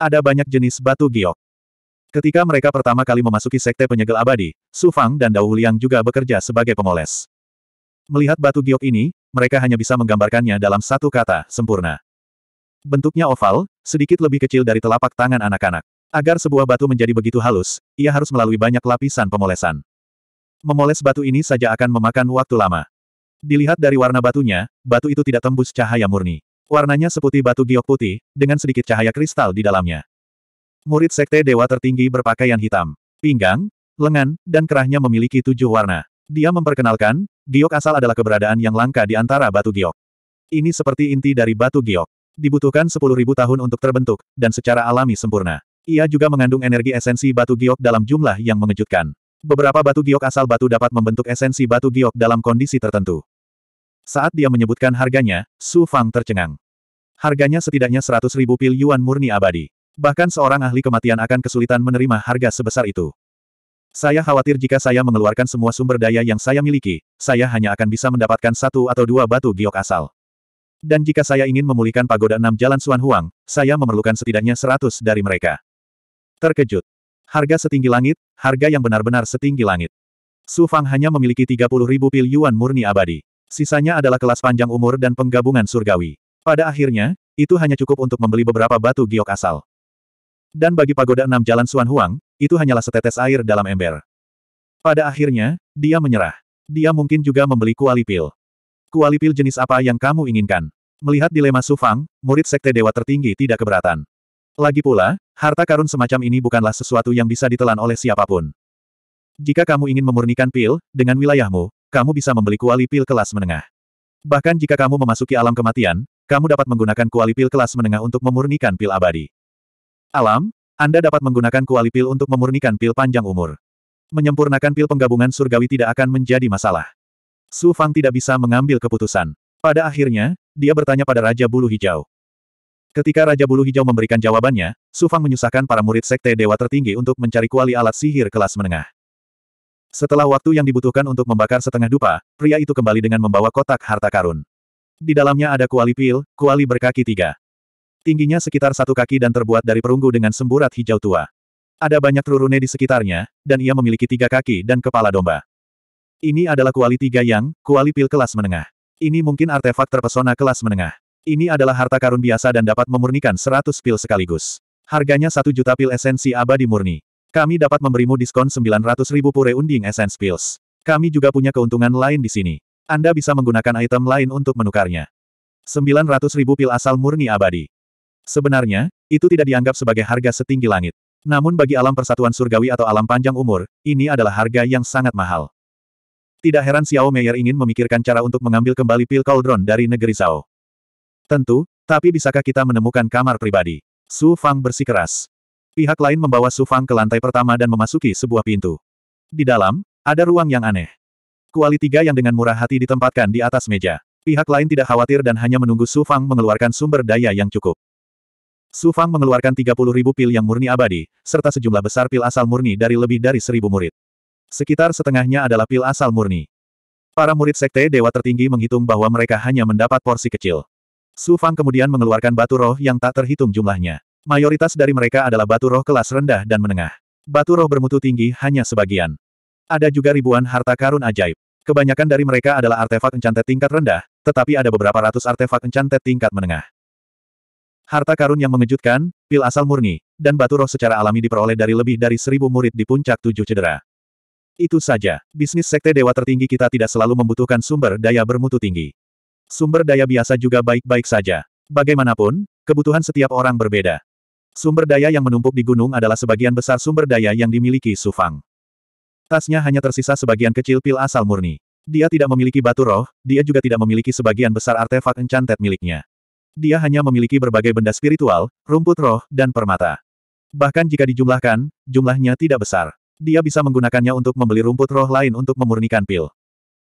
Ada banyak jenis batu giok. Ketika mereka pertama kali memasuki sekte penyegel abadi, Su Fang dan Dao Liang juga bekerja sebagai pemoles. Melihat batu giok ini, mereka hanya bisa menggambarkannya dalam satu kata, sempurna. Bentuknya oval, sedikit lebih kecil dari telapak tangan anak-anak. Agar sebuah batu menjadi begitu halus, ia harus melalui banyak lapisan pemolesan. Memoles batu ini saja akan memakan waktu lama. Dilihat dari warna batunya, batu itu tidak tembus cahaya murni. Warnanya seputih batu giok putih, dengan sedikit cahaya kristal di dalamnya. Murid sekte dewa tertinggi berpakaian hitam. Pinggang, lengan, dan kerahnya memiliki tujuh warna. Dia memperkenalkan, giok asal adalah keberadaan yang langka di antara batu giok. Ini seperti inti dari batu giok. Dibutuhkan 10.000 tahun untuk terbentuk, dan secara alami sempurna. Ia juga mengandung energi esensi batu giok dalam jumlah yang mengejutkan. Beberapa batu giok asal batu dapat membentuk esensi batu giok dalam kondisi tertentu. Saat dia menyebutkan harganya, Su Fang tercengang. Harganya setidaknya 100 ribu pil yuan murni abadi. Bahkan seorang ahli kematian akan kesulitan menerima harga sebesar itu. Saya khawatir jika saya mengeluarkan semua sumber daya yang saya miliki, saya hanya akan bisa mendapatkan satu atau dua batu giok asal. Dan jika saya ingin memulihkan pagoda enam jalan Suan Huang, saya memerlukan setidaknya seratus dari mereka. Terkejut. Harga setinggi langit, harga yang benar-benar setinggi langit. Su Fang hanya memiliki 30 ribu pil yuan murni abadi. Sisanya adalah kelas panjang umur dan penggabungan surgawi. Pada akhirnya, itu hanya cukup untuk membeli beberapa batu giok asal. Dan bagi pagoda enam jalan Suan Huang, itu hanyalah setetes air dalam ember. Pada akhirnya, dia menyerah. Dia mungkin juga membeli kuali pil. Kuali pil jenis apa yang kamu inginkan? Melihat dilema Sufang, murid sekte dewa tertinggi tidak keberatan. Lagi pula, harta karun semacam ini bukanlah sesuatu yang bisa ditelan oleh siapapun. Jika kamu ingin memurnikan pil, dengan wilayahmu, kamu bisa membeli kuali pil kelas menengah. Bahkan jika kamu memasuki alam kematian, kamu dapat menggunakan kuali pil kelas menengah untuk memurnikan pil abadi. Alam, Anda dapat menggunakan kuali pil untuk memurnikan pil panjang umur. Menyempurnakan pil penggabungan surgawi tidak akan menjadi masalah. Su Fang tidak bisa mengambil keputusan. Pada akhirnya, dia bertanya pada Raja Bulu Hijau. Ketika Raja Bulu Hijau memberikan jawabannya, Su Fang menyusahkan para murid Sekte Dewa Tertinggi untuk mencari kuali alat sihir kelas menengah. Setelah waktu yang dibutuhkan untuk membakar setengah dupa, pria itu kembali dengan membawa kotak harta karun. Di dalamnya ada kuali pil, kuali berkaki tiga. Tingginya sekitar satu kaki dan terbuat dari perunggu dengan semburat hijau tua. Ada banyak rurune di sekitarnya, dan ia memiliki tiga kaki dan kepala domba. Ini adalah kuali tiga yang, kuali pil kelas menengah. Ini mungkin artefak terpesona kelas menengah. Ini adalah harta karun biasa dan dapat memurnikan seratus pil sekaligus. Harganya satu juta pil esensi abadi murni. Kami dapat memberimu diskon 900 ribu pure unding essence pills. Kami juga punya keuntungan lain di sini. Anda bisa menggunakan item lain untuk menukarnya. 900 ribu pil asal murni abadi. Sebenarnya, itu tidak dianggap sebagai harga setinggi langit. Namun bagi alam persatuan surgawi atau alam panjang umur, ini adalah harga yang sangat mahal. Tidak heran Xiao Meier ingin memikirkan cara untuk mengambil kembali pil Cauldron dari negeri Zhao. Tentu, tapi bisakah kita menemukan kamar pribadi? Su Fang bersikeras. Pihak lain membawa Su Fang ke lantai pertama dan memasuki sebuah pintu. Di dalam, ada ruang yang aneh. Kuali tiga yang dengan murah hati ditempatkan di atas meja. Pihak lain tidak khawatir dan hanya menunggu Su Fang mengeluarkan sumber daya yang cukup. Su Fang mengeluarkan 30 ribu pil yang murni abadi, serta sejumlah besar pil asal murni dari lebih dari seribu murid. Sekitar setengahnya adalah pil asal murni. Para murid sekte dewa tertinggi menghitung bahwa mereka hanya mendapat porsi kecil. Su Fang kemudian mengeluarkan batu roh yang tak terhitung jumlahnya. Mayoritas dari mereka adalah batu roh kelas rendah dan menengah. Batu roh bermutu tinggi hanya sebagian. Ada juga ribuan harta karun ajaib. Kebanyakan dari mereka adalah artefak encantet tingkat rendah, tetapi ada beberapa ratus artefak encantet tingkat menengah. Harta karun yang mengejutkan, pil asal murni, dan batu roh secara alami diperoleh dari lebih dari seribu murid di puncak tujuh cedera. Itu saja, bisnis sekte dewa tertinggi kita tidak selalu membutuhkan sumber daya bermutu tinggi. Sumber daya biasa juga baik-baik saja. Bagaimanapun, kebutuhan setiap orang berbeda. Sumber daya yang menumpuk di gunung adalah sebagian besar sumber daya yang dimiliki Sufang. Tasnya hanya tersisa sebagian kecil pil asal murni. Dia tidak memiliki batu roh, dia juga tidak memiliki sebagian besar artefak enchanted miliknya. Dia hanya memiliki berbagai benda spiritual, rumput roh, dan permata. Bahkan jika dijumlahkan, jumlahnya tidak besar. Dia bisa menggunakannya untuk membeli rumput roh lain untuk memurnikan pil.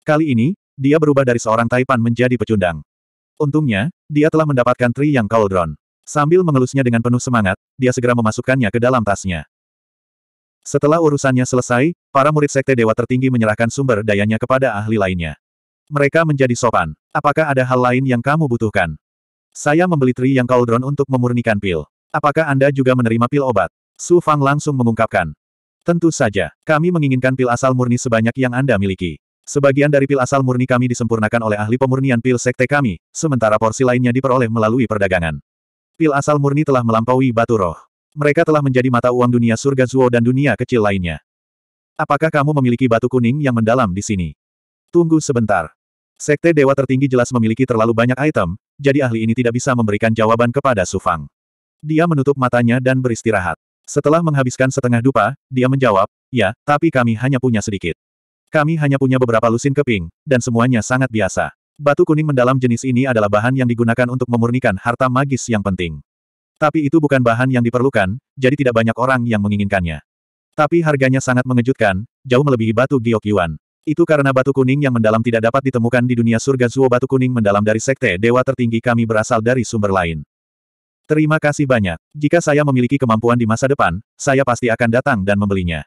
Kali ini, dia berubah dari seorang taipan menjadi pecundang. Untungnya, dia telah mendapatkan Tri Yang Cauldron. Sambil mengelusnya dengan penuh semangat, dia segera memasukkannya ke dalam tasnya. Setelah urusannya selesai, para murid sekte dewa tertinggi menyerahkan sumber dayanya kepada ahli lainnya. Mereka menjadi sopan. Apakah ada hal lain yang kamu butuhkan? Saya membeli tri yang cauldron untuk memurnikan pil. Apakah Anda juga menerima pil obat? Su Fang langsung mengungkapkan. Tentu saja, kami menginginkan pil asal murni sebanyak yang Anda miliki. Sebagian dari pil asal murni kami disempurnakan oleh ahli pemurnian pil sekte kami, sementara porsi lainnya diperoleh melalui perdagangan. Pil asal murni telah melampaui batu roh. Mereka telah menjadi mata uang dunia surga Zuo dan dunia kecil lainnya. Apakah kamu memiliki batu kuning yang mendalam di sini? Tunggu sebentar. Sekte Dewa Tertinggi jelas memiliki terlalu banyak item, jadi ahli ini tidak bisa memberikan jawaban kepada Sufang. Dia menutup matanya dan beristirahat. Setelah menghabiskan setengah dupa, dia menjawab, ya, tapi kami hanya punya sedikit. Kami hanya punya beberapa lusin keping, dan semuanya sangat biasa. Batu kuning mendalam jenis ini adalah bahan yang digunakan untuk memurnikan harta magis yang penting. Tapi itu bukan bahan yang diperlukan, jadi tidak banyak orang yang menginginkannya. Tapi harganya sangat mengejutkan, jauh melebihi batu giok yuan. Itu karena batu kuning yang mendalam tidak dapat ditemukan di dunia surga Zuo batu kuning mendalam dari sekte dewa tertinggi kami berasal dari sumber lain. Terima kasih banyak. Jika saya memiliki kemampuan di masa depan, saya pasti akan datang dan membelinya.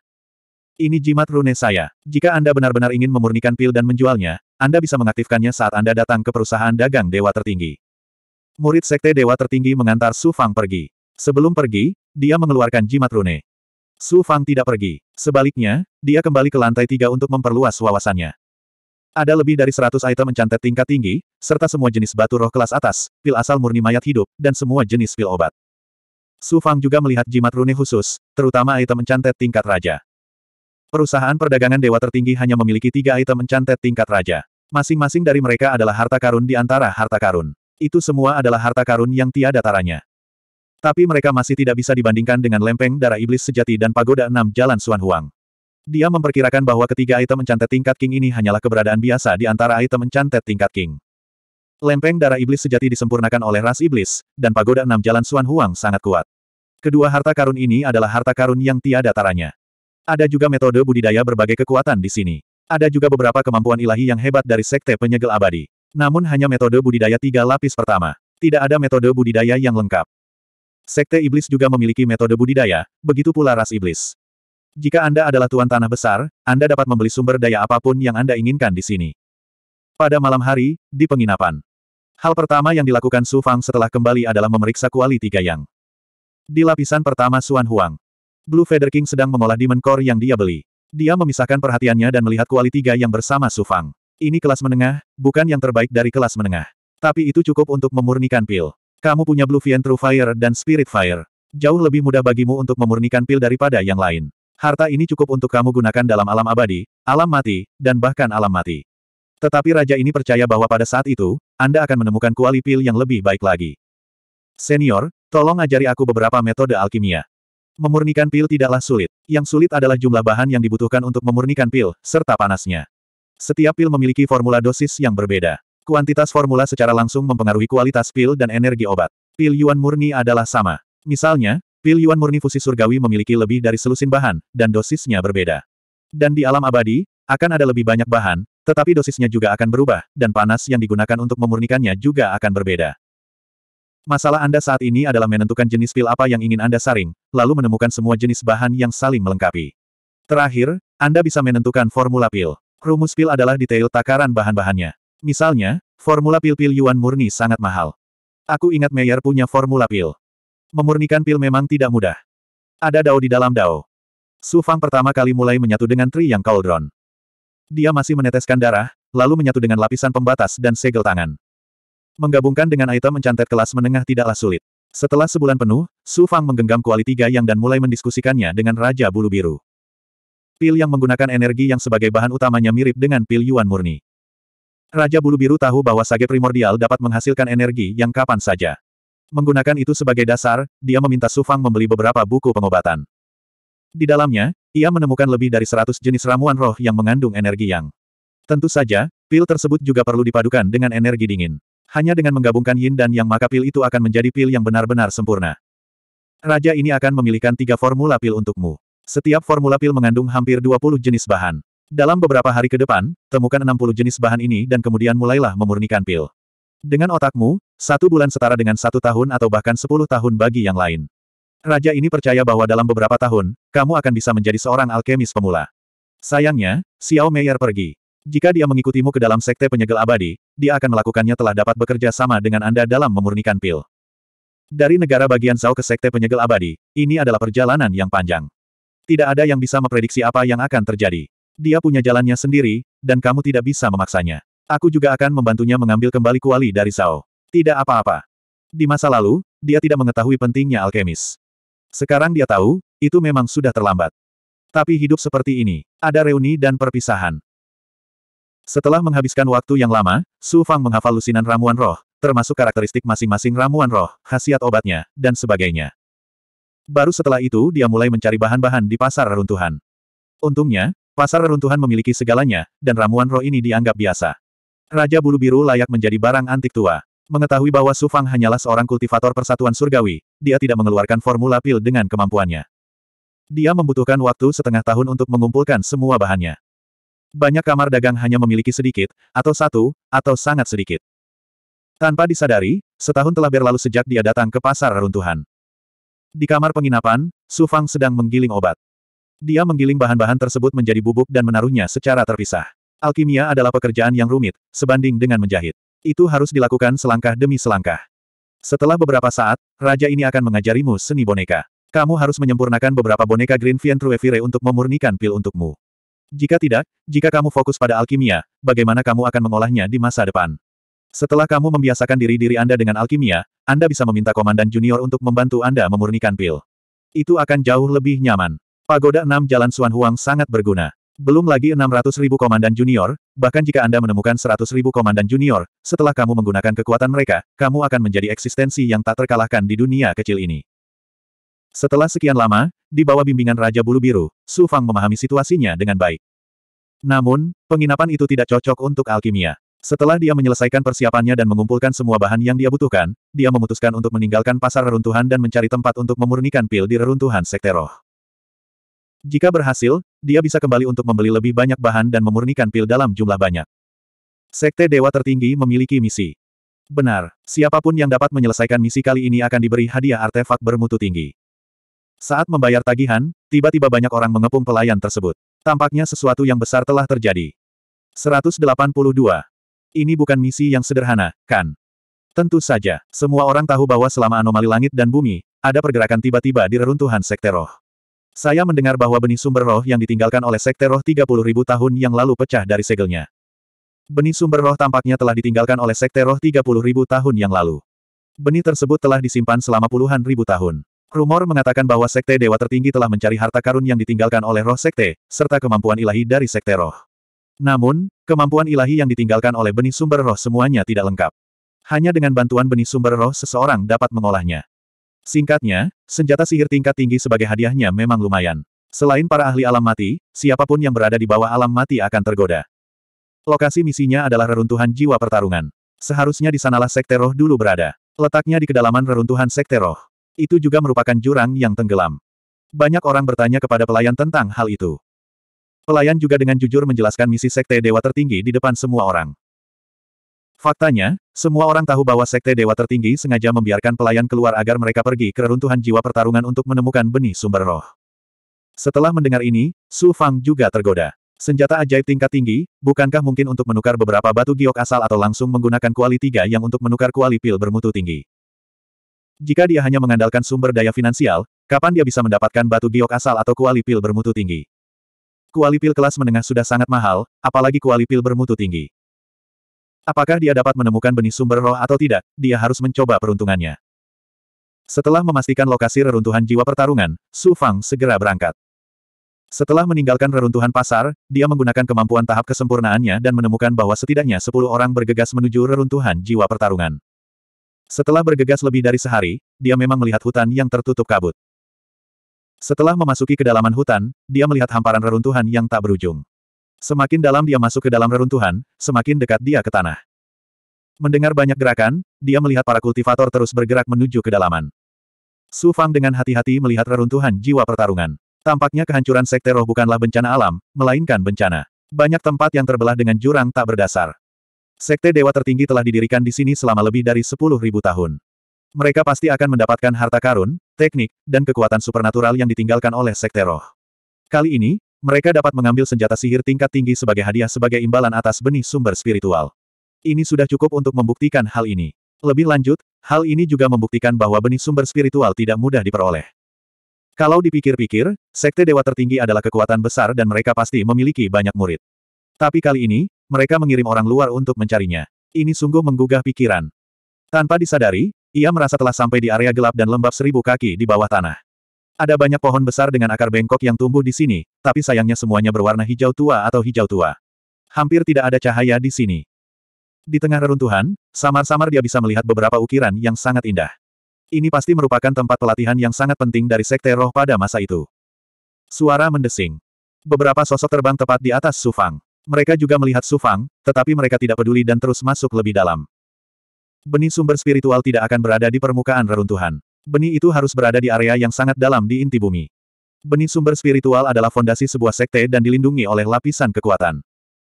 Ini jimat rune saya. Jika Anda benar-benar ingin memurnikan pil dan menjualnya, Anda bisa mengaktifkannya saat Anda datang ke perusahaan dagang dewa tertinggi. Murid sekte dewa tertinggi mengantar Su Fang pergi. Sebelum pergi, dia mengeluarkan jimat rune. Su Fang tidak pergi. Sebaliknya, dia kembali ke lantai tiga untuk memperluas wawasannya. Ada lebih dari 100 item mencantet tingkat tinggi, serta semua jenis batu roh kelas atas, pil asal murni mayat hidup, dan semua jenis pil obat. Su Fang juga melihat jimat rune khusus, terutama item mencantet tingkat raja. Perusahaan perdagangan dewa tertinggi hanya memiliki tiga item mencantet tingkat raja. Masing-masing dari mereka adalah harta karun di antara harta karun. Itu semua adalah harta karun yang tiada taranya. Tapi mereka masih tidak bisa dibandingkan dengan lempeng darah iblis sejati dan pagoda enam jalan Suan Huang. Dia memperkirakan bahwa ketiga item mencantet tingkat king ini hanyalah keberadaan biasa di antara item mencantet tingkat king. Lempeng darah iblis sejati disempurnakan oleh ras iblis, dan pagoda enam jalan Suan Huang sangat kuat. Kedua harta karun ini adalah harta karun yang tiada taranya. Ada juga metode budidaya berbagai kekuatan di sini. Ada juga beberapa kemampuan ilahi yang hebat dari sekte penyegel abadi. Namun hanya metode budidaya tiga lapis pertama. Tidak ada metode budidaya yang lengkap. Sekte iblis juga memiliki metode budidaya, begitu pula ras iblis. Jika Anda adalah tuan tanah besar, Anda dapat membeli sumber daya apapun yang Anda inginkan di sini. Pada malam hari, di penginapan. Hal pertama yang dilakukan Su Fang setelah kembali adalah memeriksa kuali tiga yang. Di lapisan pertama Suan Huang. Blue Feather King sedang mengolah Demon Core yang dia beli. Dia memisahkan perhatiannya dan melihat kuali tiga yang bersama Sufang. Ini kelas menengah, bukan yang terbaik dari kelas menengah. Tapi itu cukup untuk memurnikan pil. Kamu punya Blue Fiend True Fire dan Spirit Fire. Jauh lebih mudah bagimu untuk memurnikan pil daripada yang lain. Harta ini cukup untuk kamu gunakan dalam alam abadi, alam mati, dan bahkan alam mati. Tetapi raja ini percaya bahwa pada saat itu, Anda akan menemukan kuali pil yang lebih baik lagi. Senior, tolong ajari aku beberapa metode alkimia. Memurnikan pil tidaklah sulit. Yang sulit adalah jumlah bahan yang dibutuhkan untuk memurnikan pil, serta panasnya. Setiap pil memiliki formula dosis yang berbeda. Kuantitas formula secara langsung mempengaruhi kualitas pil dan energi obat. Pil Yuan murni adalah sama. Misalnya, pil Yuan murni fusi surgawi memiliki lebih dari selusin bahan, dan dosisnya berbeda. Dan di alam abadi, akan ada lebih banyak bahan, tetapi dosisnya juga akan berubah, dan panas yang digunakan untuk memurnikannya juga akan berbeda. Masalah Anda saat ini adalah menentukan jenis pil apa yang ingin Anda saring, lalu menemukan semua jenis bahan yang saling melengkapi. Terakhir, Anda bisa menentukan formula pil. Rumus pil adalah detail takaran bahan-bahannya. Misalnya, formula pil-pil Yuan murni sangat mahal. Aku ingat Meyer punya formula pil. Memurnikan pil memang tidak mudah. Ada dao di dalam dao. Su Fang pertama kali mulai menyatu dengan Tri Yang Cauldron. Dia masih meneteskan darah, lalu menyatu dengan lapisan pembatas dan segel tangan. Menggabungkan dengan item mencantet kelas menengah tidaklah sulit. Setelah sebulan penuh, Su Fang menggenggam kuali tiga yang dan mulai mendiskusikannya dengan Raja Bulu Biru. Pil yang menggunakan energi yang sebagai bahan utamanya mirip dengan pil Yuan murni. Raja Bulu Biru tahu bahwa sage primordial dapat menghasilkan energi yang kapan saja. Menggunakan itu sebagai dasar, dia meminta Su Fang membeli beberapa buku pengobatan. Di dalamnya, ia menemukan lebih dari 100 jenis ramuan roh yang mengandung energi yang. Tentu saja, pil tersebut juga perlu dipadukan dengan energi dingin. Hanya dengan menggabungkan yin dan yang maka pil itu akan menjadi pil yang benar-benar sempurna. Raja ini akan memilikan tiga formula pil untukmu. Setiap formula pil mengandung hampir 20 jenis bahan. Dalam beberapa hari ke depan, temukan 60 jenis bahan ini dan kemudian mulailah memurnikan pil. Dengan otakmu, satu bulan setara dengan satu tahun atau bahkan sepuluh tahun bagi yang lain. Raja ini percaya bahwa dalam beberapa tahun, kamu akan bisa menjadi seorang alkemis pemula. Sayangnya, Xiao Meier pergi. Jika dia mengikutimu ke dalam sekte penyegel abadi, dia akan melakukannya telah dapat bekerja sama dengan Anda dalam memurnikan pil. Dari negara bagian Zhao ke sekte penyegel abadi, ini adalah perjalanan yang panjang. Tidak ada yang bisa memprediksi apa yang akan terjadi. Dia punya jalannya sendiri, dan kamu tidak bisa memaksanya. Aku juga akan membantunya mengambil kembali kuali dari Zhao. Tidak apa-apa. Di masa lalu, dia tidak mengetahui pentingnya alkemis. Sekarang dia tahu, itu memang sudah terlambat. Tapi hidup seperti ini, ada reuni dan perpisahan. Setelah menghabiskan waktu yang lama, Su Fang menghafal lusinan ramuan roh, termasuk karakteristik masing-masing ramuan roh, khasiat obatnya, dan sebagainya. Baru setelah itu dia mulai mencari bahan-bahan di pasar reruntuhan. Untungnya, pasar reruntuhan memiliki segalanya, dan ramuan roh ini dianggap biasa. Raja Bulu Biru layak menjadi barang antik tua. Mengetahui bahwa Su Fang hanyalah seorang kultivator persatuan surgawi, dia tidak mengeluarkan formula pil dengan kemampuannya. Dia membutuhkan waktu setengah tahun untuk mengumpulkan semua bahannya. Banyak kamar dagang hanya memiliki sedikit, atau satu, atau sangat sedikit. Tanpa disadari, setahun telah berlalu sejak dia datang ke pasar reruntuhan. Di kamar penginapan, Su Fang sedang menggiling obat. Dia menggiling bahan-bahan tersebut menjadi bubuk dan menaruhnya secara terpisah. Alkimia adalah pekerjaan yang rumit, sebanding dengan menjahit. Itu harus dilakukan selangkah demi selangkah. Setelah beberapa saat, raja ini akan mengajarimu seni boneka. Kamu harus menyempurnakan beberapa boneka Green Vien untuk memurnikan pil untukmu. Jika tidak, jika kamu fokus pada alkimia, bagaimana kamu akan mengolahnya di masa depan? Setelah kamu membiasakan diri-diri Anda dengan alkimia, Anda bisa meminta komandan junior untuk membantu Anda memurnikan pil. Itu akan jauh lebih nyaman. Pagoda 6 Jalan Suan Huang sangat berguna. Belum lagi 600 ribu komandan junior, bahkan jika Anda menemukan 100 ribu komandan junior, setelah kamu menggunakan kekuatan mereka, kamu akan menjadi eksistensi yang tak terkalahkan di dunia kecil ini. Setelah sekian lama, di bawah bimbingan Raja Bulu Biru, Su Fang memahami situasinya dengan baik. Namun, penginapan itu tidak cocok untuk alkimia. Setelah dia menyelesaikan persiapannya dan mengumpulkan semua bahan yang dia butuhkan, dia memutuskan untuk meninggalkan pasar reruntuhan dan mencari tempat untuk memurnikan pil di reruntuhan sekte roh. Jika berhasil, dia bisa kembali untuk membeli lebih banyak bahan dan memurnikan pil dalam jumlah banyak. Sekte Dewa Tertinggi memiliki misi. Benar, siapapun yang dapat menyelesaikan misi kali ini akan diberi hadiah artefak bermutu tinggi. Saat membayar tagihan, tiba-tiba banyak orang mengepung pelayan tersebut. Tampaknya sesuatu yang besar telah terjadi. 182. Ini bukan misi yang sederhana, kan? Tentu saja, semua orang tahu bahwa selama anomali langit dan bumi, ada pergerakan tiba-tiba di reruntuhan sekte roh. Saya mendengar bahwa benih sumber roh yang ditinggalkan oleh sekte roh ribu tahun yang lalu pecah dari segelnya. Benih sumber roh tampaknya telah ditinggalkan oleh sekte roh ribu tahun yang lalu. Benih tersebut telah disimpan selama puluhan ribu tahun. Rumor mengatakan bahwa Sekte Dewa Tertinggi telah mencari harta karun yang ditinggalkan oleh roh Sekte, serta kemampuan ilahi dari Sekte Roh. Namun, kemampuan ilahi yang ditinggalkan oleh benih sumber roh semuanya tidak lengkap. Hanya dengan bantuan benih sumber roh seseorang dapat mengolahnya. Singkatnya, senjata sihir tingkat tinggi sebagai hadiahnya memang lumayan. Selain para ahli alam mati, siapapun yang berada di bawah alam mati akan tergoda. Lokasi misinya adalah reruntuhan jiwa pertarungan. Seharusnya di sanalah sekte roh dulu berada. Letaknya di kedalaman reruntuhan sekte roh itu juga merupakan jurang yang tenggelam. Banyak orang bertanya kepada pelayan tentang hal itu. Pelayan juga dengan jujur menjelaskan misi Sekte Dewa Tertinggi di depan semua orang. Faktanya, semua orang tahu bahwa Sekte Dewa Tertinggi sengaja membiarkan pelayan keluar agar mereka pergi ke reruntuhan jiwa pertarungan untuk menemukan benih sumber roh. Setelah mendengar ini, Su Fang juga tergoda. Senjata ajaib tingkat tinggi, bukankah mungkin untuk menukar beberapa batu giok asal atau langsung menggunakan kuali tiga yang untuk menukar kuali pil bermutu tinggi? Jika dia hanya mengandalkan sumber daya finansial, kapan dia bisa mendapatkan batu giok asal atau kuali pil bermutu tinggi? Kuali pil kelas menengah sudah sangat mahal, apalagi kuali pil bermutu tinggi. Apakah dia dapat menemukan benih sumber roh atau tidak, dia harus mencoba peruntungannya. Setelah memastikan lokasi reruntuhan jiwa pertarungan, Su Fang segera berangkat. Setelah meninggalkan reruntuhan pasar, dia menggunakan kemampuan tahap kesempurnaannya dan menemukan bahwa setidaknya 10 orang bergegas menuju reruntuhan jiwa pertarungan. Setelah bergegas lebih dari sehari, dia memang melihat hutan yang tertutup kabut. Setelah memasuki kedalaman hutan, dia melihat hamparan reruntuhan yang tak berujung. Semakin dalam dia masuk ke dalam reruntuhan, semakin dekat dia ke tanah. Mendengar banyak gerakan, dia melihat para kultivator terus bergerak menuju kedalaman. Su Fang dengan hati-hati melihat reruntuhan jiwa pertarungan. Tampaknya kehancuran sekte roh bukanlah bencana alam, melainkan bencana. Banyak tempat yang terbelah dengan jurang tak berdasar. Sekte Dewa Tertinggi telah didirikan di sini selama lebih dari sepuluh ribu tahun. Mereka pasti akan mendapatkan harta karun, teknik, dan kekuatan supernatural yang ditinggalkan oleh Sekte Roh. Kali ini, mereka dapat mengambil senjata sihir tingkat tinggi sebagai hadiah sebagai imbalan atas benih sumber spiritual. Ini sudah cukup untuk membuktikan hal ini. Lebih lanjut, hal ini juga membuktikan bahwa benih sumber spiritual tidak mudah diperoleh. Kalau dipikir-pikir, Sekte Dewa Tertinggi adalah kekuatan besar dan mereka pasti memiliki banyak murid. Tapi kali ini, mereka mengirim orang luar untuk mencarinya. Ini sungguh menggugah pikiran. Tanpa disadari, ia merasa telah sampai di area gelap dan lembab seribu kaki di bawah tanah. Ada banyak pohon besar dengan akar bengkok yang tumbuh di sini, tapi sayangnya semuanya berwarna hijau tua atau hijau tua. Hampir tidak ada cahaya di sini. Di tengah reruntuhan, samar-samar dia bisa melihat beberapa ukiran yang sangat indah. Ini pasti merupakan tempat pelatihan yang sangat penting dari Sekte Roh pada masa itu. Suara mendesing. Beberapa sosok terbang tepat di atas Sufang. Mereka juga melihat Sufang, tetapi mereka tidak peduli dan terus masuk lebih dalam. Benih sumber spiritual tidak akan berada di permukaan reruntuhan. Benih itu harus berada di area yang sangat dalam di inti bumi. Benih sumber spiritual adalah fondasi sebuah sekte dan dilindungi oleh lapisan kekuatan.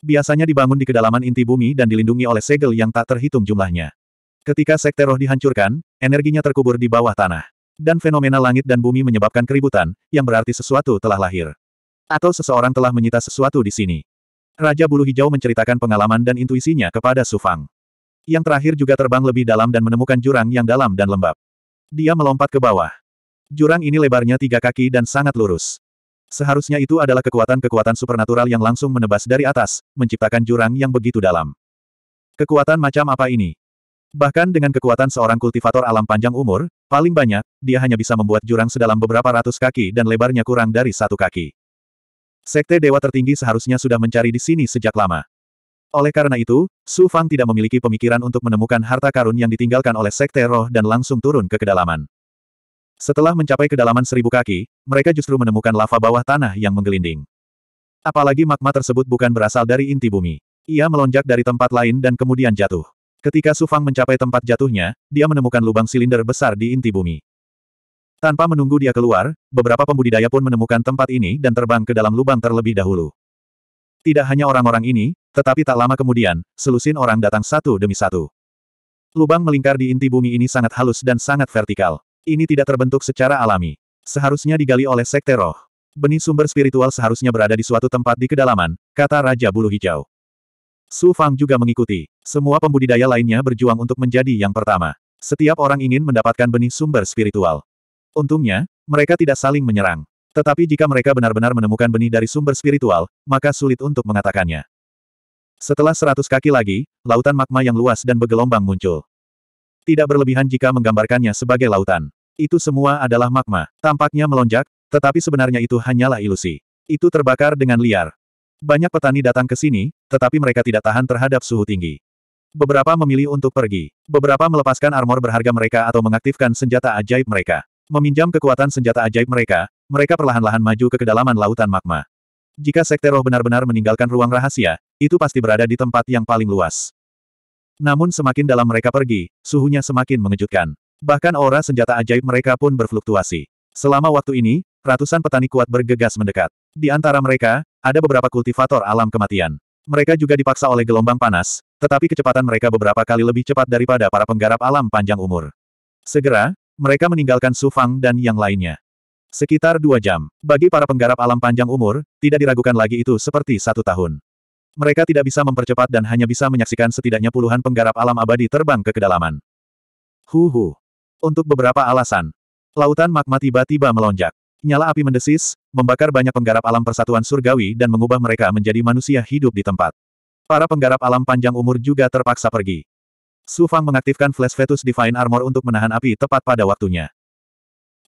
Biasanya dibangun di kedalaman inti bumi dan dilindungi oleh segel yang tak terhitung jumlahnya. Ketika sekte roh dihancurkan, energinya terkubur di bawah tanah. Dan fenomena langit dan bumi menyebabkan keributan, yang berarti sesuatu telah lahir. Atau seseorang telah menyita sesuatu di sini. Raja Bulu Hijau menceritakan pengalaman dan intuisinya kepada Su Fang. Yang terakhir juga terbang lebih dalam dan menemukan jurang yang dalam dan lembab. Dia melompat ke bawah. Jurang ini lebarnya tiga kaki dan sangat lurus. Seharusnya itu adalah kekuatan-kekuatan supernatural yang langsung menebas dari atas, menciptakan jurang yang begitu dalam. Kekuatan macam apa ini? Bahkan dengan kekuatan seorang kultivator alam panjang umur, paling banyak, dia hanya bisa membuat jurang sedalam beberapa ratus kaki dan lebarnya kurang dari satu kaki. Sekte Dewa Tertinggi seharusnya sudah mencari di sini sejak lama. Oleh karena itu, Su Fang tidak memiliki pemikiran untuk menemukan harta karun yang ditinggalkan oleh Sekte Roh dan langsung turun ke kedalaman. Setelah mencapai kedalaman seribu kaki, mereka justru menemukan lava bawah tanah yang menggelinding. Apalagi magma tersebut bukan berasal dari inti bumi. Ia melonjak dari tempat lain dan kemudian jatuh. Ketika Sufang mencapai tempat jatuhnya, dia menemukan lubang silinder besar di inti bumi. Tanpa menunggu dia keluar, beberapa pembudidaya pun menemukan tempat ini dan terbang ke dalam lubang terlebih dahulu. Tidak hanya orang-orang ini, tetapi tak lama kemudian, selusin orang datang satu demi satu. Lubang melingkar di inti bumi ini sangat halus dan sangat vertikal. Ini tidak terbentuk secara alami. Seharusnya digali oleh sekte roh. Benih sumber spiritual seharusnya berada di suatu tempat di kedalaman, kata Raja Bulu Hijau. Su Fang juga mengikuti. Semua pembudidaya lainnya berjuang untuk menjadi yang pertama. Setiap orang ingin mendapatkan benih sumber spiritual. Untungnya, mereka tidak saling menyerang. Tetapi jika mereka benar-benar menemukan benih dari sumber spiritual, maka sulit untuk mengatakannya. Setelah seratus kaki lagi, lautan magma yang luas dan bergelombang muncul. Tidak berlebihan jika menggambarkannya sebagai lautan. Itu semua adalah magma. Tampaknya melonjak, tetapi sebenarnya itu hanyalah ilusi. Itu terbakar dengan liar. Banyak petani datang ke sini, tetapi mereka tidak tahan terhadap suhu tinggi. Beberapa memilih untuk pergi. Beberapa melepaskan armor berharga mereka atau mengaktifkan senjata ajaib mereka. Meminjam kekuatan senjata ajaib mereka, mereka perlahan-lahan maju ke kedalaman lautan magma. Jika sekte roh benar-benar meninggalkan ruang rahasia, itu pasti berada di tempat yang paling luas. Namun semakin dalam mereka pergi, suhunya semakin mengejutkan. Bahkan aura senjata ajaib mereka pun berfluktuasi. Selama waktu ini, ratusan petani kuat bergegas mendekat. Di antara mereka, ada beberapa kultivator alam kematian. Mereka juga dipaksa oleh gelombang panas, tetapi kecepatan mereka beberapa kali lebih cepat daripada para penggarap alam panjang umur. Segera, mereka meninggalkan Su Fang dan yang lainnya. Sekitar dua jam. Bagi para penggarap alam panjang umur, tidak diragukan lagi itu seperti satu tahun. Mereka tidak bisa mempercepat dan hanya bisa menyaksikan setidaknya puluhan penggarap alam abadi terbang ke kedalaman. Huhu. Untuk beberapa alasan. Lautan magma tiba-tiba melonjak. Nyala api mendesis, membakar banyak penggarap alam persatuan surgawi dan mengubah mereka menjadi manusia hidup di tempat. Para penggarap alam panjang umur juga terpaksa pergi. Su Fang mengaktifkan Flash Vetus Divine Armor untuk menahan api tepat pada waktunya.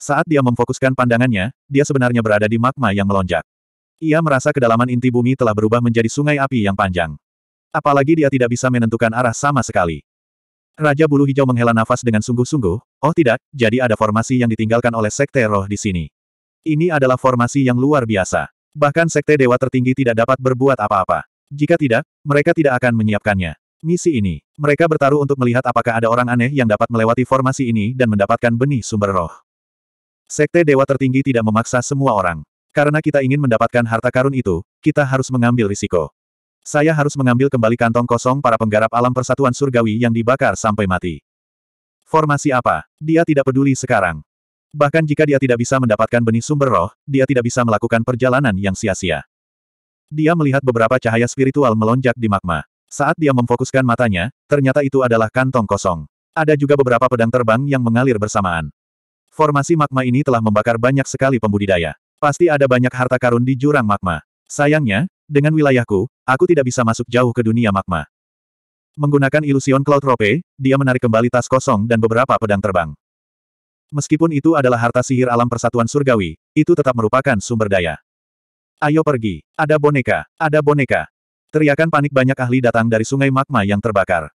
Saat dia memfokuskan pandangannya, dia sebenarnya berada di magma yang melonjak. Ia merasa kedalaman inti bumi telah berubah menjadi sungai api yang panjang. Apalagi dia tidak bisa menentukan arah sama sekali. Raja Bulu Hijau menghela nafas dengan sungguh-sungguh, oh tidak, jadi ada formasi yang ditinggalkan oleh Sekte Roh di sini. Ini adalah formasi yang luar biasa. Bahkan Sekte Dewa tertinggi tidak dapat berbuat apa-apa. Jika tidak, mereka tidak akan menyiapkannya. Misi ini, mereka bertaruh untuk melihat apakah ada orang aneh yang dapat melewati formasi ini dan mendapatkan benih sumber roh. Sekte Dewa Tertinggi tidak memaksa semua orang. Karena kita ingin mendapatkan harta karun itu, kita harus mengambil risiko. Saya harus mengambil kembali kantong kosong para penggarap alam persatuan surgawi yang dibakar sampai mati. Formasi apa? Dia tidak peduli sekarang. Bahkan jika dia tidak bisa mendapatkan benih sumber roh, dia tidak bisa melakukan perjalanan yang sia-sia. Dia melihat beberapa cahaya spiritual melonjak di magma. Saat dia memfokuskan matanya, ternyata itu adalah kantong kosong. Ada juga beberapa pedang terbang yang mengalir bersamaan. Formasi magma ini telah membakar banyak sekali pembudidaya. Pasti ada banyak harta karun di jurang magma. Sayangnya, dengan wilayahku, aku tidak bisa masuk jauh ke dunia magma. Menggunakan ilusion Cloud Rope, dia menarik kembali tas kosong dan beberapa pedang terbang. Meskipun itu adalah harta sihir alam persatuan surgawi, itu tetap merupakan sumber daya. Ayo pergi. Ada boneka, ada boneka. Teriakan panik banyak ahli datang dari sungai magma yang terbakar.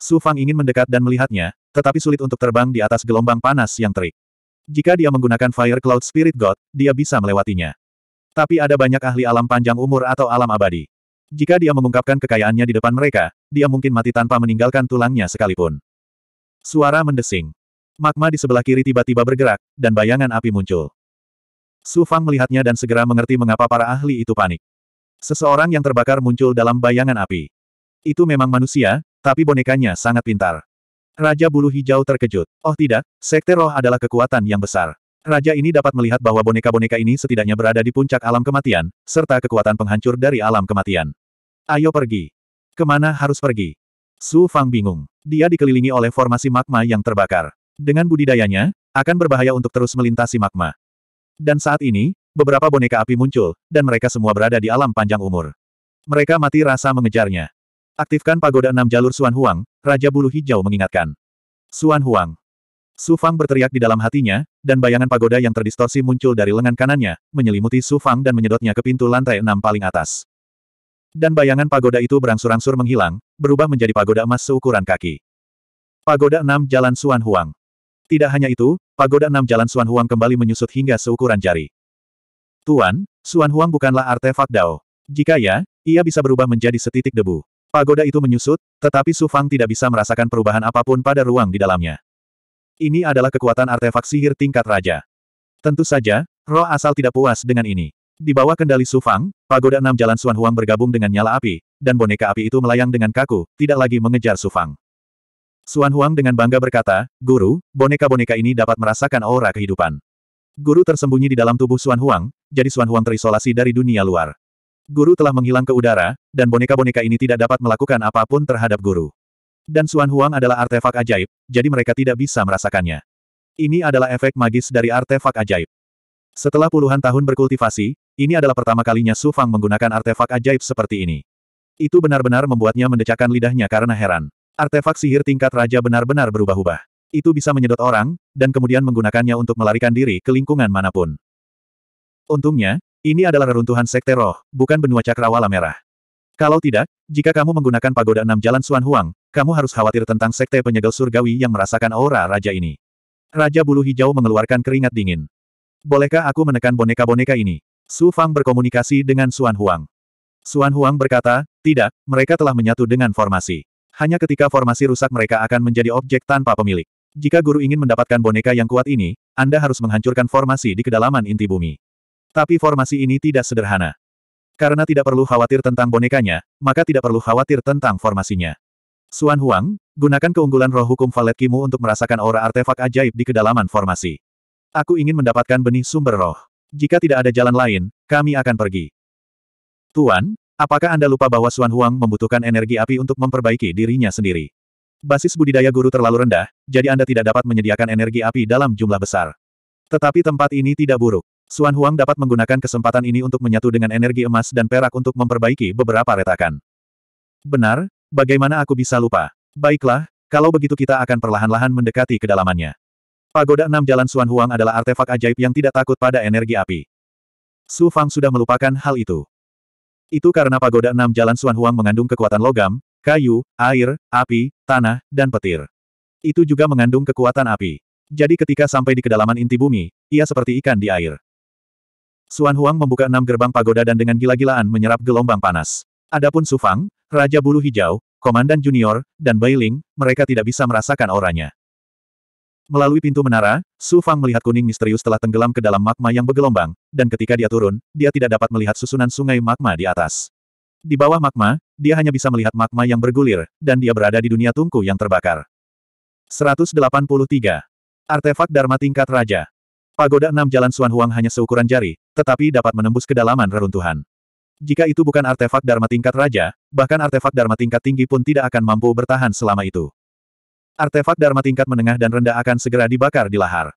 Su Fang ingin mendekat dan melihatnya, tetapi sulit untuk terbang di atas gelombang panas yang terik. Jika dia menggunakan Fire Cloud Spirit God, dia bisa melewatinya. Tapi ada banyak ahli alam panjang umur atau alam abadi. Jika dia mengungkapkan kekayaannya di depan mereka, dia mungkin mati tanpa meninggalkan tulangnya sekalipun. Suara mendesing. Magma di sebelah kiri tiba-tiba bergerak, dan bayangan api muncul. Su Fang melihatnya dan segera mengerti mengapa para ahli itu panik. Seseorang yang terbakar muncul dalam bayangan api. Itu memang manusia, tapi bonekanya sangat pintar. Raja bulu hijau terkejut. Oh tidak, sekte roh adalah kekuatan yang besar. Raja ini dapat melihat bahwa boneka-boneka ini setidaknya berada di puncak alam kematian, serta kekuatan penghancur dari alam kematian. Ayo pergi. Kemana harus pergi? Su Fang bingung. Dia dikelilingi oleh formasi magma yang terbakar. Dengan budidayanya, akan berbahaya untuk terus melintasi magma. Dan saat ini, beberapa boneka api muncul, dan mereka semua berada di alam panjang umur. Mereka mati rasa mengejarnya. Aktifkan pagoda enam jalur Suan Huang, Raja Bulu Hijau mengingatkan. Suan Huang. Su Fang berteriak di dalam hatinya, dan bayangan pagoda yang terdistorsi muncul dari lengan kanannya, menyelimuti Su Fang dan menyedotnya ke pintu lantai enam paling atas. Dan bayangan pagoda itu berangsur-angsur menghilang, berubah menjadi pagoda emas seukuran kaki. Pagoda enam Jalan Suan Huang. Tidak hanya itu, pagoda enam Jalan Suan Huang kembali menyusut hingga seukuran jari. Tuan, Suan Huang bukanlah artefak Dao. Jika ya, ia bisa berubah menjadi setitik debu. Pagoda itu menyusut, tetapi Su Fang tidak bisa merasakan perubahan apapun pada ruang di dalamnya. Ini adalah kekuatan artefak sihir tingkat raja. Tentu saja, roh asal tidak puas dengan ini. Di bawah kendali Su Fang, pagoda enam jalan Suan Huang bergabung dengan nyala api, dan boneka api itu melayang dengan kaku, tidak lagi mengejar Su Fang. Suan Huang dengan bangga berkata, Guru, boneka-boneka ini dapat merasakan aura kehidupan. Guru tersembunyi di dalam tubuh Xuan Huang, jadi Xuan Huang terisolasi dari dunia luar. Guru telah menghilang ke udara, dan boneka-boneka ini tidak dapat melakukan apapun terhadap guru. Dan Xuan Huang adalah artefak ajaib, jadi mereka tidak bisa merasakannya. Ini adalah efek magis dari artefak ajaib. Setelah puluhan tahun berkultivasi, ini adalah pertama kalinya Su Fang menggunakan artefak ajaib seperti ini. Itu benar-benar membuatnya mendecakkan lidahnya karena heran. Artefak sihir tingkat raja benar-benar berubah-ubah itu bisa menyedot orang, dan kemudian menggunakannya untuk melarikan diri ke lingkungan manapun. Untungnya, ini adalah reruntuhan sekte roh, bukan benua cakrawala merah. Kalau tidak, jika kamu menggunakan pagoda enam jalan Suan Huang, kamu harus khawatir tentang sekte penyegel surgawi yang merasakan aura raja ini. Raja bulu hijau mengeluarkan keringat dingin. Bolehkah aku menekan boneka-boneka ini? Su Fang berkomunikasi dengan Suan Huang. Suan Huang berkata, tidak, mereka telah menyatu dengan formasi. Hanya ketika formasi rusak mereka akan menjadi objek tanpa pemilik. Jika guru ingin mendapatkan boneka yang kuat ini, Anda harus menghancurkan formasi di kedalaman inti bumi. Tapi formasi ini tidak sederhana. Karena tidak perlu khawatir tentang bonekanya, maka tidak perlu khawatir tentang formasinya. Suan Huang, gunakan keunggulan roh hukum Valet Kimu untuk merasakan aura artefak ajaib di kedalaman formasi. Aku ingin mendapatkan benih sumber roh. Jika tidak ada jalan lain, kami akan pergi. Tuan, apakah Anda lupa bahwa Suan Huang membutuhkan energi api untuk memperbaiki dirinya sendiri? Basis budidaya guru terlalu rendah, jadi Anda tidak dapat menyediakan energi api dalam jumlah besar. Tetapi tempat ini tidak buruk. Suan Huang dapat menggunakan kesempatan ini untuk menyatu dengan energi emas dan perak untuk memperbaiki beberapa retakan. Benar, bagaimana aku bisa lupa? Baiklah, kalau begitu kita akan perlahan-lahan mendekati kedalamannya. Pagoda enam jalan Suan Huang adalah artefak ajaib yang tidak takut pada energi api. Su Fang sudah melupakan hal itu. Itu karena pagoda enam jalan Suan Huang mengandung kekuatan logam, kayu, air, api, tanah, dan petir. Itu juga mengandung kekuatan api. Jadi ketika sampai di kedalaman inti bumi, ia seperti ikan di air. Suan Huang membuka enam gerbang pagoda dan dengan gila-gilaan menyerap gelombang panas. Adapun Su Fang, Raja Bulu Hijau, Komandan Junior, dan Bai Ling, mereka tidak bisa merasakan auranya. Melalui pintu menara, Su Fang melihat kuning misterius telah tenggelam ke dalam magma yang bergelombang, dan ketika dia turun, dia tidak dapat melihat susunan sungai magma di atas. Di bawah magma, dia hanya bisa melihat magma yang bergulir, dan dia berada di dunia tungku yang terbakar. 183. Artefak Dharma Tingkat Raja Pagoda enam jalan Suan Huang hanya seukuran jari, tetapi dapat menembus kedalaman reruntuhan. Jika itu bukan artefak Dharma tingkat raja, bahkan artefak Dharma tingkat tinggi pun tidak akan mampu bertahan selama itu. Artefak Dharma tingkat menengah dan rendah akan segera dibakar di lahar.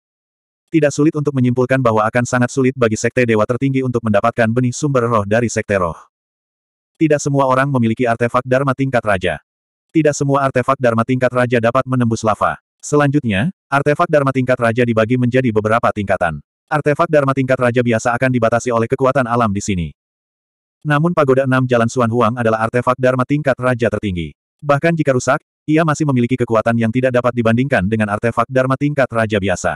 Tidak sulit untuk menyimpulkan bahwa akan sangat sulit bagi Sekte Dewa Tertinggi untuk mendapatkan benih sumber roh dari Sekte Roh. Tidak semua orang memiliki artefak Dharma tingkat raja. Tidak semua artefak Dharma tingkat raja dapat menembus lava. Selanjutnya, artefak Dharma tingkat raja dibagi menjadi beberapa tingkatan. Artefak Dharma tingkat raja biasa akan dibatasi oleh kekuatan alam di sini. Namun pagoda enam Jalan Suan Huang adalah artefak Dharma tingkat raja tertinggi. Bahkan jika rusak, ia masih memiliki kekuatan yang tidak dapat dibandingkan dengan artefak Dharma tingkat raja biasa.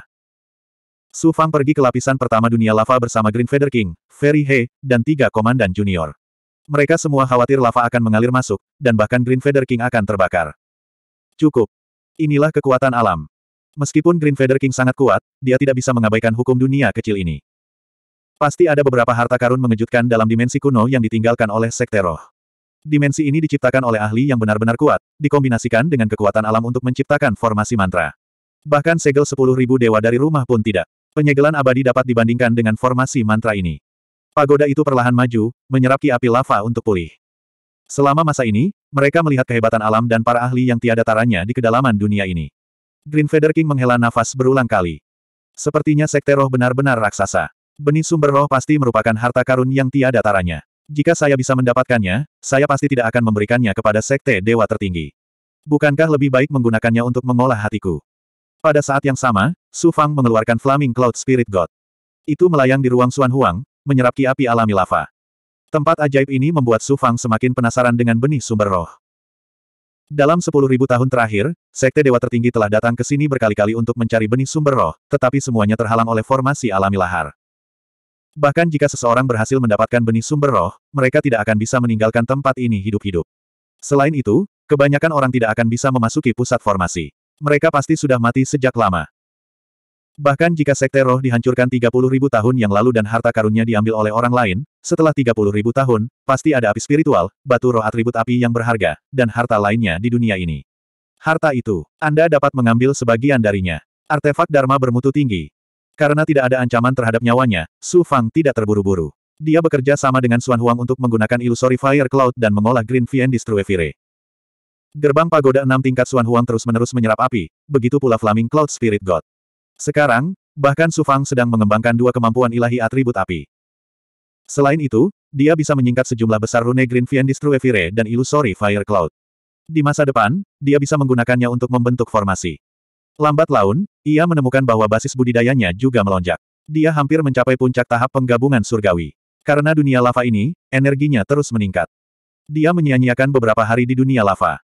Su Fang pergi ke lapisan pertama dunia lava bersama Green Feather King, Ferry He, dan tiga komandan junior. Mereka semua khawatir lava akan mengalir masuk, dan bahkan Green Feather King akan terbakar. Cukup. Inilah kekuatan alam. Meskipun Green Feather King sangat kuat, dia tidak bisa mengabaikan hukum dunia kecil ini. Pasti ada beberapa harta karun mengejutkan dalam dimensi kuno yang ditinggalkan oleh Sekte Roh. Dimensi ini diciptakan oleh ahli yang benar-benar kuat, dikombinasikan dengan kekuatan alam untuk menciptakan formasi mantra. Bahkan segel 10.000 dewa dari rumah pun tidak. Penyegelan abadi dapat dibandingkan dengan formasi mantra ini. Pagoda itu perlahan maju, menyerap ki api lava untuk pulih. Selama masa ini, mereka melihat kehebatan alam dan para ahli yang tiada taranya di kedalaman dunia ini. Green Feather King menghela nafas berulang kali. Sepertinya sekte roh benar-benar raksasa. Benih sumber roh pasti merupakan harta karun yang tiada taranya. Jika saya bisa mendapatkannya, saya pasti tidak akan memberikannya kepada sekte dewa tertinggi. Bukankah lebih baik menggunakannya untuk mengolah hatiku? Pada saat yang sama, Su Fang mengeluarkan Flaming Cloud Spirit God. Itu melayang di ruang Suan Huang, menyerap ki api alami lava. Tempat ajaib ini membuat Su Fang semakin penasaran dengan benih sumber roh. Dalam sepuluh ribu tahun terakhir, Sekte Dewa Tertinggi telah datang ke sini berkali-kali untuk mencari benih sumber roh, tetapi semuanya terhalang oleh formasi alami lahar. Bahkan jika seseorang berhasil mendapatkan benih sumber roh, mereka tidak akan bisa meninggalkan tempat ini hidup-hidup. Selain itu, kebanyakan orang tidak akan bisa memasuki pusat formasi. Mereka pasti sudah mati sejak lama. Bahkan jika sekte roh dihancurkan 30 ribu tahun yang lalu dan harta karunnya diambil oleh orang lain, setelah 30 ribu tahun, pasti ada api spiritual, batu roh atribut api yang berharga, dan harta lainnya di dunia ini. Harta itu, Anda dapat mengambil sebagian darinya. Artefak Dharma bermutu tinggi. Karena tidak ada ancaman terhadap nyawanya, Su Fang tidak terburu-buru. Dia bekerja sama dengan Xuan Huang untuk menggunakan Illusory Fire Cloud dan mengolah Green Vien Fire. Gerbang pagoda enam tingkat Xuan Huang terus-menerus menyerap api, begitu pula Flaming Cloud Spirit God. Sekarang, bahkan Su Fang sedang mengembangkan dua kemampuan ilahi atribut api. Selain itu, dia bisa menyingkat sejumlah besar rune Green Fiendistru Evire dan Illusory Fire Cloud. Di masa depan, dia bisa menggunakannya untuk membentuk formasi. Lambat laun, ia menemukan bahwa basis budidayanya juga melonjak. Dia hampir mencapai puncak tahap penggabungan surgawi. Karena dunia lava ini, energinya terus meningkat. Dia menyia-nyiakan beberapa hari di dunia lava.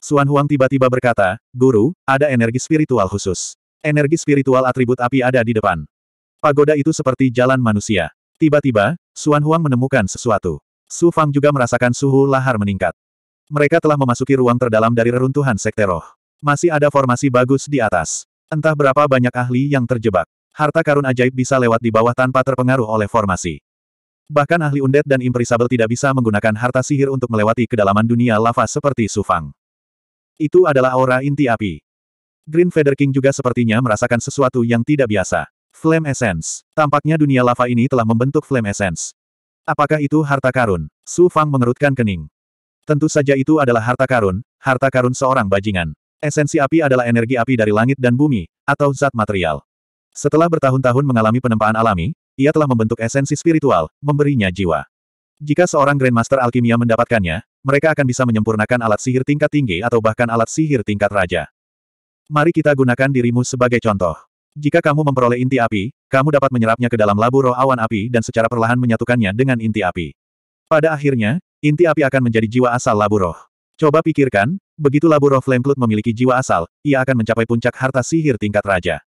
Suan Huang tiba-tiba berkata, Guru, ada energi spiritual khusus. Energi spiritual atribut api ada di depan. Pagoda itu seperti jalan manusia. Tiba-tiba, Suan Huang menemukan sesuatu. Su Fang juga merasakan suhu lahar meningkat. Mereka telah memasuki ruang terdalam dari reruntuhan sekte roh. Masih ada formasi bagus di atas. Entah berapa banyak ahli yang terjebak. Harta karun ajaib bisa lewat di bawah tanpa terpengaruh oleh formasi. Bahkan ahli undet dan imprisabel tidak bisa menggunakan harta sihir untuk melewati kedalaman dunia lava seperti Sufang. Itu adalah aura inti api. Green Feather King juga sepertinya merasakan sesuatu yang tidak biasa. Flame Essence. Tampaknya dunia lava ini telah membentuk Flame Essence. Apakah itu harta karun? Su Fang mengerutkan kening. Tentu saja itu adalah harta karun, harta karun seorang bajingan. Esensi api adalah energi api dari langit dan bumi, atau zat material. Setelah bertahun-tahun mengalami penempaan alami, ia telah membentuk esensi spiritual, memberinya jiwa. Jika seorang Grandmaster Alkimia mendapatkannya, mereka akan bisa menyempurnakan alat sihir tingkat tinggi atau bahkan alat sihir tingkat raja. Mari kita gunakan dirimu sebagai contoh. Jika kamu memperoleh inti api, kamu dapat menyerapnya ke dalam labu roh awan api dan secara perlahan menyatukannya dengan inti api. Pada akhirnya, inti api akan menjadi jiwa asal labu roh. Coba pikirkan, begitu labu roh Flameplute memiliki jiwa asal, ia akan mencapai puncak harta sihir tingkat raja.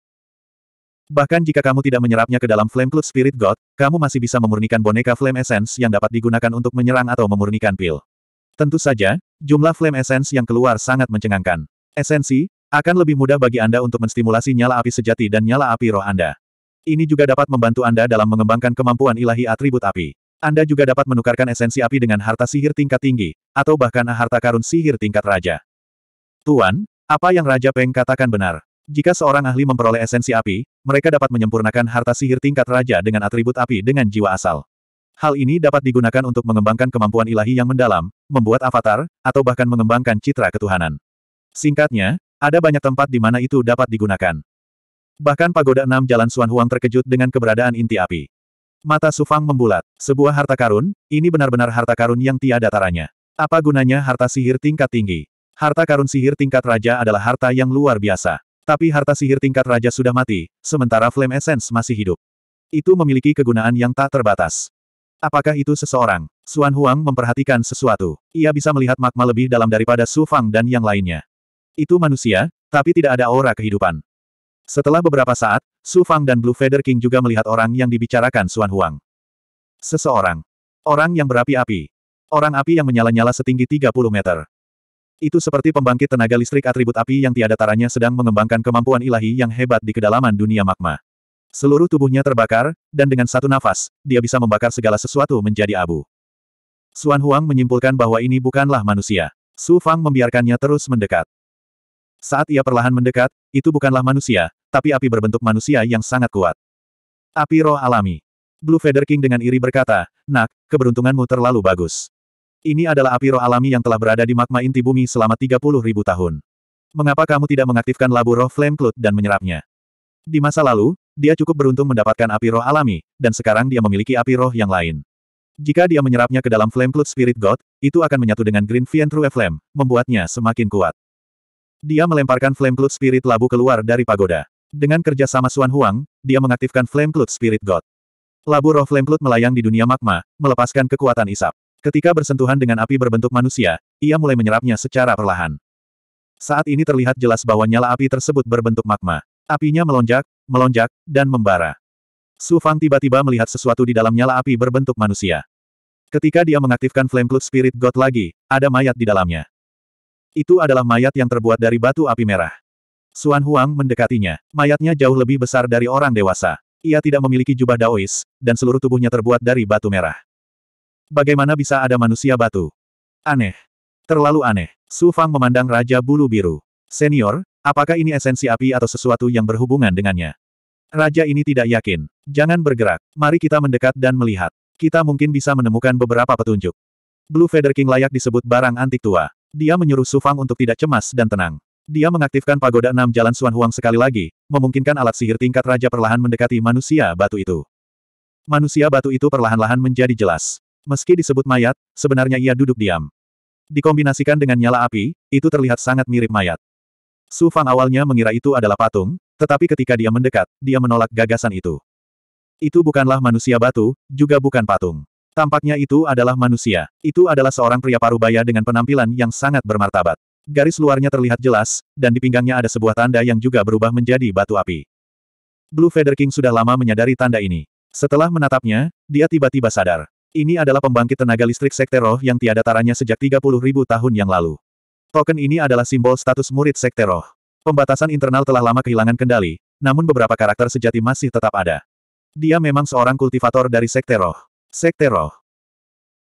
Bahkan jika kamu tidak menyerapnya ke dalam Flameplute Spirit God, kamu masih bisa memurnikan boneka Flame Essence yang dapat digunakan untuk menyerang atau memurnikan pil. Tentu saja, jumlah Flame Essence yang keluar sangat mencengangkan. Esensi, akan lebih mudah bagi Anda untuk menstimulasi nyala api sejati dan nyala api roh Anda. Ini juga dapat membantu Anda dalam mengembangkan kemampuan ilahi atribut api. Anda juga dapat menukarkan esensi api dengan harta sihir tingkat tinggi, atau bahkan harta karun sihir tingkat raja. Tuan, apa yang Raja Peng katakan benar. Jika seorang ahli memperoleh esensi api, mereka dapat menyempurnakan harta sihir tingkat raja dengan atribut api dengan jiwa asal. Hal ini dapat digunakan untuk mengembangkan kemampuan ilahi yang mendalam, membuat avatar, atau bahkan mengembangkan citra ketuhanan. Singkatnya, ada banyak tempat di mana itu dapat digunakan. Bahkan pagoda enam Jalan Suan Huang terkejut dengan keberadaan inti api. Mata Sufang membulat. Sebuah harta karun, ini benar-benar harta karun yang tiada taranya. Apa gunanya harta sihir tingkat tinggi? Harta karun sihir tingkat raja adalah harta yang luar biasa. Tapi harta sihir tingkat raja sudah mati, sementara Flame Essence masih hidup. Itu memiliki kegunaan yang tak terbatas. Apakah itu seseorang? Suan Huang memperhatikan sesuatu. Ia bisa melihat magma lebih dalam daripada Su Fang dan yang lainnya. Itu manusia, tapi tidak ada aura kehidupan. Setelah beberapa saat, Su Fang dan Blue Feather King juga melihat orang yang dibicarakan Suan Huang. Seseorang. Orang yang berapi-api. Orang api yang menyala-nyala setinggi 30 meter. Itu seperti pembangkit tenaga listrik atribut api yang tiada taranya sedang mengembangkan kemampuan ilahi yang hebat di kedalaman dunia magma. Seluruh tubuhnya terbakar, dan dengan satu nafas, dia bisa membakar segala sesuatu menjadi abu. Suan Huang menyimpulkan bahwa ini bukanlah manusia. Su Fang membiarkannya terus mendekat. Saat ia perlahan mendekat, itu bukanlah manusia, tapi api berbentuk manusia yang sangat kuat. Api roh alami. Blue Feather King dengan iri berkata, Nak, keberuntunganmu terlalu bagus. Ini adalah api roh alami yang telah berada di magma inti bumi selama 30 ribu tahun. Mengapa kamu tidak mengaktifkan labu roh Flame Cloud dan menyerapnya? Di masa lalu, dia cukup beruntung mendapatkan api roh alami, dan sekarang dia memiliki api roh yang lain. Jika dia menyerapnya ke dalam Flame Cloud Spirit God, itu akan menyatu dengan Green Fiend True Flame, membuatnya semakin kuat. Dia melemparkan Flame Cloud Spirit Labu keluar dari pagoda. Dengan kerjasama Suan Huang, dia mengaktifkan Flame Cloud Spirit God. Labu roh Flame Cloud melayang di dunia magma, melepaskan kekuatan isap. Ketika bersentuhan dengan api berbentuk manusia, ia mulai menyerapnya secara perlahan. Saat ini terlihat jelas bahwa nyala api tersebut berbentuk magma. Apinya melonjak, melonjak, dan membara. Su Fang tiba-tiba melihat sesuatu di dalam nyala api berbentuk manusia. Ketika dia mengaktifkan Flame Cloud Spirit God lagi, ada mayat di dalamnya. Itu adalah mayat yang terbuat dari batu api merah. Suan Huang mendekatinya. Mayatnya jauh lebih besar dari orang dewasa. Ia tidak memiliki jubah daois, dan seluruh tubuhnya terbuat dari batu merah. Bagaimana bisa ada manusia batu? Aneh. Terlalu aneh. Su Fang memandang Raja Bulu Biru. Senior, apakah ini esensi api atau sesuatu yang berhubungan dengannya? Raja ini tidak yakin. Jangan bergerak. Mari kita mendekat dan melihat. Kita mungkin bisa menemukan beberapa petunjuk. Blue Feather King layak disebut barang antik tua. Dia menyuruh Su Fang untuk tidak cemas dan tenang. Dia mengaktifkan pagoda enam jalan Suan Huang sekali lagi, memungkinkan alat sihir tingkat raja perlahan mendekati manusia batu itu. Manusia batu itu perlahan-lahan menjadi jelas. Meski disebut mayat, sebenarnya ia duduk diam. Dikombinasikan dengan nyala api, itu terlihat sangat mirip mayat. Su Fang awalnya mengira itu adalah patung, tetapi ketika dia mendekat, dia menolak gagasan itu. Itu bukanlah manusia batu, juga bukan patung. Tampaknya itu adalah manusia. Itu adalah seorang pria parubaya dengan penampilan yang sangat bermartabat. Garis luarnya terlihat jelas, dan di pinggangnya ada sebuah tanda yang juga berubah menjadi batu api. Blue Feather King sudah lama menyadari tanda ini. Setelah menatapnya, dia tiba-tiba sadar. Ini adalah pembangkit tenaga listrik sekte roh yang tiada taranya sejak 30.000 tahun yang lalu. Token ini adalah simbol status murid sekte roh. Pembatasan internal telah lama kehilangan kendali, namun beberapa karakter sejati masih tetap ada. Dia memang seorang kultivator dari sekte roh. Sekte Roh.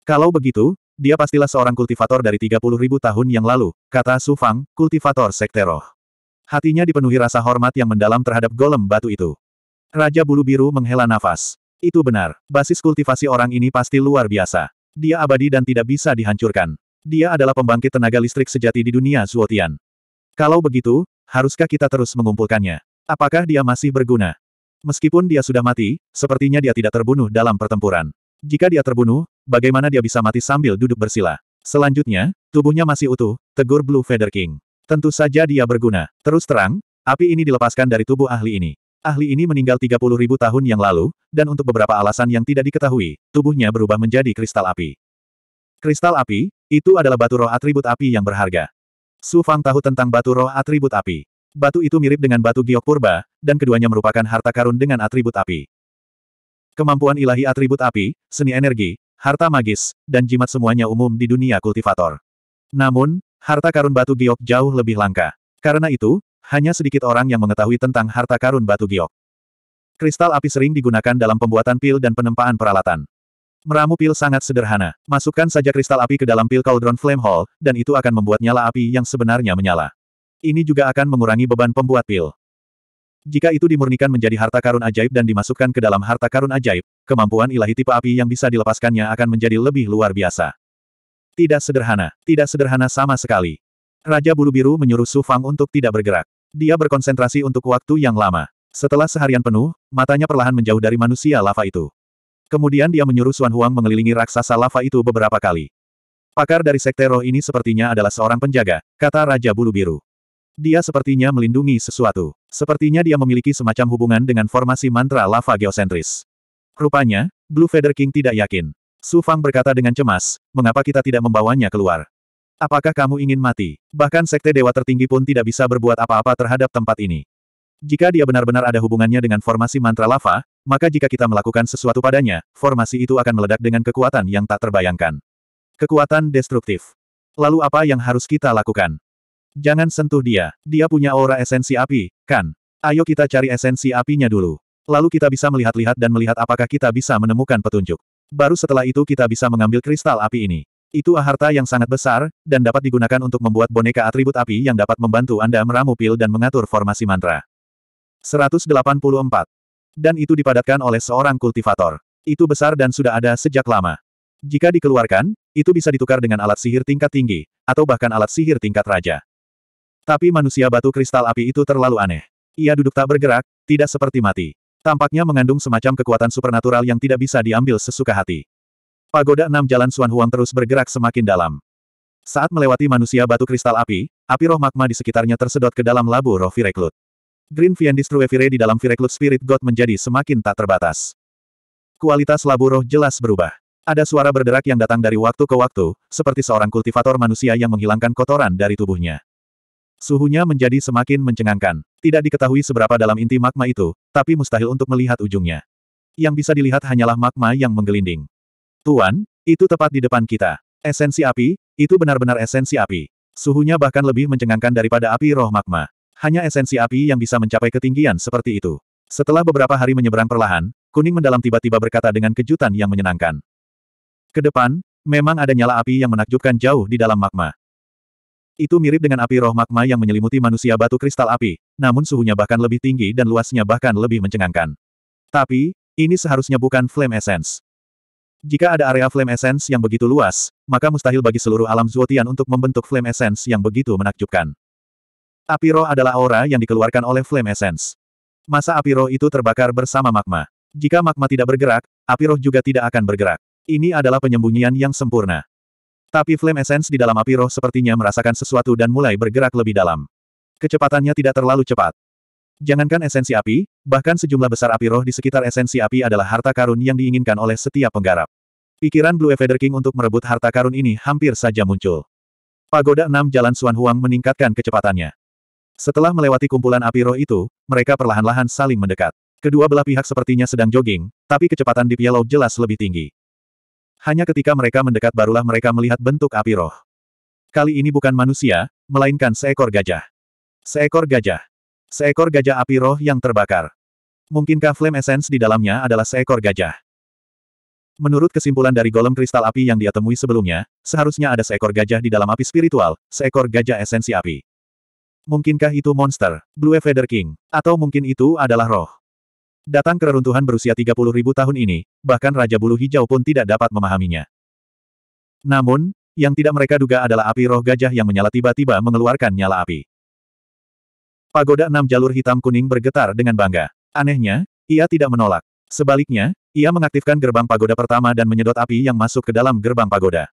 Kalau begitu, dia pastilah seorang kultivator dari 30 ribu tahun yang lalu, kata Su Fang, kultivator Sekte Roh. Hatinya dipenuhi rasa hormat yang mendalam terhadap golem batu itu. Raja Bulu Biru menghela nafas. Itu benar, basis kultivasi orang ini pasti luar biasa. Dia abadi dan tidak bisa dihancurkan. Dia adalah pembangkit tenaga listrik sejati di dunia Zuotian. Kalau begitu, haruskah kita terus mengumpulkannya? Apakah dia masih berguna? Meskipun dia sudah mati, sepertinya dia tidak terbunuh dalam pertempuran. Jika dia terbunuh, bagaimana dia bisa mati sambil duduk bersila? Selanjutnya, tubuhnya masih utuh, tegur Blue Feather King. Tentu saja dia berguna. Terus terang, api ini dilepaskan dari tubuh ahli ini. Ahli ini meninggal 30 ribu tahun yang lalu, dan untuk beberapa alasan yang tidak diketahui, tubuhnya berubah menjadi kristal api. Kristal api, itu adalah batu roh atribut api yang berharga. Su Fang tahu tentang batu roh atribut api. Batu itu mirip dengan batu giok purba, dan keduanya merupakan harta karun dengan atribut api. Kemampuan ilahi atribut api, seni energi, harta magis, dan jimat semuanya umum di dunia kultivator. Namun, harta karun batu giok jauh lebih langka. Karena itu, hanya sedikit orang yang mengetahui tentang harta karun batu giok. Kristal api sering digunakan dalam pembuatan pil dan penempaan peralatan. Meramu pil sangat sederhana. Masukkan saja kristal api ke dalam pil Cauldron Flame hole, dan itu akan membuat nyala api yang sebenarnya menyala. Ini juga akan mengurangi beban pembuat pil. Jika itu dimurnikan menjadi harta karun ajaib dan dimasukkan ke dalam harta karun ajaib, kemampuan ilahi tipe api yang bisa dilepaskannya akan menjadi lebih luar biasa. Tidak sederhana, tidak sederhana sama sekali. Raja Bulu Biru menyuruh Su Fang untuk tidak bergerak. Dia berkonsentrasi untuk waktu yang lama. Setelah seharian penuh, matanya perlahan menjauh dari manusia lava itu. Kemudian dia menyuruh Suan Huang mengelilingi raksasa lava itu beberapa kali. Pakar dari sekte roh ini sepertinya adalah seorang penjaga, kata Raja Bulu Biru. Dia sepertinya melindungi sesuatu. Sepertinya dia memiliki semacam hubungan dengan formasi mantra lava geosentris. Rupanya, Blue Feather King tidak yakin. Su Fang berkata dengan cemas, mengapa kita tidak membawanya keluar? Apakah kamu ingin mati? Bahkan sekte dewa tertinggi pun tidak bisa berbuat apa-apa terhadap tempat ini. Jika dia benar-benar ada hubungannya dengan formasi mantra lava, maka jika kita melakukan sesuatu padanya, formasi itu akan meledak dengan kekuatan yang tak terbayangkan. Kekuatan destruktif. Lalu apa yang harus kita lakukan? Jangan sentuh dia, dia punya aura esensi api, kan? Ayo kita cari esensi apinya dulu. Lalu kita bisa melihat-lihat dan melihat apakah kita bisa menemukan petunjuk. Baru setelah itu kita bisa mengambil kristal api ini. Itu harta yang sangat besar, dan dapat digunakan untuk membuat boneka atribut api yang dapat membantu Anda meramu pil dan mengatur formasi mantra. 184. Dan itu dipadatkan oleh seorang kultivator. Itu besar dan sudah ada sejak lama. Jika dikeluarkan, itu bisa ditukar dengan alat sihir tingkat tinggi, atau bahkan alat sihir tingkat raja. Tapi manusia batu kristal api itu terlalu aneh. Ia duduk tak bergerak, tidak seperti mati. Tampaknya mengandung semacam kekuatan supernatural yang tidak bisa diambil sesuka hati. Pagoda enam jalan Suan Huang terus bergerak semakin dalam. Saat melewati manusia batu kristal api, api roh magma di sekitarnya tersedot ke dalam labu roh Vireklut. Green Fiendis Truevire di dalam Vireklut Spirit God menjadi semakin tak terbatas. Kualitas labu roh jelas berubah. Ada suara berderak yang datang dari waktu ke waktu, seperti seorang kultivator manusia yang menghilangkan kotoran dari tubuhnya. Suhunya menjadi semakin mencengangkan. Tidak diketahui seberapa dalam inti magma itu, tapi mustahil untuk melihat ujungnya. Yang bisa dilihat hanyalah magma yang menggelinding. Tuan, itu tepat di depan kita. Esensi api, itu benar-benar esensi api. Suhunya bahkan lebih mencengangkan daripada api roh magma. Hanya esensi api yang bisa mencapai ketinggian seperti itu. Setelah beberapa hari menyeberang perlahan, Kuning mendalam tiba-tiba berkata dengan kejutan yang menyenangkan. Kedepan, memang ada nyala api yang menakjubkan jauh di dalam magma. Itu mirip dengan api roh magma yang menyelimuti manusia batu kristal api, namun suhunya bahkan lebih tinggi dan luasnya bahkan lebih mencengangkan. Tapi, ini seharusnya bukan flame essence. Jika ada area flame essence yang begitu luas, maka mustahil bagi seluruh alam Zuotian untuk membentuk flame essence yang begitu menakjubkan. Api roh adalah aura yang dikeluarkan oleh flame essence. Masa api roh itu terbakar bersama magma. Jika magma tidak bergerak, api roh juga tidak akan bergerak. Ini adalah penyembunyian yang sempurna. Tapi Flame Essence di dalam api roh sepertinya merasakan sesuatu dan mulai bergerak lebih dalam. Kecepatannya tidak terlalu cepat. Jangankan esensi api, bahkan sejumlah besar api roh di sekitar esensi api adalah harta karun yang diinginkan oleh setiap penggarap. Pikiran Blue Feather King untuk merebut harta karun ini hampir saja muncul. Pagoda 6 Jalan Suan Huang meningkatkan kecepatannya. Setelah melewati kumpulan api roh itu, mereka perlahan-lahan saling mendekat. Kedua belah pihak sepertinya sedang jogging, tapi kecepatan di Yellow jelas lebih tinggi. Hanya ketika mereka mendekat barulah mereka melihat bentuk api roh. Kali ini bukan manusia, melainkan seekor gajah. Seekor gajah. Seekor gajah api roh yang terbakar. Mungkinkah flame essence di dalamnya adalah seekor gajah? Menurut kesimpulan dari golem kristal api yang dia temui sebelumnya, seharusnya ada seekor gajah di dalam api spiritual, seekor gajah esensi api. Mungkinkah itu monster, Blue Feather King, atau mungkin itu adalah roh? Datang keruntuhan berusia 30.000 tahun ini, bahkan Raja Bulu Hijau pun tidak dapat memahaminya. Namun, yang tidak mereka duga adalah api roh gajah yang menyala tiba-tiba mengeluarkan nyala api. Pagoda enam jalur hitam kuning bergetar dengan bangga. Anehnya, ia tidak menolak. Sebaliknya, ia mengaktifkan gerbang pagoda pertama dan menyedot api yang masuk ke dalam gerbang pagoda.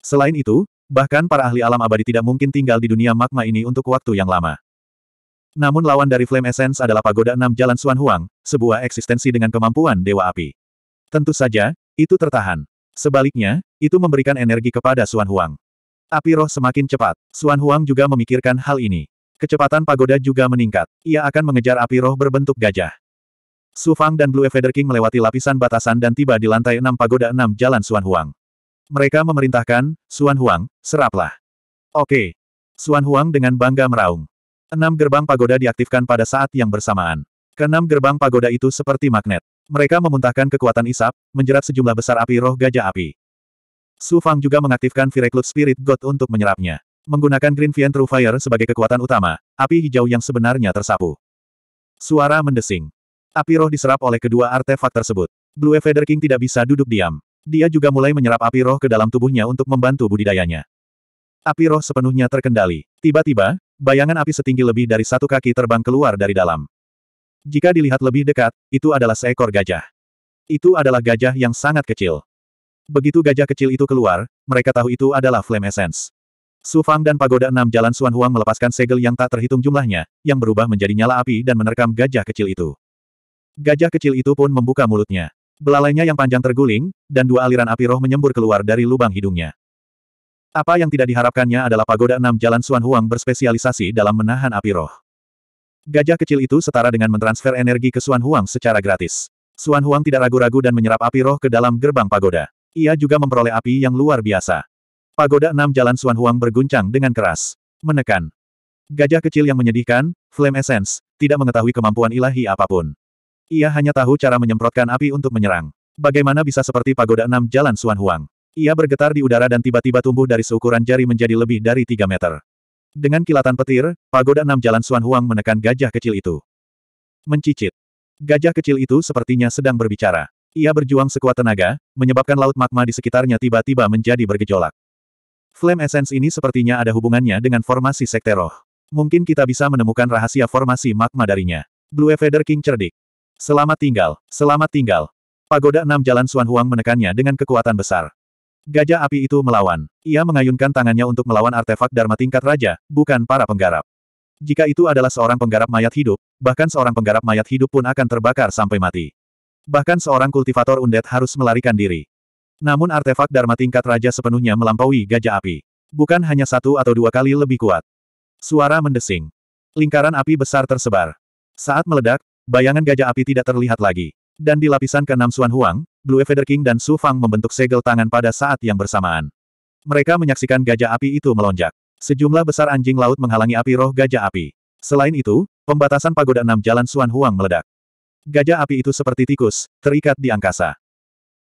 Selain itu, bahkan para ahli alam abadi tidak mungkin tinggal di dunia magma ini untuk waktu yang lama. Namun lawan dari Flame Essence adalah Pagoda Enam Jalan Suan Huang, sebuah eksistensi dengan kemampuan Dewa Api. Tentu saja, itu tertahan. Sebaliknya, itu memberikan energi kepada Suan Huang. Api roh semakin cepat. Suan Huang juga memikirkan hal ini. Kecepatan pagoda juga meningkat. Ia akan mengejar api roh berbentuk gajah. Su Fang dan Blue Feather King melewati lapisan batasan dan tiba di lantai 6 pagoda 6 Jalan Suan Huang. Mereka memerintahkan, Suan Huang, seraplah. Oke. Suan Huang dengan bangga meraung. Enam gerbang pagoda diaktifkan pada saat yang bersamaan. Keenam gerbang pagoda itu seperti magnet. Mereka memuntahkan kekuatan isap, menjerat sejumlah besar api roh gajah api. Su Fang juga mengaktifkan Vireclut Spirit God untuk menyerapnya. Menggunakan Green Vien True Fire sebagai kekuatan utama, api hijau yang sebenarnya tersapu. Suara mendesing. Api roh diserap oleh kedua artefak tersebut. Blue Feather King tidak bisa duduk diam. Dia juga mulai menyerap api roh ke dalam tubuhnya untuk membantu budidayanya. Api roh sepenuhnya terkendali. Tiba-tiba, Bayangan api setinggi lebih dari satu kaki terbang keluar dari dalam. Jika dilihat lebih dekat, itu adalah seekor gajah. Itu adalah gajah yang sangat kecil. Begitu gajah kecil itu keluar, mereka tahu itu adalah Flame Essence. Su Fang dan Pagoda Enam Jalan Suan Huang melepaskan segel yang tak terhitung jumlahnya, yang berubah menjadi nyala api dan menerkam gajah kecil itu. Gajah kecil itu pun membuka mulutnya. Belalainya yang panjang terguling, dan dua aliran api roh menyembur keluar dari lubang hidungnya. Apa yang tidak diharapkannya adalah pagoda enam jalan Suan Huang berspesialisasi dalam menahan api roh. Gajah kecil itu setara dengan mentransfer energi ke Suan Huang secara gratis. Suan Huang tidak ragu-ragu dan menyerap api roh ke dalam gerbang pagoda. Ia juga memperoleh api yang luar biasa. Pagoda enam jalan Suan Huang berguncang dengan keras. Menekan. Gajah kecil yang menyedihkan, Flame Essence, tidak mengetahui kemampuan ilahi apapun. Ia hanya tahu cara menyemprotkan api untuk menyerang. Bagaimana bisa seperti pagoda enam jalan Suan Huang? Ia bergetar di udara dan tiba-tiba tumbuh dari seukuran jari menjadi lebih dari tiga meter. Dengan kilatan petir, pagoda enam jalan Suan Huang menekan gajah kecil itu. Mencicit. Gajah kecil itu sepertinya sedang berbicara. Ia berjuang sekuat tenaga, menyebabkan laut magma di sekitarnya tiba-tiba menjadi bergejolak. Flame Essence ini sepertinya ada hubungannya dengan formasi sekte roh. Mungkin kita bisa menemukan rahasia formasi magma darinya. Blue Feather King cerdik. Selamat tinggal, selamat tinggal. Pagoda enam jalan Suan Huang menekannya dengan kekuatan besar. Gajah api itu melawan. Ia mengayunkan tangannya untuk melawan artefak Dharma tingkat raja, bukan para penggarap. Jika itu adalah seorang penggarap mayat hidup, bahkan seorang penggarap mayat hidup pun akan terbakar sampai mati. Bahkan seorang kultivator undet harus melarikan diri. Namun artefak Dharma tingkat raja sepenuhnya melampaui gajah api. Bukan hanya satu atau dua kali lebih kuat. Suara mendesing. Lingkaran api besar tersebar. Saat meledak, bayangan gajah api tidak terlihat lagi. Dan di lapisan keenam Suan Huang, Blue Feather King dan Su Fang membentuk segel tangan pada saat yang bersamaan. Mereka menyaksikan gajah api itu melonjak. Sejumlah besar anjing laut menghalangi api roh gajah api. Selain itu, pembatasan pagoda enam jalan Suan Huang meledak. Gajah api itu seperti tikus, terikat di angkasa.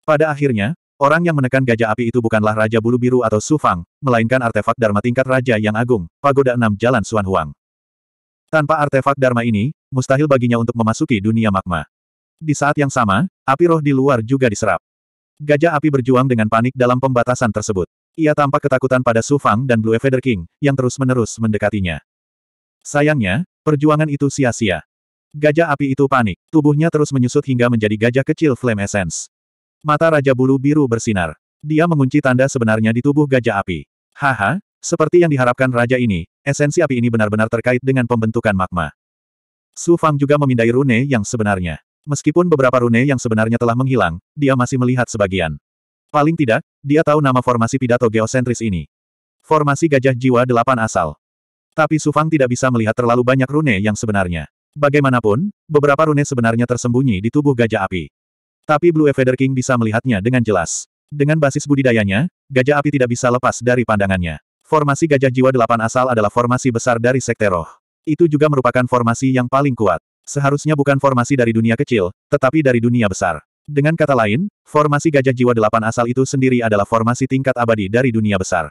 Pada akhirnya, orang yang menekan gajah api itu bukanlah Raja Bulu Biru atau Su Fang, melainkan artefak Dharma tingkat Raja yang agung, pagoda enam jalan Suan Huang. Tanpa artefak Dharma ini, mustahil baginya untuk memasuki dunia magma. Di saat yang sama, api roh di luar juga diserap. Gajah api berjuang dengan panik dalam pembatasan tersebut. Ia tampak ketakutan pada Su Fang dan Blue Feather King, yang terus-menerus mendekatinya. Sayangnya, perjuangan itu sia-sia. Gajah api itu panik, tubuhnya terus menyusut hingga menjadi gajah kecil Flame Essence. Mata Raja Bulu Biru bersinar. Dia mengunci tanda sebenarnya di tubuh gajah api. Haha, seperti yang diharapkan Raja ini, esensi api ini benar-benar terkait dengan pembentukan magma. Su Fang juga memindai rune yang sebenarnya. Meskipun beberapa rune yang sebenarnya telah menghilang, dia masih melihat sebagian. Paling tidak, dia tahu nama formasi pidato geosentris ini. Formasi gajah jiwa delapan asal. Tapi Sufang tidak bisa melihat terlalu banyak rune yang sebenarnya. Bagaimanapun, beberapa rune sebenarnya tersembunyi di tubuh gajah api. Tapi Blue Feather King bisa melihatnya dengan jelas. Dengan basis budidayanya, gajah api tidak bisa lepas dari pandangannya. Formasi gajah jiwa delapan asal adalah formasi besar dari Sekte Roh. Itu juga merupakan formasi yang paling kuat. Seharusnya bukan formasi dari dunia kecil, tetapi dari dunia besar. Dengan kata lain, formasi gajah jiwa delapan asal itu sendiri adalah formasi tingkat abadi dari dunia besar.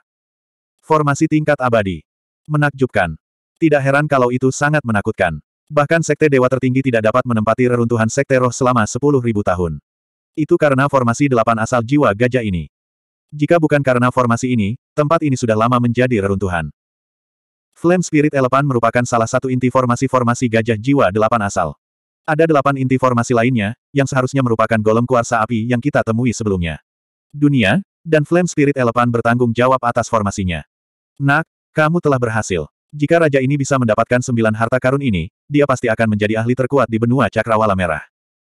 Formasi tingkat abadi. Menakjubkan. Tidak heran kalau itu sangat menakutkan. Bahkan sekte dewa tertinggi tidak dapat menempati reruntuhan sekte roh selama sepuluh ribu tahun. Itu karena formasi delapan asal jiwa gajah ini. Jika bukan karena formasi ini, tempat ini sudah lama menjadi reruntuhan. Flame Spirit Elepan merupakan salah satu inti formasi-formasi gajah jiwa delapan asal. Ada delapan inti formasi lainnya, yang seharusnya merupakan golem kuasa api yang kita temui sebelumnya. Dunia, dan Flame Spirit Elepan bertanggung jawab atas formasinya. Nak, kamu telah berhasil. Jika raja ini bisa mendapatkan sembilan harta karun ini, dia pasti akan menjadi ahli terkuat di benua Cakrawala Merah.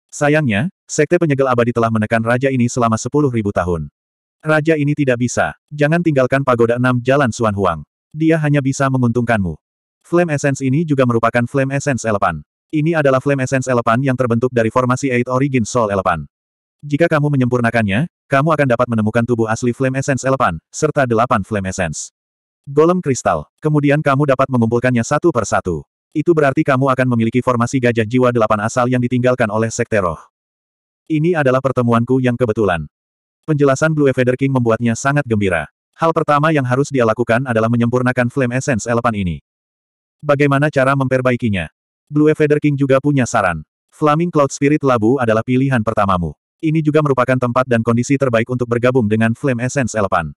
Sayangnya, Sekte Penyegel Abadi telah menekan raja ini selama sepuluh ribu tahun. Raja ini tidak bisa. Jangan tinggalkan pagoda enam jalan Suan Huang. Dia hanya bisa menguntungkanmu. Flame Essence ini juga merupakan Flame Essence Elepan. Ini adalah Flame Essence Elepan yang terbentuk dari formasi Eight Origin Soul Elepan. Jika kamu menyempurnakannya, kamu akan dapat menemukan tubuh asli Flame Essence Elepan, serta delapan Flame Essence. Golem Kristal. Kemudian kamu dapat mengumpulkannya satu per satu. Itu berarti kamu akan memiliki formasi gajah jiwa delapan asal yang ditinggalkan oleh Sekte Ini adalah pertemuanku yang kebetulan. Penjelasan Blue Feather King membuatnya sangat gembira. Hal pertama yang harus dia lakukan adalah menyempurnakan Flame Essence Elepan ini. Bagaimana cara memperbaikinya? Blue Feather King juga punya saran. Flaming Cloud Spirit Labu adalah pilihan pertamamu. Ini juga merupakan tempat dan kondisi terbaik untuk bergabung dengan Flame Essence Elepan.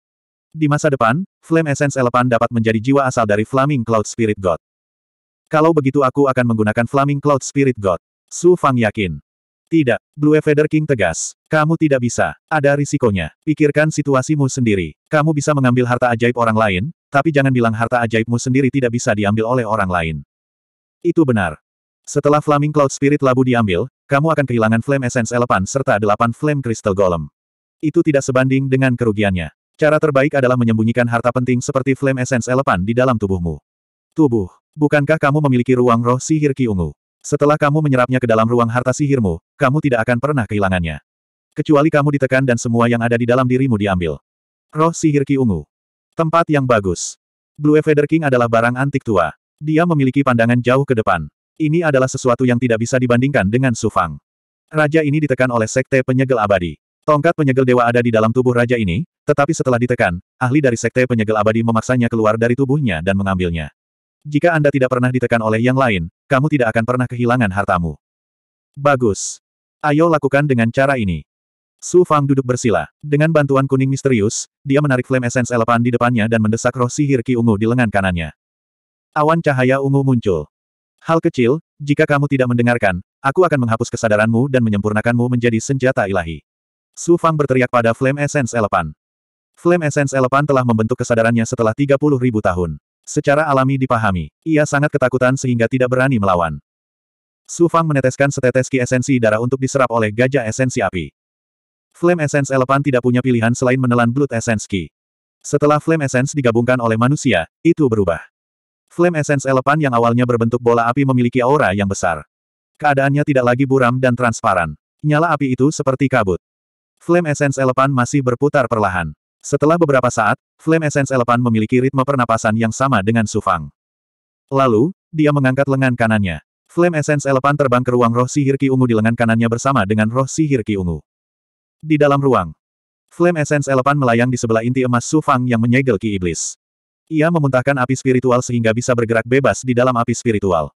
Di masa depan, Flame Essence Elepan dapat menjadi jiwa asal dari Flaming Cloud Spirit God. Kalau begitu aku akan menggunakan Flaming Cloud Spirit God. Su Fang yakin. Tidak, Blue Feather King tegas. Kamu tidak bisa. Ada risikonya. Pikirkan situasimu sendiri. Kamu bisa mengambil harta ajaib orang lain, tapi jangan bilang harta ajaibmu sendiri tidak bisa diambil oleh orang lain. Itu benar. Setelah Flaming Cloud Spirit Labu diambil, kamu akan kehilangan Flame Essence Elephant serta 8 Flame Crystal Golem. Itu tidak sebanding dengan kerugiannya. Cara terbaik adalah menyembunyikan harta penting seperti Flame Essence Elephant di dalam tubuhmu. Tubuh. Bukankah kamu memiliki ruang roh sihir Ki Ungu? Setelah kamu menyerapnya ke dalam ruang harta sihirmu, kamu tidak akan pernah kehilangannya. Kecuali kamu ditekan dan semua yang ada di dalam dirimu diambil. Roh sihir Ki Ungu. Tempat yang bagus. Blue Feather King adalah barang antik tua. Dia memiliki pandangan jauh ke depan. Ini adalah sesuatu yang tidak bisa dibandingkan dengan Sufang. Raja ini ditekan oleh Sekte Penyegel Abadi. Tongkat penyegel dewa ada di dalam tubuh raja ini, tetapi setelah ditekan, ahli dari Sekte Penyegel Abadi memaksanya keluar dari tubuhnya dan mengambilnya. Jika Anda tidak pernah ditekan oleh yang lain, kamu tidak akan pernah kehilangan hartamu. Bagus. Ayo lakukan dengan cara ini. Su Fang duduk bersila. Dengan bantuan kuning misterius, dia menarik flame essence elepan di depannya dan mendesak roh sihir Ki Ungu di lengan kanannya. Awan cahaya ungu muncul. Hal kecil, jika kamu tidak mendengarkan, aku akan menghapus kesadaranmu dan menyempurnakanmu menjadi senjata ilahi. Su Fang berteriak pada flame essence elepan. Flame essence elepan telah membentuk kesadarannya setelah 30.000 tahun. Secara alami dipahami, ia sangat ketakutan sehingga tidak berani melawan. Su Fang meneteskan setetes ki esensi darah untuk diserap oleh gajah esensi api. Flame Essence Elepan tidak punya pilihan selain menelan Blood Essence Ki. Setelah Flame Essence digabungkan oleh manusia, itu berubah. Flame Essence Elepan yang awalnya berbentuk bola api memiliki aura yang besar. Keadaannya tidak lagi buram dan transparan. Nyala api itu seperti kabut. Flame Essence Elepan masih berputar perlahan. Setelah beberapa saat, Flame Essence Elepan memiliki ritme pernapasan yang sama dengan Sufang. Lalu, dia mengangkat lengan kanannya. Flame Essence Elepan terbang ke ruang roh sihir Ki Ungu di lengan kanannya bersama dengan roh sihir Ki Ungu. Di dalam ruang, Flame Essence Elepan melayang di sebelah inti emas Sufang yang menyegel Ki Iblis. Ia memuntahkan api spiritual sehingga bisa bergerak bebas di dalam api spiritual.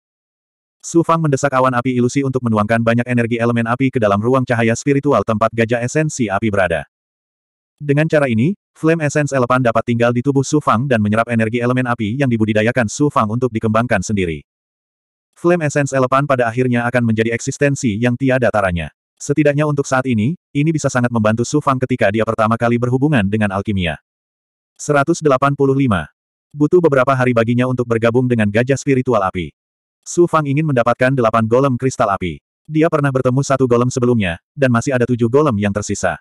Sufang mendesak awan api ilusi untuk menuangkan banyak energi elemen api ke dalam ruang cahaya spiritual tempat gajah esensi api berada. Dengan cara ini, Flame Essence Elepan dapat tinggal di tubuh Su Fang dan menyerap energi elemen api yang dibudidayakan Su Fang untuk dikembangkan sendiri. Flame Essence Elepan pada akhirnya akan menjadi eksistensi yang tiada taranya. Setidaknya untuk saat ini, ini bisa sangat membantu Su Fang ketika dia pertama kali berhubungan dengan alkimia. 185. Butuh beberapa hari baginya untuk bergabung dengan gajah spiritual api. Su Fang ingin mendapatkan delapan golem kristal api. Dia pernah bertemu satu golem sebelumnya, dan masih ada tujuh golem yang tersisa.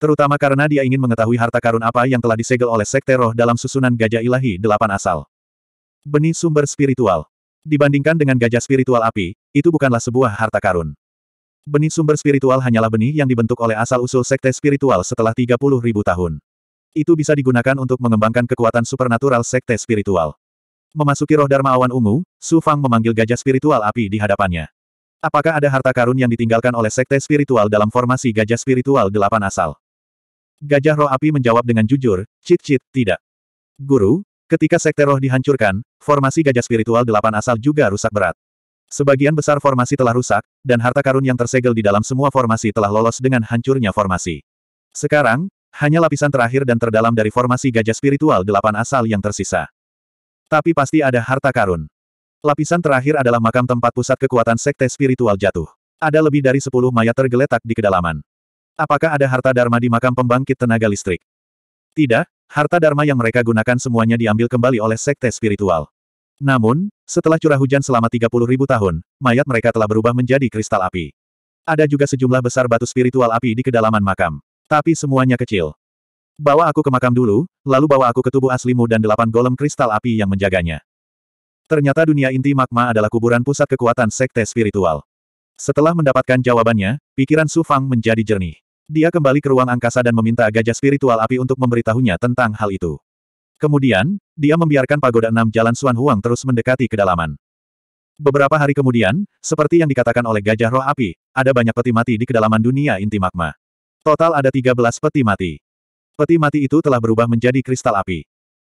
Terutama karena dia ingin mengetahui harta karun apa yang telah disegel oleh Sekte Roh dalam susunan Gajah Ilahi Delapan Asal. Benih sumber spiritual. Dibandingkan dengan gajah spiritual api, itu bukanlah sebuah harta karun. Benih sumber spiritual hanyalah benih yang dibentuk oleh asal-usul Sekte Spiritual setelah 30 ribu tahun. Itu bisa digunakan untuk mengembangkan kekuatan supernatural Sekte Spiritual. Memasuki roh Dharma Awan Ungu, Su Fang memanggil gajah spiritual api di hadapannya. Apakah ada harta karun yang ditinggalkan oleh sekte spiritual dalam formasi gajah spiritual delapan asal? Gajah roh api menjawab dengan jujur, cit-cit, tidak. Guru, ketika sekte roh dihancurkan, formasi gajah spiritual delapan asal juga rusak berat. Sebagian besar formasi telah rusak, dan harta karun yang tersegel di dalam semua formasi telah lolos dengan hancurnya formasi. Sekarang, hanya lapisan terakhir dan terdalam dari formasi gajah spiritual delapan asal yang tersisa. Tapi pasti ada harta karun. Lapisan terakhir adalah makam tempat pusat kekuatan sekte spiritual jatuh. Ada lebih dari sepuluh mayat tergeletak di kedalaman. Apakah ada harta Dharma di makam pembangkit tenaga listrik? Tidak, harta Dharma yang mereka gunakan semuanya diambil kembali oleh sekte spiritual. Namun, setelah curah hujan selama 30 tahun, mayat mereka telah berubah menjadi kristal api. Ada juga sejumlah besar batu spiritual api di kedalaman makam. Tapi semuanya kecil. Bawa aku ke makam dulu, lalu bawa aku ke tubuh aslimu dan delapan golem kristal api yang menjaganya. Ternyata dunia inti magma adalah kuburan pusat kekuatan sekte spiritual. Setelah mendapatkan jawabannya, pikiran Su Fang menjadi jernih. Dia kembali ke ruang angkasa dan meminta gajah spiritual api untuk memberitahunya tentang hal itu. Kemudian, dia membiarkan pagoda enam jalan Suan Huang terus mendekati kedalaman. Beberapa hari kemudian, seperti yang dikatakan oleh gajah roh api, ada banyak peti mati di kedalaman dunia inti magma. Total ada 13 peti mati. Peti mati itu telah berubah menjadi kristal api.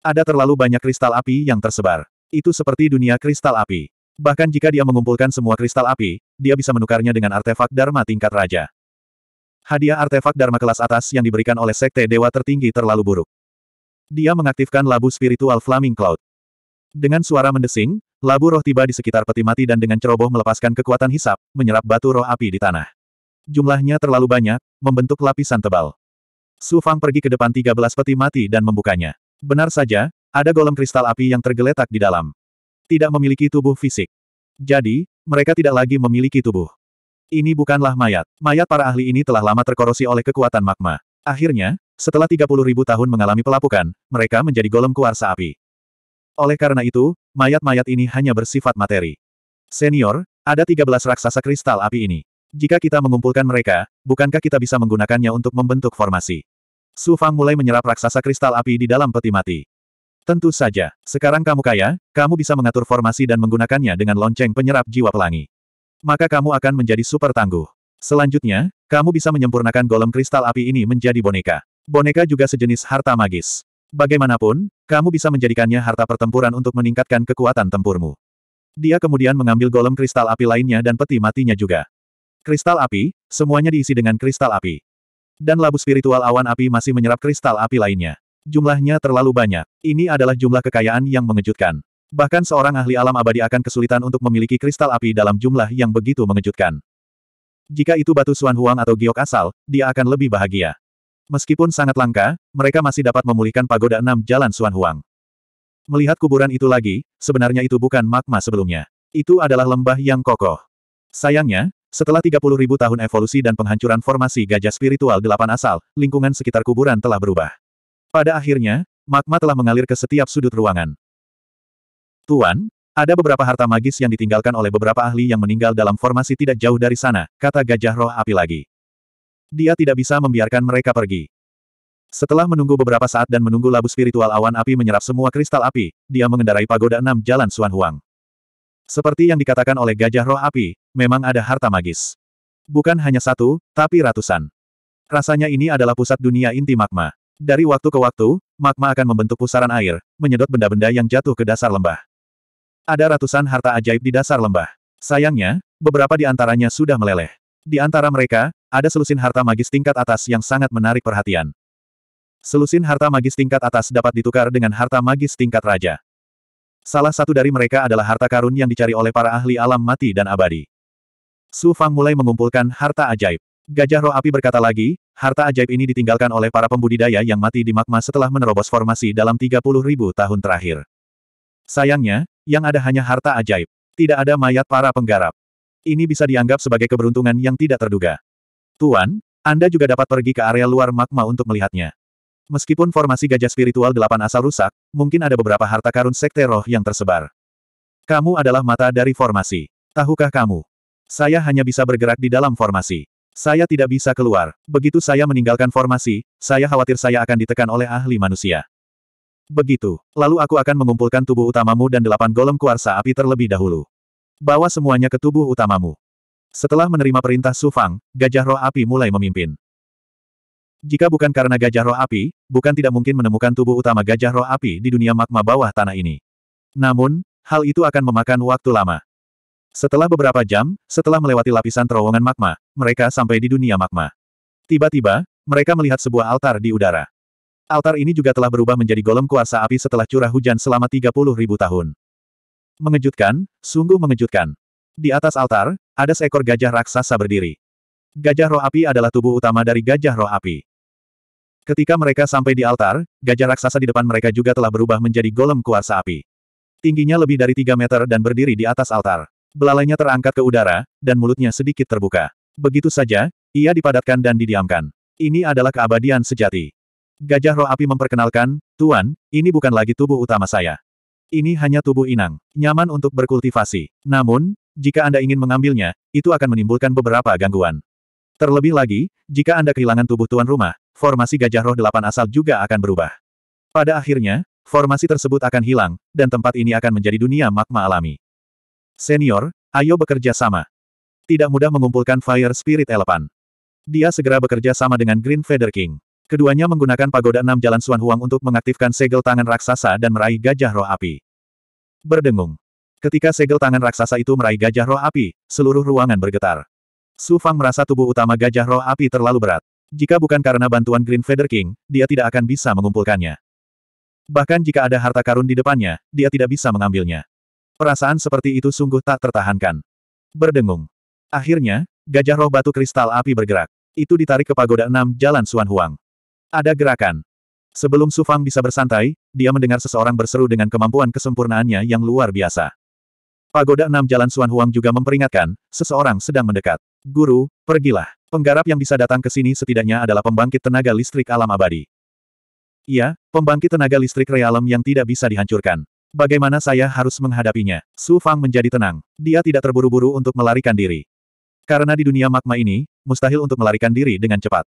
Ada terlalu banyak kristal api yang tersebar. Itu seperti dunia kristal api. Bahkan jika dia mengumpulkan semua kristal api, dia bisa menukarnya dengan artefak Dharma tingkat raja. Hadiah artefak Dharma kelas atas yang diberikan oleh Sekte Dewa Tertinggi terlalu buruk. Dia mengaktifkan labu spiritual Flaming Cloud. Dengan suara mendesing, labu roh tiba di sekitar peti mati dan dengan ceroboh melepaskan kekuatan hisap, menyerap batu roh api di tanah. Jumlahnya terlalu banyak, membentuk lapisan tebal. Su Fang pergi ke depan 13 peti mati dan membukanya. Benar saja, ada golem kristal api yang tergeletak di dalam. Tidak memiliki tubuh fisik. Jadi, mereka tidak lagi memiliki tubuh. Ini bukanlah mayat. Mayat para ahli ini telah lama terkorosi oleh kekuatan magma. Akhirnya, setelah 30 tahun mengalami pelapukan, mereka menjadi golem kuarsa api. Oleh karena itu, mayat-mayat ini hanya bersifat materi. Senior, ada 13 raksasa kristal api ini. Jika kita mengumpulkan mereka, bukankah kita bisa menggunakannya untuk membentuk formasi? Su Fang mulai menyerap raksasa kristal api di dalam peti mati. Tentu saja, sekarang kamu kaya, kamu bisa mengatur formasi dan menggunakannya dengan lonceng penyerap jiwa pelangi maka kamu akan menjadi super tangguh. Selanjutnya, kamu bisa menyempurnakan golem kristal api ini menjadi boneka. Boneka juga sejenis harta magis. Bagaimanapun, kamu bisa menjadikannya harta pertempuran untuk meningkatkan kekuatan tempurmu. Dia kemudian mengambil golem kristal api lainnya dan peti matinya juga. Kristal api, semuanya diisi dengan kristal api. Dan labu spiritual awan api masih menyerap kristal api lainnya. Jumlahnya terlalu banyak. Ini adalah jumlah kekayaan yang mengejutkan. Bahkan seorang ahli alam abadi akan kesulitan untuk memiliki kristal api dalam jumlah yang begitu mengejutkan. Jika itu batu Suan Huang atau giok asal, dia akan lebih bahagia. Meskipun sangat langka, mereka masih dapat memulihkan pagoda enam jalan Suan Huang. Melihat kuburan itu lagi, sebenarnya itu bukan magma sebelumnya. Itu adalah lembah yang kokoh. Sayangnya, setelah 30.000 tahun evolusi dan penghancuran formasi gajah spiritual delapan asal, lingkungan sekitar kuburan telah berubah. Pada akhirnya, magma telah mengalir ke setiap sudut ruangan. Tuan, ada beberapa harta magis yang ditinggalkan oleh beberapa ahli yang meninggal dalam formasi tidak jauh dari sana, kata gajah roh api lagi. Dia tidak bisa membiarkan mereka pergi. Setelah menunggu beberapa saat dan menunggu labu spiritual awan api menyerap semua kristal api, dia mengendarai pagoda enam jalan Suan Huang. Seperti yang dikatakan oleh gajah roh api, memang ada harta magis. Bukan hanya satu, tapi ratusan. Rasanya ini adalah pusat dunia inti magma. Dari waktu ke waktu, magma akan membentuk pusaran air, menyedot benda-benda yang jatuh ke dasar lembah. Ada ratusan harta ajaib di dasar lembah. Sayangnya, beberapa di antaranya sudah meleleh. Di antara mereka, ada selusin harta magis tingkat atas yang sangat menarik perhatian. Selusin harta magis tingkat atas dapat ditukar dengan harta magis tingkat raja. Salah satu dari mereka adalah harta karun yang dicari oleh para ahli alam mati dan abadi. Su Fang mulai mengumpulkan harta ajaib. Gajah roh api berkata lagi, harta ajaib ini ditinggalkan oleh para pembudidaya yang mati di magma setelah menerobos formasi dalam 30.000 tahun terakhir. Sayangnya, yang ada hanya harta ajaib. Tidak ada mayat para penggarap. Ini bisa dianggap sebagai keberuntungan yang tidak terduga. Tuan, Anda juga dapat pergi ke area luar magma untuk melihatnya. Meskipun formasi gajah spiritual delapan asal rusak, mungkin ada beberapa harta karun sekte roh yang tersebar. Kamu adalah mata dari formasi. Tahukah kamu? Saya hanya bisa bergerak di dalam formasi. Saya tidak bisa keluar. Begitu saya meninggalkan formasi, saya khawatir saya akan ditekan oleh ahli manusia. Begitu. Lalu aku akan mengumpulkan tubuh utamamu dan delapan golem kuarsa api terlebih dahulu. Bawa semuanya ke tubuh utamamu. Setelah menerima perintah Sufang, gajah roh api mulai memimpin. Jika bukan karena gajah roh api, bukan tidak mungkin menemukan tubuh utama gajah roh api di dunia magma bawah tanah ini. Namun, hal itu akan memakan waktu lama. Setelah beberapa jam, setelah melewati lapisan terowongan magma, mereka sampai di dunia magma. Tiba-tiba, mereka melihat sebuah altar di udara. Altar ini juga telah berubah menjadi golem kuasa api setelah curah hujan selama 30 ribu tahun. Mengejutkan, sungguh mengejutkan. Di atas altar, ada seekor gajah raksasa berdiri. Gajah roh api adalah tubuh utama dari gajah roh api. Ketika mereka sampai di altar, gajah raksasa di depan mereka juga telah berubah menjadi golem kuasa api. Tingginya lebih dari 3 meter dan berdiri di atas altar. Belalainya terangkat ke udara, dan mulutnya sedikit terbuka. Begitu saja, ia dipadatkan dan didiamkan. Ini adalah keabadian sejati. Gajah roh api memperkenalkan, Tuan, ini bukan lagi tubuh utama saya. Ini hanya tubuh inang, nyaman untuk berkultivasi. Namun, jika Anda ingin mengambilnya, itu akan menimbulkan beberapa gangguan. Terlebih lagi, jika Anda kehilangan tubuh tuan rumah, formasi gajah roh delapan asal juga akan berubah. Pada akhirnya, formasi tersebut akan hilang, dan tempat ini akan menjadi dunia magma alami. Senior, ayo bekerja sama. Tidak mudah mengumpulkan Fire Spirit Elephant. Dia segera bekerja sama dengan Green Feather King. Keduanya menggunakan pagoda enam jalan Suan Huang untuk mengaktifkan segel tangan raksasa dan meraih gajah roh api. Berdengung. Ketika segel tangan raksasa itu meraih gajah roh api, seluruh ruangan bergetar. Su Fang merasa tubuh utama gajah roh api terlalu berat. Jika bukan karena bantuan Green Feather King, dia tidak akan bisa mengumpulkannya. Bahkan jika ada harta karun di depannya, dia tidak bisa mengambilnya. Perasaan seperti itu sungguh tak tertahankan. Berdengung. Akhirnya, gajah roh batu kristal api bergerak. Itu ditarik ke pagoda enam Jalan Suan Huang. Ada gerakan. Sebelum Sufang bisa bersantai, dia mendengar seseorang berseru dengan kemampuan kesempurnaannya yang luar biasa. Pagoda enam Jalan Suan Huang juga memperingatkan, seseorang sedang mendekat. Guru, pergilah. Penggarap yang bisa datang ke sini setidaknya adalah pembangkit tenaga listrik alam abadi. Iya, pembangkit tenaga listrik realem yang tidak bisa dihancurkan. Bagaimana saya harus menghadapinya? Su Fang menjadi tenang. Dia tidak terburu-buru untuk melarikan diri. Karena di dunia magma ini, mustahil untuk melarikan diri dengan cepat.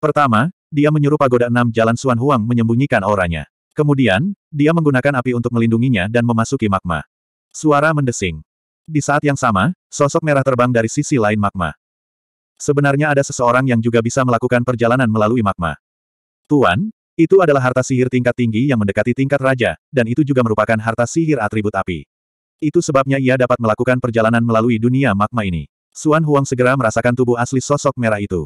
Pertama, dia menyuruh pagoda enam jalan Suan Huang menyembunyikan auranya. Kemudian, dia menggunakan api untuk melindunginya dan memasuki magma. Suara mendesing. Di saat yang sama, sosok merah terbang dari sisi lain magma. Sebenarnya ada seseorang yang juga bisa melakukan perjalanan melalui magma. Tuan, itu adalah harta sihir tingkat tinggi yang mendekati tingkat raja, dan itu juga merupakan harta sihir atribut api. Itu sebabnya ia dapat melakukan perjalanan melalui dunia magma ini. Suan Huang segera merasakan tubuh asli sosok merah itu.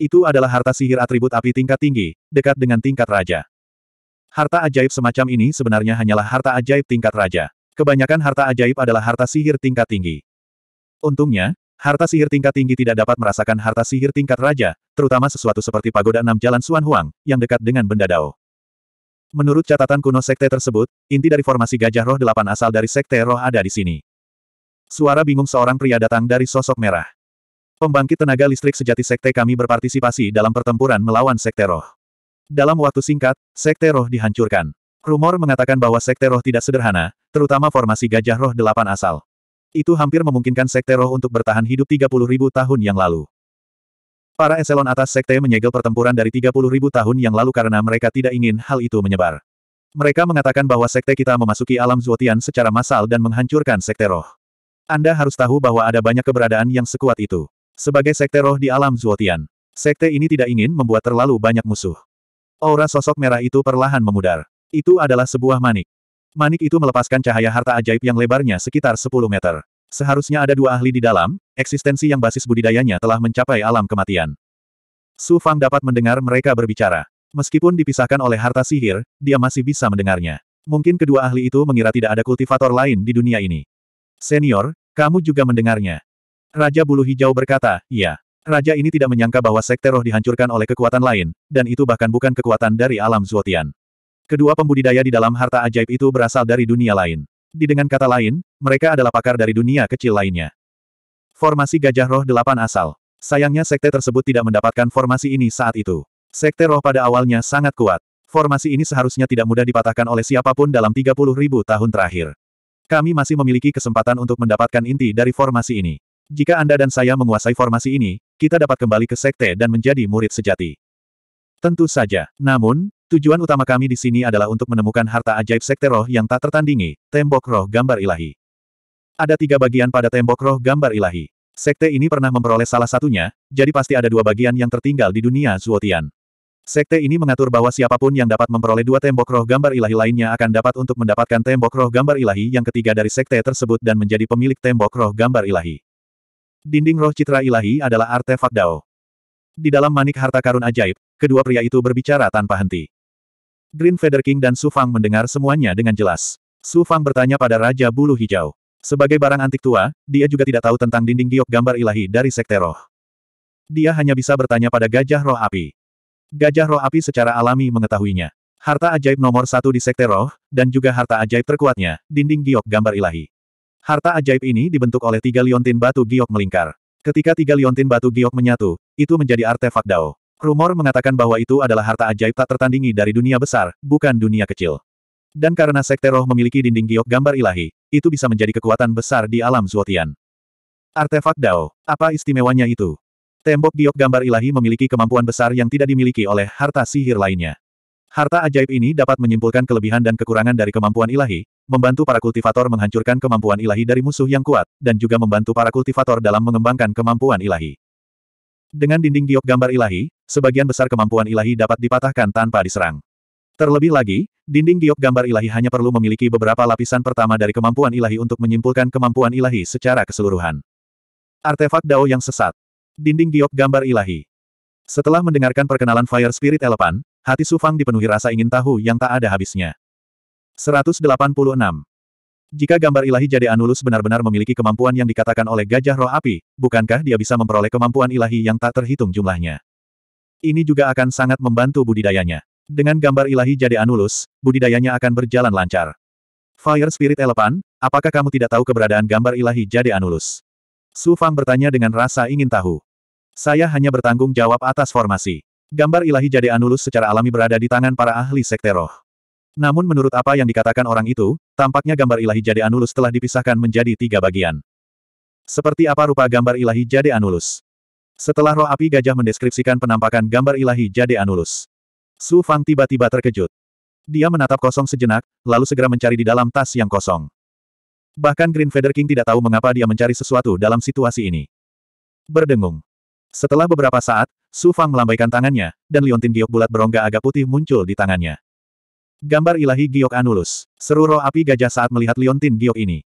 Itu adalah harta sihir atribut api tingkat tinggi, dekat dengan tingkat raja. Harta ajaib semacam ini sebenarnya hanyalah harta ajaib tingkat raja. Kebanyakan harta ajaib adalah harta sihir tingkat tinggi. Untungnya, harta sihir tingkat tinggi tidak dapat merasakan harta sihir tingkat raja, terutama sesuatu seperti pagoda enam jalan Suan Huang, yang dekat dengan benda dao. Menurut catatan kuno sekte tersebut, inti dari formasi gajah roh delapan asal dari sekte roh ada di sini. Suara bingung seorang pria datang dari sosok merah. Pembangkit tenaga listrik sejati Sekte kami berpartisipasi dalam pertempuran melawan Sekte Roh. Dalam waktu singkat, Sekte Roh dihancurkan. Rumor mengatakan bahwa Sekte Roh tidak sederhana, terutama formasi Gajah Roh delapan asal. Itu hampir memungkinkan Sekte Roh untuk bertahan hidup 30.000 tahun yang lalu. Para eselon atas sekte menyegel pertempuran dari 30.000 tahun yang lalu karena mereka tidak ingin hal itu menyebar. Mereka mengatakan bahwa sekte kita memasuki alam Zuotian secara massal dan menghancurkan sekte roh. Anda harus tahu bahwa ada banyak keberadaan yang sekuat itu. Sebagai sekte roh di alam Zuotian, sekte ini tidak ingin membuat terlalu banyak musuh. Aura sosok merah itu perlahan memudar. Itu adalah sebuah manik. Manik itu melepaskan cahaya harta ajaib yang lebarnya sekitar 10 meter. Seharusnya ada dua ahli di dalam, eksistensi yang basis budidayanya telah mencapai alam kematian. Su Fang dapat mendengar mereka berbicara. Meskipun dipisahkan oleh harta sihir, dia masih bisa mendengarnya. Mungkin kedua ahli itu mengira tidak ada kultivator lain di dunia ini. Senior, kamu juga mendengarnya. Raja Bulu Hijau berkata, ya. Raja ini tidak menyangka bahwa sekte roh dihancurkan oleh kekuatan lain, dan itu bahkan bukan kekuatan dari alam Zuotian. Kedua pembudidaya di dalam harta ajaib itu berasal dari dunia lain. Di dengan kata lain, mereka adalah pakar dari dunia kecil lainnya. Formasi Gajah Roh Delapan Asal Sayangnya sekte tersebut tidak mendapatkan formasi ini saat itu. Sekte roh pada awalnya sangat kuat. Formasi ini seharusnya tidak mudah dipatahkan oleh siapapun dalam 30.000 tahun terakhir. Kami masih memiliki kesempatan untuk mendapatkan inti dari formasi ini. Jika Anda dan saya menguasai formasi ini, kita dapat kembali ke sekte dan menjadi murid sejati. Tentu saja. Namun, tujuan utama kami di sini adalah untuk menemukan harta ajaib sekte roh yang tak tertandingi, tembok roh gambar ilahi. Ada tiga bagian pada tembok roh gambar ilahi. Sekte ini pernah memperoleh salah satunya, jadi pasti ada dua bagian yang tertinggal di dunia Zuotian. Sekte ini mengatur bahwa siapapun yang dapat memperoleh dua tembok roh gambar ilahi lainnya akan dapat untuk mendapatkan tembok roh gambar ilahi yang ketiga dari sekte tersebut dan menjadi pemilik tembok roh gambar ilahi. Dinding roh citra ilahi adalah artefak Dao. Di dalam manik harta karun ajaib, kedua pria itu berbicara tanpa henti. Green Feather King dan Su Fang mendengar semuanya dengan jelas. Su Fang bertanya pada Raja Bulu Hijau. Sebagai barang antik tua, dia juga tidak tahu tentang dinding giok gambar ilahi dari sekte roh. Dia hanya bisa bertanya pada gajah roh api. Gajah roh api secara alami mengetahuinya. Harta ajaib nomor satu di sekte roh, dan juga harta ajaib terkuatnya, dinding giok gambar ilahi. Harta ajaib ini dibentuk oleh tiga liontin batu giok melingkar. Ketika tiga liontin batu giok menyatu, itu menjadi artefak Dao. Rumor mengatakan bahwa itu adalah harta ajaib tak tertandingi dari dunia besar, bukan dunia kecil. Dan karena sekte roh memiliki dinding giok gambar ilahi, itu bisa menjadi kekuatan besar di alam Zuotian. Artefak Dao, apa istimewanya itu? Tembok giok gambar ilahi memiliki kemampuan besar yang tidak dimiliki oleh harta sihir lainnya. Harta ajaib ini dapat menyimpulkan kelebihan dan kekurangan dari kemampuan ilahi, membantu para kultivator menghancurkan kemampuan ilahi dari musuh yang kuat, dan juga membantu para kultivator dalam mengembangkan kemampuan ilahi. Dengan dinding giok gambar ilahi, sebagian besar kemampuan ilahi dapat dipatahkan tanpa diserang. Terlebih lagi, dinding giok gambar ilahi hanya perlu memiliki beberapa lapisan pertama dari kemampuan ilahi untuk menyimpulkan kemampuan ilahi secara keseluruhan. Artefak Dao yang sesat. Dinding giok gambar ilahi. Setelah mendengarkan perkenalan Fire Spirit Elephant, Hati Sufang dipenuhi rasa ingin tahu yang tak ada habisnya. 186. Jika gambar ilahi Jade Anulus benar-benar memiliki kemampuan yang dikatakan oleh gajah roh api, bukankah dia bisa memperoleh kemampuan ilahi yang tak terhitung jumlahnya? Ini juga akan sangat membantu budidayanya. Dengan gambar ilahi Jade Anulus, budidayanya akan berjalan lancar. Fire Spirit Elepan, apakah kamu tidak tahu keberadaan gambar ilahi Jade Anulus? Su Fang bertanya dengan rasa ingin tahu. Saya hanya bertanggung jawab atas formasi. Gambar ilahi Jade Anulus secara alami berada di tangan para ahli sekte roh. Namun menurut apa yang dikatakan orang itu, tampaknya gambar ilahi Jade Anulus telah dipisahkan menjadi tiga bagian. Seperti apa rupa gambar ilahi Jade Anulus? Setelah roh api gajah mendeskripsikan penampakan gambar ilahi Jade Anulus. Su Fang tiba-tiba terkejut. Dia menatap kosong sejenak, lalu segera mencari di dalam tas yang kosong. Bahkan Green Feather King tidak tahu mengapa dia mencari sesuatu dalam situasi ini. Berdengung. Setelah beberapa saat, Su Fang melambaikan tangannya, dan liontin giok bulat berongga agak putih muncul di tangannya. Gambar ilahi giok Anulus. Seru roh api gajah saat melihat liontin giok ini.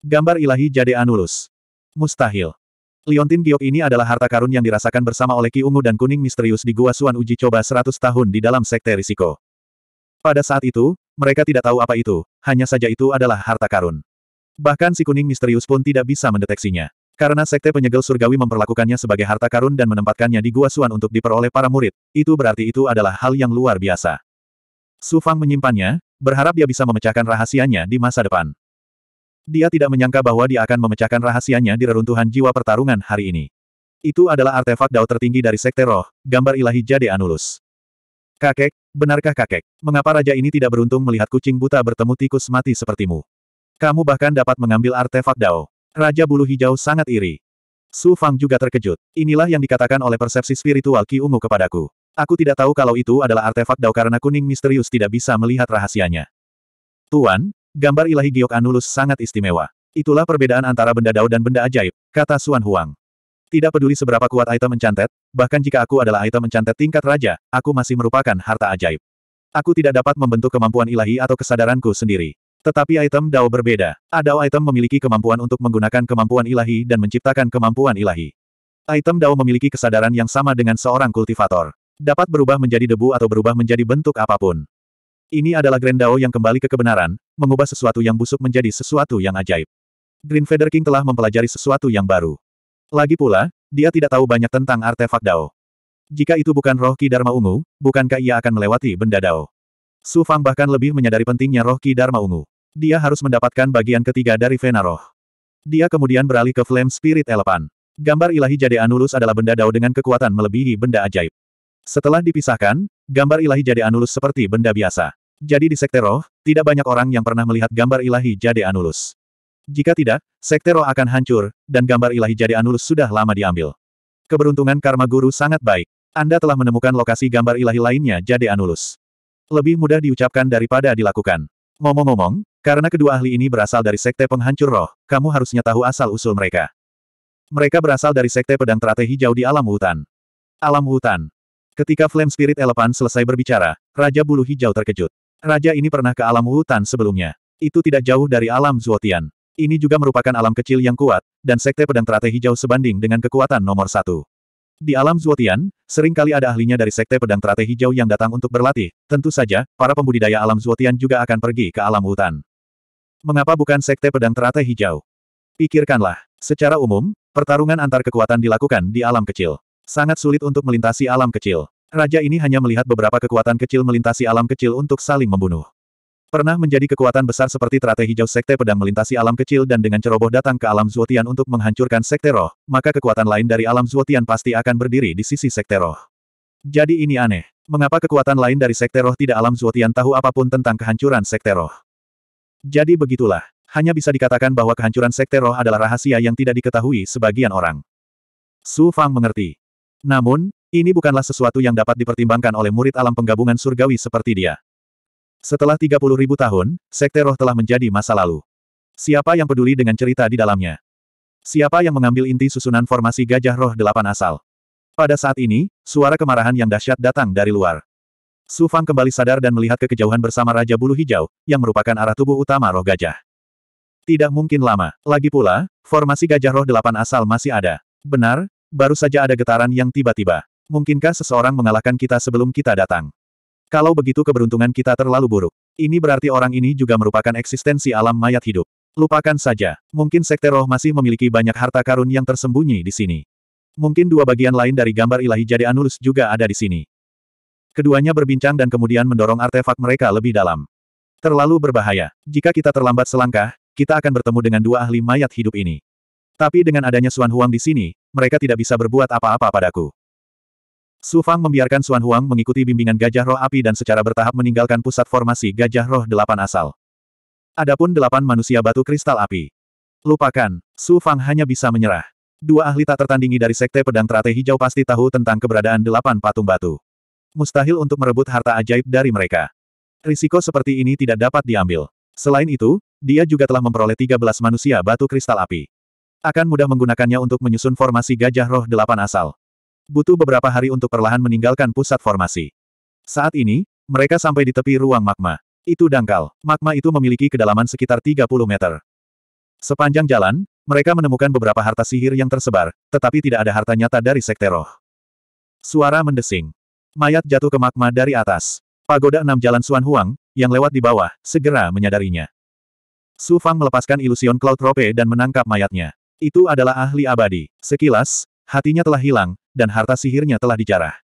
Gambar ilahi jade Anulus. Mustahil. Liontin giok ini adalah harta karun yang dirasakan bersama oleh Ki Ungu dan Kuning Misterius di Gua Suan uji coba 100 tahun di dalam Sekte Risiko. Pada saat itu, mereka tidak tahu apa itu, hanya saja itu adalah harta karun. Bahkan si Kuning Misterius pun tidak bisa mendeteksinya. Karena sekte penyegel surgawi memperlakukannya sebagai harta karun dan menempatkannya di gua suan untuk diperoleh para murid, itu berarti itu adalah hal yang luar biasa. Su Fang menyimpannya, berharap dia bisa memecahkan rahasianya di masa depan. Dia tidak menyangka bahwa dia akan memecahkan rahasianya di reruntuhan jiwa pertarungan hari ini. Itu adalah artefak dao tertinggi dari sekte roh, gambar ilahi Jade Anulus. Kakek, benarkah kakek? Mengapa raja ini tidak beruntung melihat kucing buta bertemu tikus mati sepertimu? Kamu bahkan dapat mengambil artefak dao. Raja Bulu Hijau sangat iri. Su Fang juga terkejut. Inilah yang dikatakan oleh persepsi spiritual Ki Ungu kepadaku. Aku tidak tahu kalau itu adalah artefak dao karena kuning misterius tidak bisa melihat rahasianya. Tuan, gambar ilahi Giok Anulus sangat istimewa. Itulah perbedaan antara benda dao dan benda ajaib, kata Suan Huang. Tidak peduli seberapa kuat item mencantet, bahkan jika aku adalah item mencantet tingkat raja, aku masih merupakan harta ajaib. Aku tidak dapat membentuk kemampuan ilahi atau kesadaranku sendiri. Tetapi item Dao berbeda. Adao item memiliki kemampuan untuk menggunakan kemampuan ilahi dan menciptakan kemampuan ilahi. Item Dao memiliki kesadaran yang sama dengan seorang kultivator. Dapat berubah menjadi debu atau berubah menjadi bentuk apapun. Ini adalah Grand Dao yang kembali ke kebenaran, mengubah sesuatu yang busuk menjadi sesuatu yang ajaib. Green Feather King telah mempelajari sesuatu yang baru. Lagi pula, dia tidak tahu banyak tentang artefak Dao. Jika itu bukan roh Ki Dharma Ungu, bukankah ia akan melewati benda Dao? Su Fang bahkan lebih menyadari pentingnya roh Ki Dharma Ungu. Dia harus mendapatkan bagian ketiga dari Vena Dia kemudian beralih ke Flame Spirit Elephant. Gambar ilahi Jade Anulus adalah benda dao dengan kekuatan melebihi benda ajaib. Setelah dipisahkan, gambar ilahi Jade Anulus seperti benda biasa. Jadi di Sekte Roh, tidak banyak orang yang pernah melihat gambar ilahi Jade Anulus. Jika tidak, Sekte Roh akan hancur, dan gambar ilahi Jade Anulus sudah lama diambil. Keberuntungan Karma Guru sangat baik. Anda telah menemukan lokasi gambar ilahi lainnya Jade Anulus. Lebih mudah diucapkan daripada dilakukan. Ngomong-ngomong, karena kedua ahli ini berasal dari sekte penghancur roh, kamu harusnya tahu asal-usul mereka. Mereka berasal dari sekte pedang terate hijau di alam hutan. Alam hutan. Ketika Flame Spirit Elephant selesai berbicara, Raja Bulu Hijau terkejut. Raja ini pernah ke alam hutan sebelumnya. Itu tidak jauh dari alam Zuotian. Ini juga merupakan alam kecil yang kuat, dan sekte pedang terate hijau sebanding dengan kekuatan nomor satu. Di alam Zuotian, seringkali ada ahlinya dari Sekte Pedang Teratai Hijau yang datang untuk berlatih. Tentu saja, para pembudidaya alam Zuotian juga akan pergi ke alam hutan. Mengapa bukan Sekte Pedang Teratai Hijau? Pikirkanlah. Secara umum, pertarungan antar kekuatan dilakukan di alam kecil. Sangat sulit untuk melintasi alam kecil. Raja ini hanya melihat beberapa kekuatan kecil melintasi alam kecil untuk saling membunuh. Pernah menjadi kekuatan besar seperti Trate hijau sekte pedang melintasi alam kecil dan dengan ceroboh datang ke alam Zuotian untuk menghancurkan sekte roh, maka kekuatan lain dari alam Zuotian pasti akan berdiri di sisi sekte roh. Jadi ini aneh. Mengapa kekuatan lain dari sekte roh tidak alam Zuotian tahu apapun tentang kehancuran sekte roh? Jadi begitulah. Hanya bisa dikatakan bahwa kehancuran sekte roh adalah rahasia yang tidak diketahui sebagian orang. Su Fang mengerti. Namun, ini bukanlah sesuatu yang dapat dipertimbangkan oleh murid alam penggabungan surgawi seperti dia. Setelah 30 ribu tahun, Sekte Roh telah menjadi masa lalu. Siapa yang peduli dengan cerita di dalamnya? Siapa yang mengambil inti susunan formasi gajah roh delapan asal? Pada saat ini, suara kemarahan yang dahsyat datang dari luar. Su Fang kembali sadar dan melihat ke kejauhan bersama Raja Bulu Hijau, yang merupakan arah tubuh utama roh gajah. Tidak mungkin lama. Lagi pula, formasi gajah roh delapan asal masih ada. Benar, baru saja ada getaran yang tiba-tiba. Mungkinkah seseorang mengalahkan kita sebelum kita datang? Kalau begitu keberuntungan kita terlalu buruk. Ini berarti orang ini juga merupakan eksistensi alam mayat hidup. Lupakan saja, mungkin sekte roh masih memiliki banyak harta karun yang tersembunyi di sini. Mungkin dua bagian lain dari gambar ilahi jadi Anulus juga ada di sini. Keduanya berbincang dan kemudian mendorong artefak mereka lebih dalam. Terlalu berbahaya. Jika kita terlambat selangkah, kita akan bertemu dengan dua ahli mayat hidup ini. Tapi dengan adanya Suan Huang di sini, mereka tidak bisa berbuat apa-apa padaku. Su Fang membiarkan Suan Huang mengikuti bimbingan gajah roh api dan secara bertahap meninggalkan pusat formasi gajah roh delapan asal. Adapun delapan manusia batu kristal api. Lupakan, Su Fang hanya bisa menyerah. Dua ahli tak tertandingi dari Sekte Pedang Teratai Hijau pasti tahu tentang keberadaan delapan patung batu. Mustahil untuk merebut harta ajaib dari mereka. Risiko seperti ini tidak dapat diambil. Selain itu, dia juga telah memperoleh tiga belas manusia batu kristal api. Akan mudah menggunakannya untuk menyusun formasi gajah roh delapan asal. Butuh beberapa hari untuk perlahan meninggalkan pusat formasi. Saat ini, mereka sampai di tepi ruang magma. Itu dangkal. Magma itu memiliki kedalaman sekitar 30 meter. Sepanjang jalan, mereka menemukan beberapa harta sihir yang tersebar, tetapi tidak ada harta nyata dari sekte roh. Suara mendesing. Mayat jatuh ke magma dari atas. Pagoda enam jalan Suan Huang, yang lewat di bawah, segera menyadarinya. Su Fang melepaskan ilusion Cloud Rope dan menangkap mayatnya. Itu adalah ahli abadi. Sekilas, hatinya telah hilang, dan harta sihirnya telah dijarah.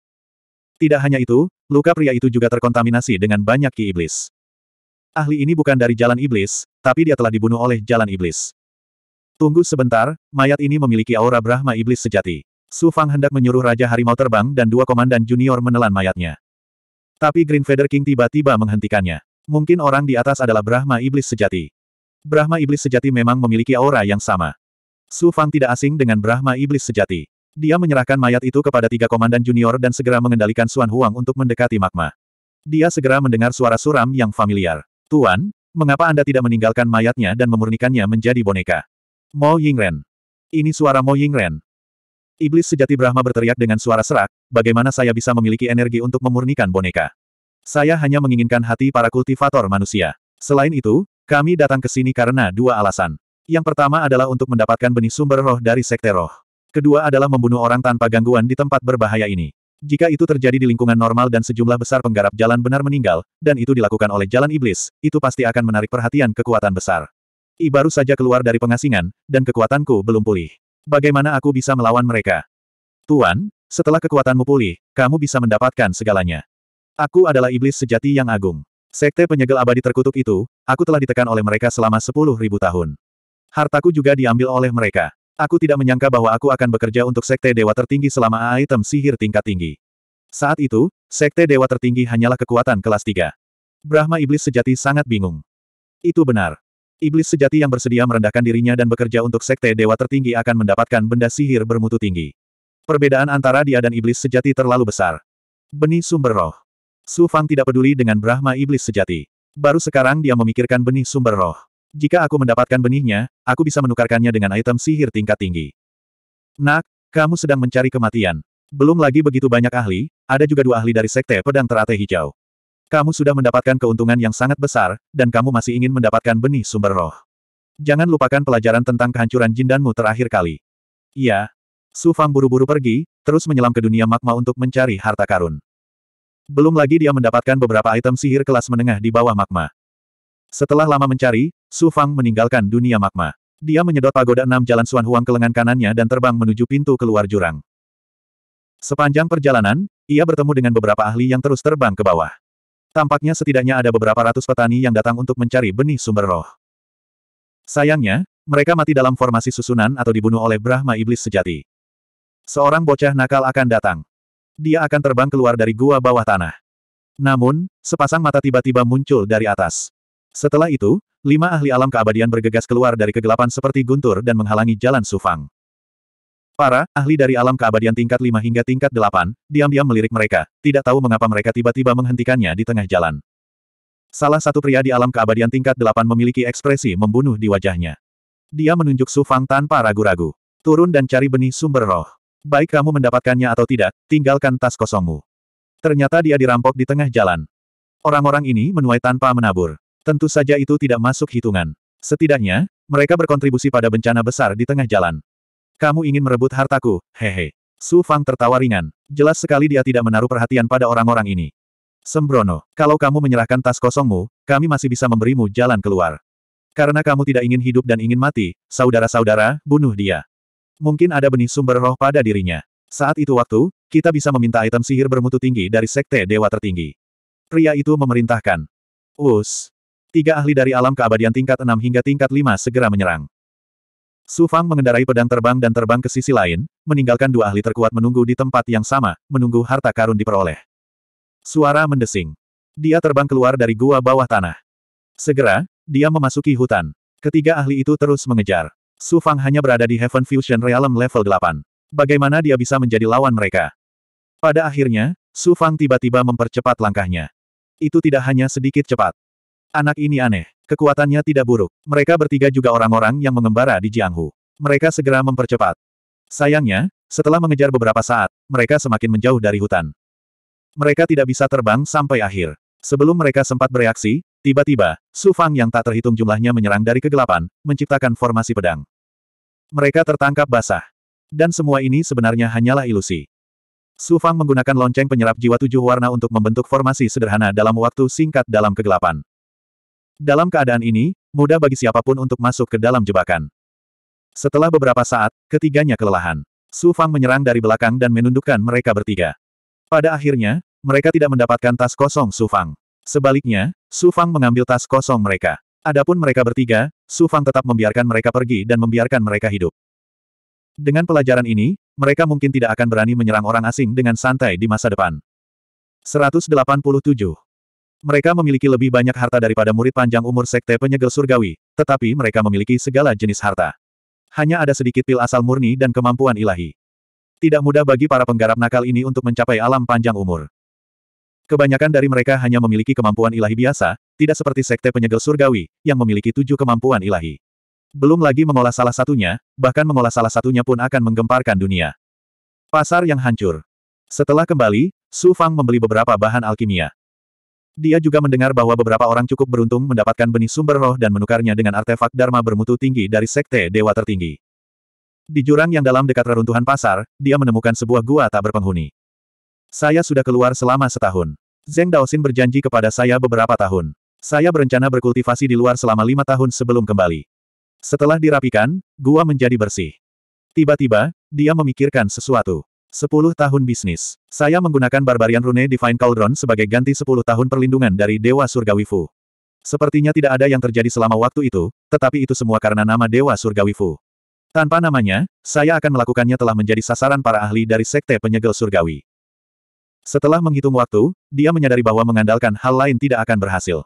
Tidak hanya itu, luka pria itu juga terkontaminasi dengan banyak ki iblis. Ahli ini bukan dari jalan iblis, tapi dia telah dibunuh oleh jalan iblis. Tunggu sebentar, mayat ini memiliki aura Brahma iblis sejati. Su Fang hendak menyuruh Raja Harimau terbang dan dua komandan junior menelan mayatnya. Tapi Green Feather King tiba-tiba menghentikannya. Mungkin orang di atas adalah Brahma iblis sejati. Brahma iblis sejati memang memiliki aura yang sama. Su Fang tidak asing dengan Brahma iblis sejati. Dia menyerahkan mayat itu kepada tiga komandan junior dan segera mengendalikan Suan Huang untuk mendekati magma. Dia segera mendengar suara suram yang familiar. Tuan, mengapa Anda tidak meninggalkan mayatnya dan memurnikannya menjadi boneka? Mo Yingren. Ini suara Mo Yingren. Iblis sejati Brahma berteriak dengan suara serak, bagaimana saya bisa memiliki energi untuk memurnikan boneka? Saya hanya menginginkan hati para kultivator manusia. Selain itu, kami datang ke sini karena dua alasan. Yang pertama adalah untuk mendapatkan benih sumber roh dari sekte roh. Kedua adalah membunuh orang tanpa gangguan di tempat berbahaya ini. Jika itu terjadi di lingkungan normal dan sejumlah besar penggarap jalan benar meninggal, dan itu dilakukan oleh jalan iblis, itu pasti akan menarik perhatian kekuatan besar. I baru saja keluar dari pengasingan, dan kekuatanku belum pulih. Bagaimana aku bisa melawan mereka? Tuan, setelah kekuatanmu pulih, kamu bisa mendapatkan segalanya. Aku adalah iblis sejati yang agung. Sekte penyegel abadi terkutuk itu, aku telah ditekan oleh mereka selama sepuluh ribu tahun. Hartaku juga diambil oleh mereka. Aku tidak menyangka bahwa aku akan bekerja untuk Sekte Dewa Tertinggi selama item sihir tingkat tinggi. Saat itu, Sekte Dewa Tertinggi hanyalah kekuatan kelas 3. Brahma Iblis Sejati sangat bingung. Itu benar. Iblis Sejati yang bersedia merendahkan dirinya dan bekerja untuk Sekte Dewa Tertinggi akan mendapatkan benda sihir bermutu tinggi. Perbedaan antara dia dan Iblis Sejati terlalu besar. Benih sumber roh. Su Fang tidak peduli dengan Brahma Iblis Sejati. Baru sekarang dia memikirkan benih sumber roh. Jika aku mendapatkan benihnya, aku bisa menukarkannya dengan item sihir tingkat tinggi. Nak, kamu sedang mencari kematian. Belum lagi begitu banyak ahli, ada juga dua ahli dari Sekte Pedang Terate Hijau. Kamu sudah mendapatkan keuntungan yang sangat besar, dan kamu masih ingin mendapatkan benih sumber roh. Jangan lupakan pelajaran tentang kehancuran jindanmu terakhir kali. Iya. Su Fang buru-buru pergi, terus menyelam ke dunia magma untuk mencari harta karun. Belum lagi dia mendapatkan beberapa item sihir kelas menengah di bawah magma. Setelah lama mencari, Su Fang meninggalkan dunia magma. Dia menyedot pagoda enam jalan Suan Huang ke lengan kanannya dan terbang menuju pintu keluar jurang. Sepanjang perjalanan, ia bertemu dengan beberapa ahli yang terus terbang ke bawah. Tampaknya setidaknya ada beberapa ratus petani yang datang untuk mencari benih sumber roh. Sayangnya, mereka mati dalam formasi susunan atau dibunuh oleh Brahma Iblis sejati. Seorang bocah nakal akan datang. Dia akan terbang keluar dari gua bawah tanah. Namun, sepasang mata tiba-tiba muncul dari atas. Setelah itu, lima ahli alam keabadian bergegas keluar dari kegelapan seperti guntur dan menghalangi jalan Sufang. Para ahli dari alam keabadian tingkat 5 hingga tingkat 8, diam-diam melirik mereka, tidak tahu mengapa mereka tiba-tiba menghentikannya di tengah jalan. Salah satu pria di alam keabadian tingkat 8 memiliki ekspresi membunuh di wajahnya. Dia menunjuk Sufang tanpa ragu-ragu. Turun dan cari benih sumber roh. Baik kamu mendapatkannya atau tidak, tinggalkan tas kosongmu. Ternyata dia dirampok di tengah jalan. Orang-orang ini menuai tanpa menabur. Tentu saja itu tidak masuk hitungan. Setidaknya, mereka berkontribusi pada bencana besar di tengah jalan. Kamu ingin merebut hartaku, hehe. Su Fang tertawa ringan. Jelas sekali dia tidak menaruh perhatian pada orang-orang ini. Sembrono, kalau kamu menyerahkan tas kosongmu, kami masih bisa memberimu jalan keluar. Karena kamu tidak ingin hidup dan ingin mati, saudara-saudara, bunuh dia. Mungkin ada benih sumber roh pada dirinya. Saat itu waktu, kita bisa meminta item sihir bermutu tinggi dari sekte dewa tertinggi. Pria itu memerintahkan. Us, Tiga ahli dari alam keabadian tingkat enam hingga tingkat lima segera menyerang. Su Fang mengendarai pedang terbang dan terbang ke sisi lain, meninggalkan dua ahli terkuat menunggu di tempat yang sama, menunggu harta karun diperoleh. Suara mendesing. Dia terbang keluar dari gua bawah tanah. Segera, dia memasuki hutan. Ketiga ahli itu terus mengejar. Su Fang hanya berada di Heaven Fusion Realm level 8. Bagaimana dia bisa menjadi lawan mereka? Pada akhirnya, Su Fang tiba-tiba mempercepat langkahnya. Itu tidak hanya sedikit cepat, Anak ini aneh. Kekuatannya tidak buruk. Mereka bertiga juga orang-orang yang mengembara di Jianghu. Mereka segera mempercepat. Sayangnya, setelah mengejar beberapa saat, mereka semakin menjauh dari hutan. Mereka tidak bisa terbang sampai akhir. Sebelum mereka sempat bereaksi, tiba-tiba, Su Fang yang tak terhitung jumlahnya menyerang dari kegelapan, menciptakan formasi pedang. Mereka tertangkap basah. Dan semua ini sebenarnya hanyalah ilusi. Su Fang menggunakan lonceng penyerap jiwa tujuh warna untuk membentuk formasi sederhana dalam waktu singkat dalam kegelapan. Dalam keadaan ini, mudah bagi siapapun untuk masuk ke dalam jebakan. Setelah beberapa saat, ketiganya kelelahan. Su Fang menyerang dari belakang dan menundukkan mereka bertiga. Pada akhirnya, mereka tidak mendapatkan tas kosong Su Fang. Sebaliknya, Su Fang mengambil tas kosong mereka. Adapun mereka bertiga, Su Fang tetap membiarkan mereka pergi dan membiarkan mereka hidup. Dengan pelajaran ini, mereka mungkin tidak akan berani menyerang orang asing dengan santai di masa depan. 187 mereka memiliki lebih banyak harta daripada murid panjang umur sekte penyegel surgawi, tetapi mereka memiliki segala jenis harta. Hanya ada sedikit pil asal murni dan kemampuan ilahi. Tidak mudah bagi para penggarap nakal ini untuk mencapai alam panjang umur. Kebanyakan dari mereka hanya memiliki kemampuan ilahi biasa, tidak seperti sekte penyegel surgawi, yang memiliki tujuh kemampuan ilahi. Belum lagi mengolah salah satunya, bahkan mengolah salah satunya pun akan menggemparkan dunia. Pasar yang hancur. Setelah kembali, Su Fang membeli beberapa bahan alkimia. Dia juga mendengar bahwa beberapa orang cukup beruntung mendapatkan benih sumber roh dan menukarnya dengan artefak Dharma bermutu tinggi dari Sekte Dewa Tertinggi. Di jurang yang dalam dekat reruntuhan pasar, dia menemukan sebuah gua tak berpenghuni. Saya sudah keluar selama setahun. Zeng Daosin berjanji kepada saya beberapa tahun. Saya berencana berkultivasi di luar selama lima tahun sebelum kembali. Setelah dirapikan, gua menjadi bersih. Tiba-tiba, dia memikirkan sesuatu. 10 tahun bisnis. Saya menggunakan Barbarian Rune Divine Cauldron sebagai ganti 10 tahun perlindungan dari Dewa surga wifu. Sepertinya tidak ada yang terjadi selama waktu itu, tetapi itu semua karena nama Dewa surga wifu. Tanpa namanya, saya akan melakukannya telah menjadi sasaran para ahli dari Sekte Penyegel Surgawi. Setelah menghitung waktu, dia menyadari bahwa mengandalkan hal lain tidak akan berhasil.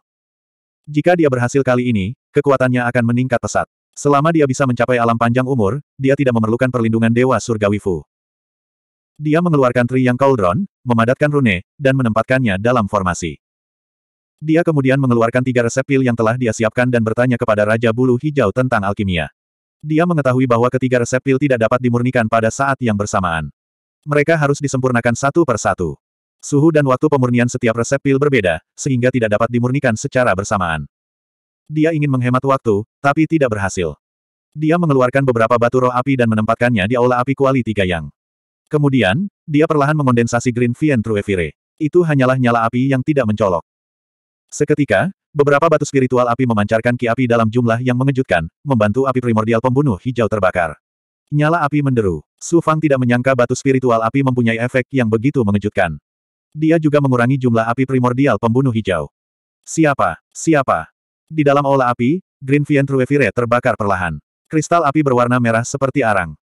Jika dia berhasil kali ini, kekuatannya akan meningkat pesat. Selama dia bisa mencapai alam panjang umur, dia tidak memerlukan perlindungan Dewa Surgawi Fu. Dia mengeluarkan Triyang Cauldron, memadatkan rune, dan menempatkannya dalam formasi. Dia kemudian mengeluarkan tiga resep pil yang telah dia siapkan dan bertanya kepada Raja Bulu Hijau tentang alkimia. Dia mengetahui bahwa ketiga resep pil tidak dapat dimurnikan pada saat yang bersamaan. Mereka harus disempurnakan satu per satu. Suhu dan waktu pemurnian setiap resep pil berbeda, sehingga tidak dapat dimurnikan secara bersamaan. Dia ingin menghemat waktu, tapi tidak berhasil. Dia mengeluarkan beberapa batu roh api dan menempatkannya di aula api kuali tiga yang. Kemudian, dia perlahan mengondensasi Green Vian Evire. Itu hanyalah nyala api yang tidak mencolok. Seketika, beberapa batu spiritual api memancarkan ki api dalam jumlah yang mengejutkan, membantu api primordial pembunuh hijau terbakar. Nyala api menderu. Su Fang tidak menyangka batu spiritual api mempunyai efek yang begitu mengejutkan. Dia juga mengurangi jumlah api primordial pembunuh hijau. Siapa? Siapa? Di dalam olah api, Green Vian Evire terbakar perlahan. Kristal api berwarna merah seperti arang.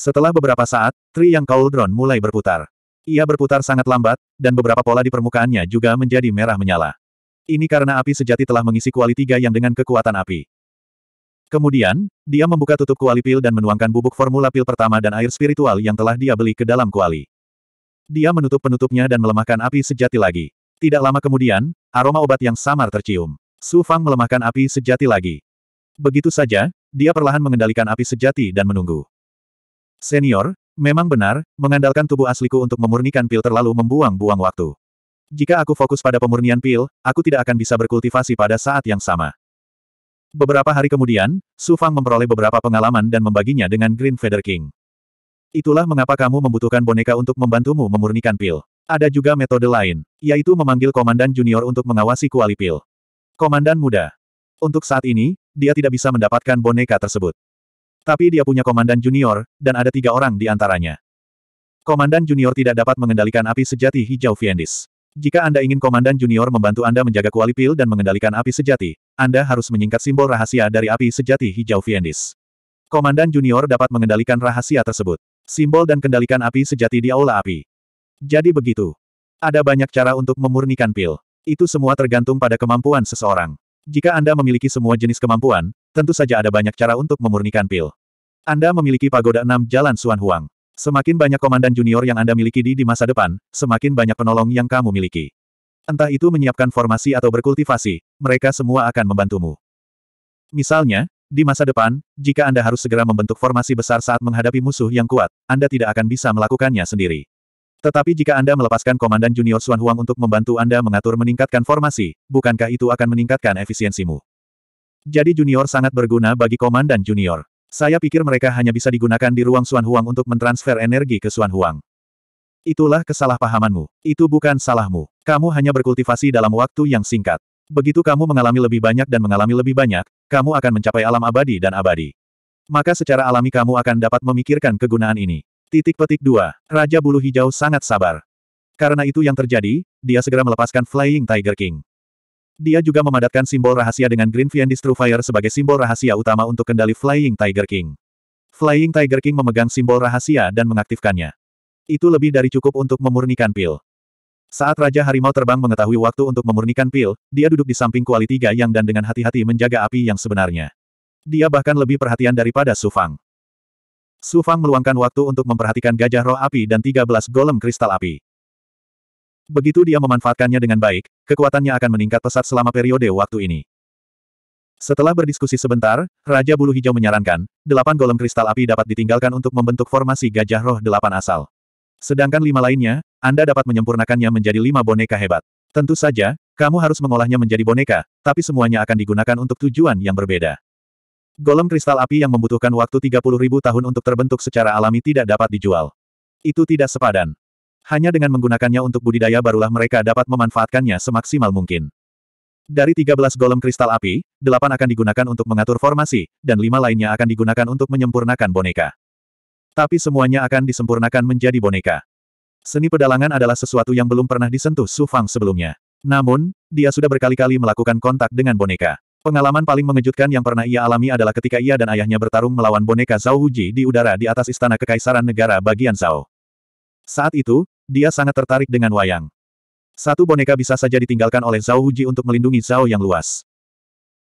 Setelah beberapa saat, Tri Yang Cauldron mulai berputar. Ia berputar sangat lambat, dan beberapa pola di permukaannya juga menjadi merah menyala. Ini karena api sejati telah mengisi kuali tiga yang dengan kekuatan api. Kemudian, dia membuka tutup kuali pil dan menuangkan bubuk formula pil pertama dan air spiritual yang telah dia beli ke dalam kuali. Dia menutup penutupnya dan melemahkan api sejati lagi. Tidak lama kemudian, aroma obat yang samar tercium. Su Fang melemahkan api sejati lagi. Begitu saja, dia perlahan mengendalikan api sejati dan menunggu. Senior, memang benar, mengandalkan tubuh asliku untuk memurnikan pil terlalu membuang-buang waktu. Jika aku fokus pada pemurnian pil, aku tidak akan bisa berkultivasi pada saat yang sama. Beberapa hari kemudian, Su Fang memperoleh beberapa pengalaman dan membaginya dengan Green Feather King. Itulah mengapa kamu membutuhkan boneka untuk membantumu memurnikan pil. Ada juga metode lain, yaitu memanggil komandan junior untuk mengawasi kuali pil. Komandan muda. Untuk saat ini, dia tidak bisa mendapatkan boneka tersebut. Tapi dia punya komandan junior, dan ada tiga orang di antaranya. Komandan junior tidak dapat mengendalikan api sejati hijau Fiendis. Jika Anda ingin komandan junior membantu Anda menjaga kuali pil dan mengendalikan api sejati, Anda harus menyingkat simbol rahasia dari api sejati hijau Fiendis. Komandan junior dapat mengendalikan rahasia tersebut. Simbol dan kendalikan api sejati di aula api. Jadi begitu. Ada banyak cara untuk memurnikan pil. Itu semua tergantung pada kemampuan seseorang. Jika Anda memiliki semua jenis kemampuan, Tentu saja ada banyak cara untuk memurnikan pil. Anda memiliki pagoda enam Jalan Suan Huang. Semakin banyak komandan junior yang Anda miliki di di masa depan, semakin banyak penolong yang kamu miliki. Entah itu menyiapkan formasi atau berkultivasi, mereka semua akan membantumu. Misalnya, di masa depan, jika Anda harus segera membentuk formasi besar saat menghadapi musuh yang kuat, Anda tidak akan bisa melakukannya sendiri. Tetapi jika Anda melepaskan Komandan Junior Suan Huang untuk membantu Anda mengatur meningkatkan formasi, bukankah itu akan meningkatkan efisiensimu? Jadi junior sangat berguna bagi komandan junior. Saya pikir mereka hanya bisa digunakan di ruang Suan Huang untuk mentransfer energi ke Suan Huang. Itulah kesalahpahamanmu. Itu bukan salahmu. Kamu hanya berkultivasi dalam waktu yang singkat. Begitu kamu mengalami lebih banyak dan mengalami lebih banyak, kamu akan mencapai alam abadi dan abadi. Maka secara alami kamu akan dapat memikirkan kegunaan ini. Titik petik 2. Raja Bulu Hijau sangat sabar. Karena itu yang terjadi, dia segera melepaskan Flying Tiger King. Dia juga memadatkan simbol rahasia dengan Green Fiendis True sebagai simbol rahasia utama untuk kendali Flying Tiger King. Flying Tiger King memegang simbol rahasia dan mengaktifkannya. Itu lebih dari cukup untuk memurnikan pil. Saat Raja Harimau terbang mengetahui waktu untuk memurnikan pil, dia duduk di samping kuali tiga yang dan dengan hati-hati menjaga api yang sebenarnya. Dia bahkan lebih perhatian daripada Sufang. Sufang meluangkan waktu untuk memperhatikan gajah roh api dan 13 golem kristal api. Begitu dia memanfaatkannya dengan baik, kekuatannya akan meningkat pesat selama periode waktu ini. Setelah berdiskusi sebentar, Raja Bulu Hijau menyarankan, delapan golem kristal api dapat ditinggalkan untuk membentuk formasi gajah roh delapan asal. Sedangkan lima lainnya, Anda dapat menyempurnakannya menjadi lima boneka hebat. Tentu saja, kamu harus mengolahnya menjadi boneka, tapi semuanya akan digunakan untuk tujuan yang berbeda. Golem kristal api yang membutuhkan waktu 30.000 tahun untuk terbentuk secara alami tidak dapat dijual. Itu tidak sepadan. Hanya dengan menggunakannya untuk budidaya barulah mereka dapat memanfaatkannya semaksimal mungkin. Dari 13 golem kristal api, 8 akan digunakan untuk mengatur formasi, dan 5 lainnya akan digunakan untuk menyempurnakan boneka. Tapi semuanya akan disempurnakan menjadi boneka. Seni pedalangan adalah sesuatu yang belum pernah disentuh Su Fang sebelumnya. Namun, dia sudah berkali-kali melakukan kontak dengan boneka. Pengalaman paling mengejutkan yang pernah ia alami adalah ketika ia dan ayahnya bertarung melawan boneka Zhao Huji di udara di atas istana kekaisaran negara bagian Zhao. Saat itu, dia sangat tertarik dengan wayang. Satu boneka bisa saja ditinggalkan oleh Zhao Huji untuk melindungi Zhao yang luas.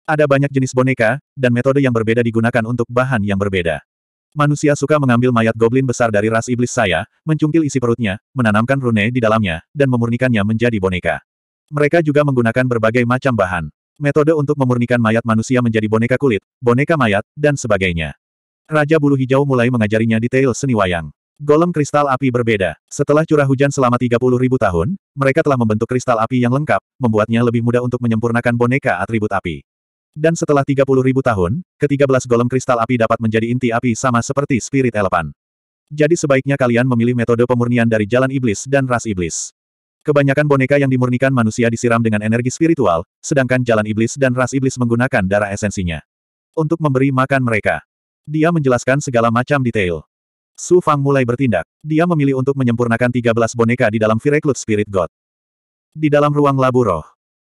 Ada banyak jenis boneka, dan metode yang berbeda digunakan untuk bahan yang berbeda. Manusia suka mengambil mayat goblin besar dari ras iblis saya, mencungkil isi perutnya, menanamkan rune di dalamnya, dan memurnikannya menjadi boneka. Mereka juga menggunakan berbagai macam bahan. Metode untuk memurnikan mayat manusia menjadi boneka kulit, boneka mayat, dan sebagainya. Raja Bulu Hijau mulai mengajarinya detail seni wayang. Golem kristal api berbeda. Setelah curah hujan selama 30.000 tahun, mereka telah membentuk kristal api yang lengkap, membuatnya lebih mudah untuk menyempurnakan boneka atribut api. Dan setelah 30.000 tahun, ketiga belas golem kristal api dapat menjadi inti api sama seperti spirit elepan. Jadi sebaiknya kalian memilih metode pemurnian dari jalan iblis dan ras iblis. Kebanyakan boneka yang dimurnikan manusia disiram dengan energi spiritual, sedangkan jalan iblis dan ras iblis menggunakan darah esensinya. Untuk memberi makan mereka. Dia menjelaskan segala macam detail. Su Fang mulai bertindak. Dia memilih untuk menyempurnakan 13 boneka di dalam Vireclut Spirit God. Di dalam ruang labu roh.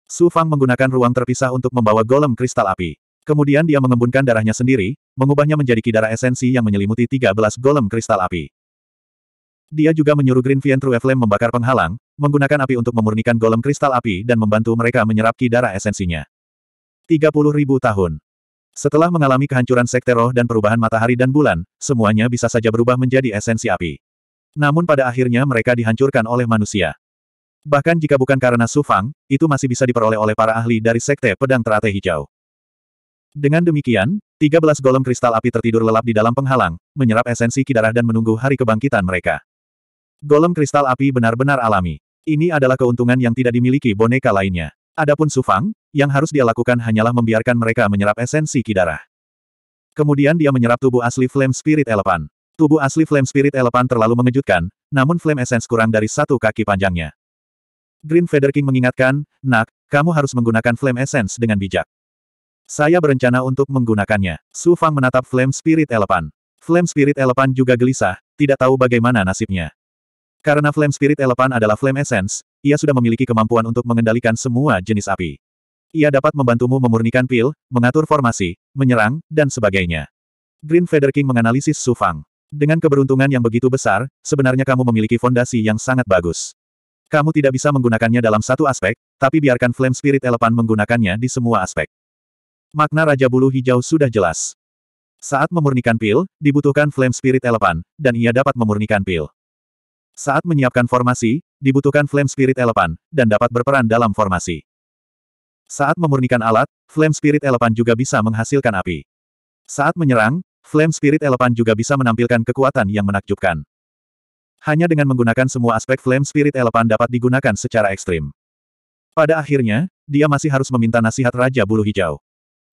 Su Fang menggunakan ruang terpisah untuk membawa golem kristal api. Kemudian dia mengembunkan darahnya sendiri, mengubahnya menjadi kidara esensi yang menyelimuti 13 golem kristal api. Dia juga menyuruh Green Vian True Flame membakar penghalang, menggunakan api untuk memurnikan golem kristal api dan membantu mereka menyerap kidara esensinya. 30.000 tahun. Setelah mengalami kehancuran sekte roh dan perubahan matahari dan bulan, semuanya bisa saja berubah menjadi esensi api. Namun pada akhirnya mereka dihancurkan oleh manusia. Bahkan jika bukan karena Sufang, itu masih bisa diperoleh oleh para ahli dari sekte pedang teratai hijau. Dengan demikian, 13 golem kristal api tertidur lelap di dalam penghalang, menyerap esensi kidarah dan menunggu hari kebangkitan mereka. Golem kristal api benar-benar alami. Ini adalah keuntungan yang tidak dimiliki boneka lainnya. Adapun Sufang, yang harus dia lakukan hanyalah membiarkan mereka menyerap esensi kidarah. Kemudian dia menyerap tubuh asli Flame Spirit Elepan. Tubuh asli Flame Spirit Elepan terlalu mengejutkan, namun Flame Essence kurang dari satu kaki panjangnya. Green Feather King mengingatkan, Nak, kamu harus menggunakan Flame Essence dengan bijak. Saya berencana untuk menggunakannya. Su Fang menatap Flame Spirit Elepan. Flame Spirit Elepan juga gelisah, tidak tahu bagaimana nasibnya. Karena Flame Spirit Elepan adalah Flame Essence, ia sudah memiliki kemampuan untuk mengendalikan semua jenis api ia dapat membantumu memurnikan pil, mengatur formasi, menyerang, dan sebagainya. Green Feather King menganalisis Su Fang. Dengan keberuntungan yang begitu besar, sebenarnya kamu memiliki fondasi yang sangat bagus. Kamu tidak bisa menggunakannya dalam satu aspek, tapi biarkan Flame Spirit Elepan menggunakannya di semua aspek. Makna Raja Bulu Hijau sudah jelas. Saat memurnikan pil, dibutuhkan Flame Spirit Elepan, dan ia dapat memurnikan pil. Saat menyiapkan formasi, dibutuhkan Flame Spirit Elepan, dan dapat berperan dalam formasi. Saat memurnikan alat, Flame Spirit Elepan juga bisa menghasilkan api. Saat menyerang, Flame Spirit Elepan juga bisa menampilkan kekuatan yang menakjubkan. Hanya dengan menggunakan semua aspek Flame Spirit Elepan dapat digunakan secara ekstrim. Pada akhirnya, dia masih harus meminta nasihat Raja Bulu Hijau.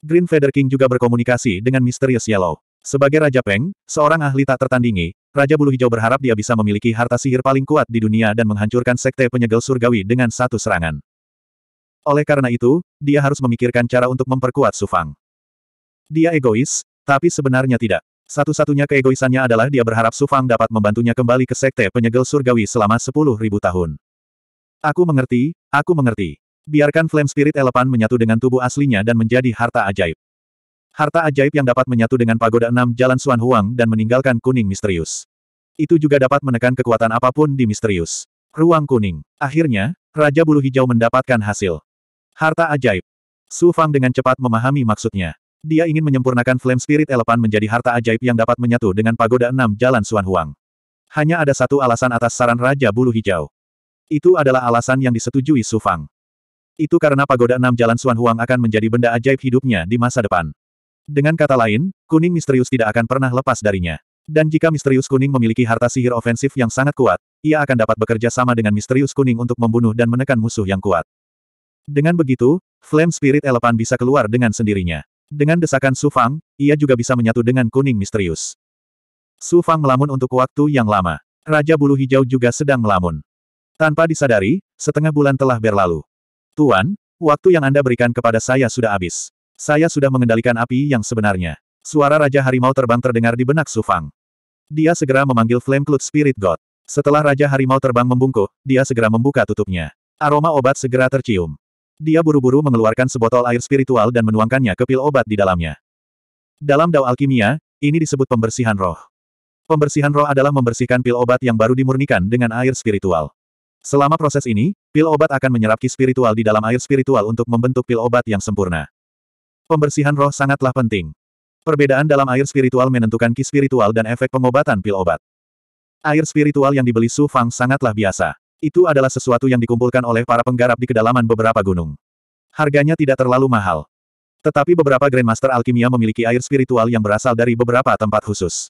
Green Feather King juga berkomunikasi dengan Misterius Yellow. Sebagai Raja Peng, seorang ahli tak tertandingi, Raja Bulu Hijau berharap dia bisa memiliki harta sihir paling kuat di dunia dan menghancurkan sekte penyegel surgawi dengan satu serangan. Oleh karena itu, dia harus memikirkan cara untuk memperkuat Sufang. Dia egois, tapi sebenarnya tidak. Satu-satunya keegoisannya adalah dia berharap Sufang dapat membantunya kembali ke sekte penyegel surgawi selama sepuluh ribu tahun. Aku mengerti, aku mengerti. Biarkan Flame Spirit Elepan menyatu dengan tubuh aslinya dan menjadi harta ajaib. Harta ajaib yang dapat menyatu dengan pagoda enam jalan Suan Huang dan meninggalkan kuning misterius. Itu juga dapat menekan kekuatan apapun di misterius. Ruang kuning. Akhirnya, Raja Bulu Hijau mendapatkan hasil. Harta ajaib. Su Fang dengan cepat memahami maksudnya. Dia ingin menyempurnakan Flame Spirit Elepan menjadi harta ajaib yang dapat menyatu dengan pagoda enam jalan Suan Huang. Hanya ada satu alasan atas saran Raja Bulu Hijau. Itu adalah alasan yang disetujui Su Fang. Itu karena pagoda enam jalan Suan Huang akan menjadi benda ajaib hidupnya di masa depan. Dengan kata lain, kuning misterius tidak akan pernah lepas darinya. Dan jika misterius kuning memiliki harta sihir ofensif yang sangat kuat, ia akan dapat bekerja sama dengan misterius kuning untuk membunuh dan menekan musuh yang kuat. Dengan begitu, Flame Spirit Elepan bisa keluar dengan sendirinya. Dengan desakan Su Fang, ia juga bisa menyatu dengan kuning misterius. Su Fang melamun untuk waktu yang lama. Raja Bulu Hijau juga sedang melamun. Tanpa disadari, setengah bulan telah berlalu. Tuan, waktu yang Anda berikan kepada saya sudah habis. Saya sudah mengendalikan api yang sebenarnya. Suara Raja Harimau terbang terdengar di benak Su Fang. Dia segera memanggil Flame Cloud Spirit God. Setelah Raja Harimau terbang membungkuk, dia segera membuka tutupnya. Aroma obat segera tercium. Dia buru-buru mengeluarkan sebotol air spiritual dan menuangkannya ke pil obat di dalamnya. Dalam dao alkimia, ini disebut pembersihan roh. Pembersihan roh adalah membersihkan pil obat yang baru dimurnikan dengan air spiritual. Selama proses ini, pil obat akan menyerap ki spiritual di dalam air spiritual untuk membentuk pil obat yang sempurna. Pembersihan roh sangatlah penting. Perbedaan dalam air spiritual menentukan ki spiritual dan efek pengobatan pil obat. Air spiritual yang dibeli Su Fang sangatlah biasa. Itu adalah sesuatu yang dikumpulkan oleh para penggarap di kedalaman beberapa gunung. Harganya tidak terlalu mahal. Tetapi beberapa Grandmaster Alkimia memiliki air spiritual yang berasal dari beberapa tempat khusus.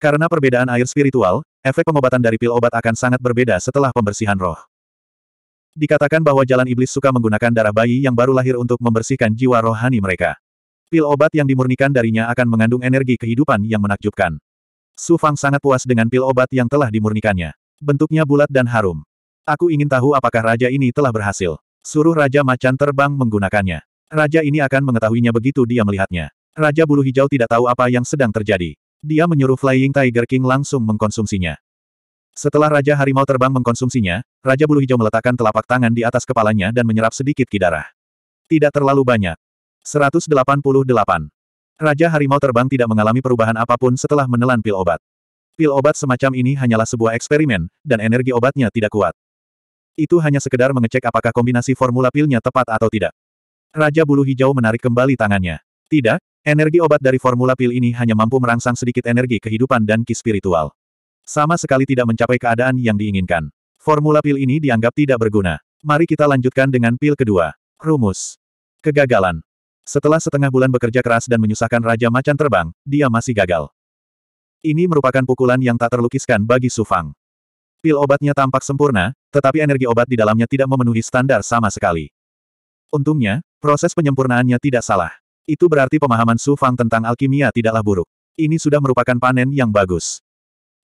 Karena perbedaan air spiritual, efek pengobatan dari pil obat akan sangat berbeda setelah pembersihan roh. Dikatakan bahwa jalan iblis suka menggunakan darah bayi yang baru lahir untuk membersihkan jiwa rohani mereka. Pil obat yang dimurnikan darinya akan mengandung energi kehidupan yang menakjubkan. Su Fang sangat puas dengan pil obat yang telah dimurnikannya. Bentuknya bulat dan harum. Aku ingin tahu apakah raja ini telah berhasil. Suruh Raja Macan terbang menggunakannya. Raja ini akan mengetahuinya begitu dia melihatnya. Raja Bulu Hijau tidak tahu apa yang sedang terjadi. Dia menyuruh Flying Tiger King langsung mengkonsumsinya. Setelah Raja Harimau terbang mengkonsumsinya, Raja Bulu Hijau meletakkan telapak tangan di atas kepalanya dan menyerap sedikit kidarah. Tidak terlalu banyak. 188. Raja Harimau terbang tidak mengalami perubahan apapun setelah menelan pil obat. Pil obat semacam ini hanyalah sebuah eksperimen, dan energi obatnya tidak kuat. Itu hanya sekedar mengecek apakah kombinasi formula pilnya tepat atau tidak. Raja Bulu Hijau menarik kembali tangannya. Tidak, energi obat dari formula pil ini hanya mampu merangsang sedikit energi kehidupan dan ki spiritual. Sama sekali tidak mencapai keadaan yang diinginkan. Formula pil ini dianggap tidak berguna. Mari kita lanjutkan dengan pil kedua. Rumus. Kegagalan. Setelah setengah bulan bekerja keras dan menyusahkan Raja Macan Terbang, dia masih gagal. Ini merupakan pukulan yang tak terlukiskan bagi Sufang. Pil obatnya tampak sempurna, tetapi energi obat di dalamnya tidak memenuhi standar sama sekali. Untungnya, proses penyempurnaannya tidak salah. Itu berarti pemahaman Su Fang tentang alkimia tidaklah buruk. Ini sudah merupakan panen yang bagus.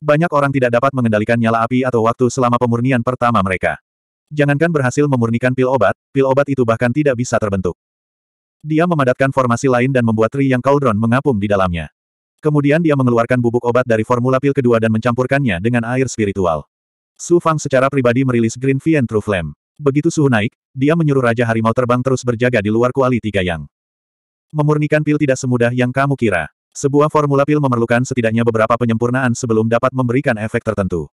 Banyak orang tidak dapat mengendalikan nyala api atau waktu selama pemurnian pertama mereka. Jangankan berhasil memurnikan pil obat, pil obat itu bahkan tidak bisa terbentuk. Dia memadatkan formasi lain dan membuat Tri yang Cauldron mengapung di dalamnya. Kemudian dia mengeluarkan bubuk obat dari formula pil kedua dan mencampurkannya dengan air spiritual. Su Fang secara pribadi merilis Green Vien True Flame. Begitu suhu naik, dia menyuruh Raja Harimau terbang terus berjaga di luar kuali tiga yang. Memurnikan pil tidak semudah yang kamu kira. Sebuah formula pil memerlukan setidaknya beberapa penyempurnaan sebelum dapat memberikan efek tertentu.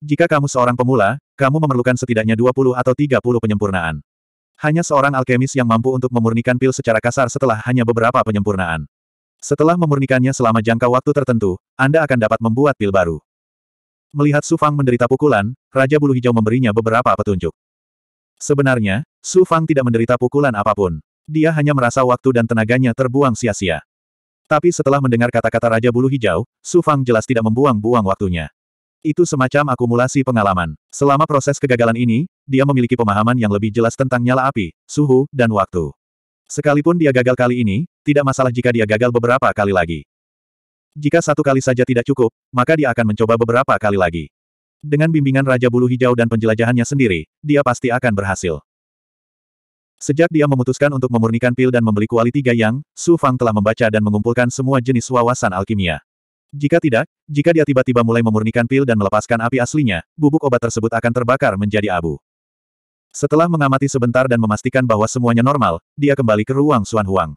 Jika kamu seorang pemula, kamu memerlukan setidaknya 20 atau 30 penyempurnaan. Hanya seorang alkemis yang mampu untuk memurnikan pil secara kasar setelah hanya beberapa penyempurnaan. Setelah memurnikannya selama jangka waktu tertentu, Anda akan dapat membuat pil baru. Melihat Su Fang menderita pukulan, Raja Bulu Hijau memberinya beberapa petunjuk. Sebenarnya, Su Fang tidak menderita pukulan apapun. Dia hanya merasa waktu dan tenaganya terbuang sia-sia. Tapi setelah mendengar kata-kata Raja Bulu Hijau, Su Fang jelas tidak membuang-buang waktunya. Itu semacam akumulasi pengalaman. Selama proses kegagalan ini, dia memiliki pemahaman yang lebih jelas tentang nyala api, suhu, dan waktu. Sekalipun dia gagal kali ini, tidak masalah jika dia gagal beberapa kali lagi. Jika satu kali saja tidak cukup, maka dia akan mencoba beberapa kali lagi. Dengan bimbingan Raja Bulu Hijau dan penjelajahannya sendiri, dia pasti akan berhasil. Sejak dia memutuskan untuk memurnikan pil dan membeli kuali tiga yang, Su Fang telah membaca dan mengumpulkan semua jenis wawasan alkimia. Jika tidak, jika dia tiba-tiba mulai memurnikan pil dan melepaskan api aslinya, bubuk obat tersebut akan terbakar menjadi abu. Setelah mengamati sebentar dan memastikan bahwa semuanya normal, dia kembali ke ruang Suan Huang.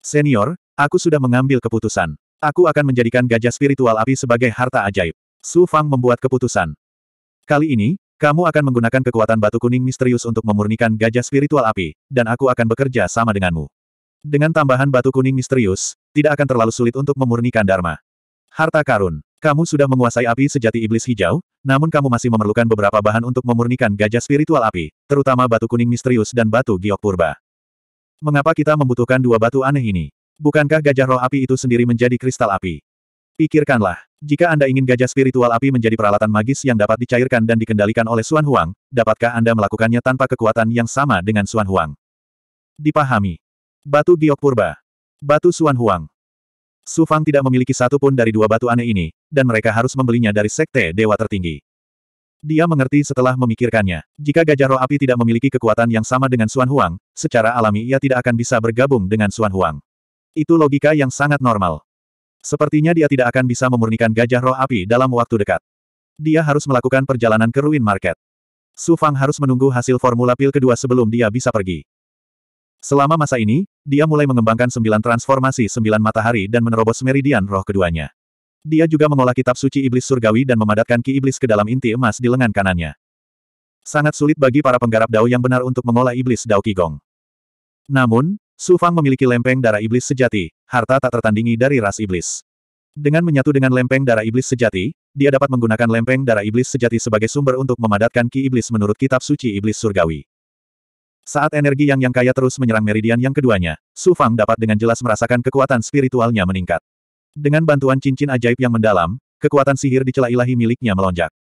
Senior, aku sudah mengambil keputusan. Aku akan menjadikan gajah spiritual api sebagai harta ajaib. Su Fang membuat keputusan. Kali ini, kamu akan menggunakan kekuatan batu kuning misterius untuk memurnikan gajah spiritual api, dan aku akan bekerja sama denganmu. Dengan tambahan batu kuning misterius, tidak akan terlalu sulit untuk memurnikan Dharma. Harta karun. Kamu sudah menguasai api sejati iblis hijau, namun kamu masih memerlukan beberapa bahan untuk memurnikan gajah spiritual api, terutama batu kuning misterius dan batu giok purba. Mengapa kita membutuhkan dua batu aneh ini? Bukankah gajah roh api itu sendiri menjadi kristal api? Pikirkanlah, jika Anda ingin gajah spiritual api menjadi peralatan magis yang dapat dicairkan dan dikendalikan oleh Xuan Huang, dapatkah Anda melakukannya tanpa kekuatan yang sama dengan Xuan Huang? Dipahami. Batu Giok Purba. Batu Xuan Huang. Su Fang tidak memiliki satu pun dari dua batu aneh ini, dan mereka harus membelinya dari sekte dewa tertinggi. Dia mengerti setelah memikirkannya. Jika gajah roh api tidak memiliki kekuatan yang sama dengan Xuan Huang, secara alami ia tidak akan bisa bergabung dengan Xuan Huang. Itu logika yang sangat normal. Sepertinya dia tidak akan bisa memurnikan gajah roh api dalam waktu dekat. Dia harus melakukan perjalanan ke Ruin Market. Su Fang harus menunggu hasil formula pil kedua sebelum dia bisa pergi. Selama masa ini, dia mulai mengembangkan sembilan transformasi sembilan matahari dan menerobos meridian roh keduanya. Dia juga mengolah kitab suci iblis surgawi dan memadatkan ki iblis ke dalam inti emas di lengan kanannya. Sangat sulit bagi para penggarap dao yang benar untuk mengolah iblis dao qigong. Namun, Su Fang memiliki lempeng darah iblis sejati, harta tak tertandingi dari ras iblis. Dengan menyatu dengan lempeng darah iblis sejati, dia dapat menggunakan lempeng darah iblis sejati sebagai sumber untuk memadatkan ki iblis menurut kitab suci iblis surgawi. Saat energi yang yang kaya terus menyerang meridian yang keduanya, Su Fang dapat dengan jelas merasakan kekuatan spiritualnya meningkat. Dengan bantuan cincin ajaib yang mendalam, kekuatan sihir di celah ilahi miliknya melonjak.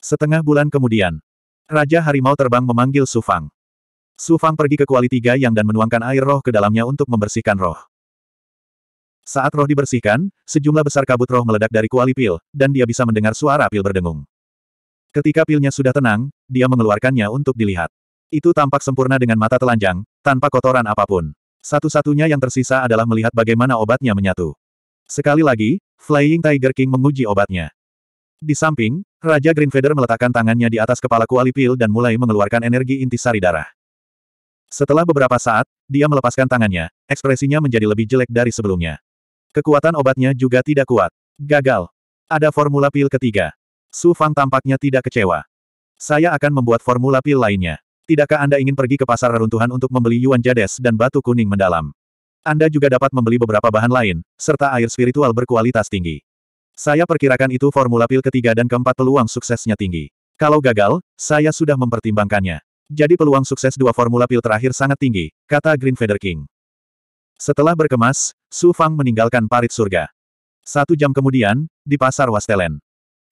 Setengah bulan kemudian, Raja Harimau terbang memanggil Su Fang. Su Fang pergi ke kuali tiga yang dan menuangkan air roh ke dalamnya untuk membersihkan roh. Saat roh dibersihkan, sejumlah besar kabut roh meledak dari kuali pil, dan dia bisa mendengar suara pil berdengung. Ketika pilnya sudah tenang, dia mengeluarkannya untuk dilihat. Itu tampak sempurna dengan mata telanjang, tanpa kotoran apapun. Satu-satunya yang tersisa adalah melihat bagaimana obatnya menyatu. Sekali lagi, Flying Tiger King menguji obatnya. Di samping, Raja Green Feather meletakkan tangannya di atas kepala kuali pil dan mulai mengeluarkan energi intisari darah. Setelah beberapa saat, dia melepaskan tangannya, ekspresinya menjadi lebih jelek dari sebelumnya. Kekuatan obatnya juga tidak kuat. Gagal. Ada formula pil ketiga. Su Fang tampaknya tidak kecewa. Saya akan membuat formula pil lainnya. Tidakkah Anda ingin pergi ke pasar reruntuhan untuk membeli Yuan Jades dan batu kuning mendalam? Anda juga dapat membeli beberapa bahan lain, serta air spiritual berkualitas tinggi. Saya perkirakan itu formula pil ketiga dan keempat peluang suksesnya tinggi. Kalau gagal, saya sudah mempertimbangkannya. Jadi peluang sukses dua formula pil terakhir sangat tinggi, kata Green Feather King. Setelah berkemas, Su Fang meninggalkan parit surga. Satu jam kemudian, di pasar Wastelen.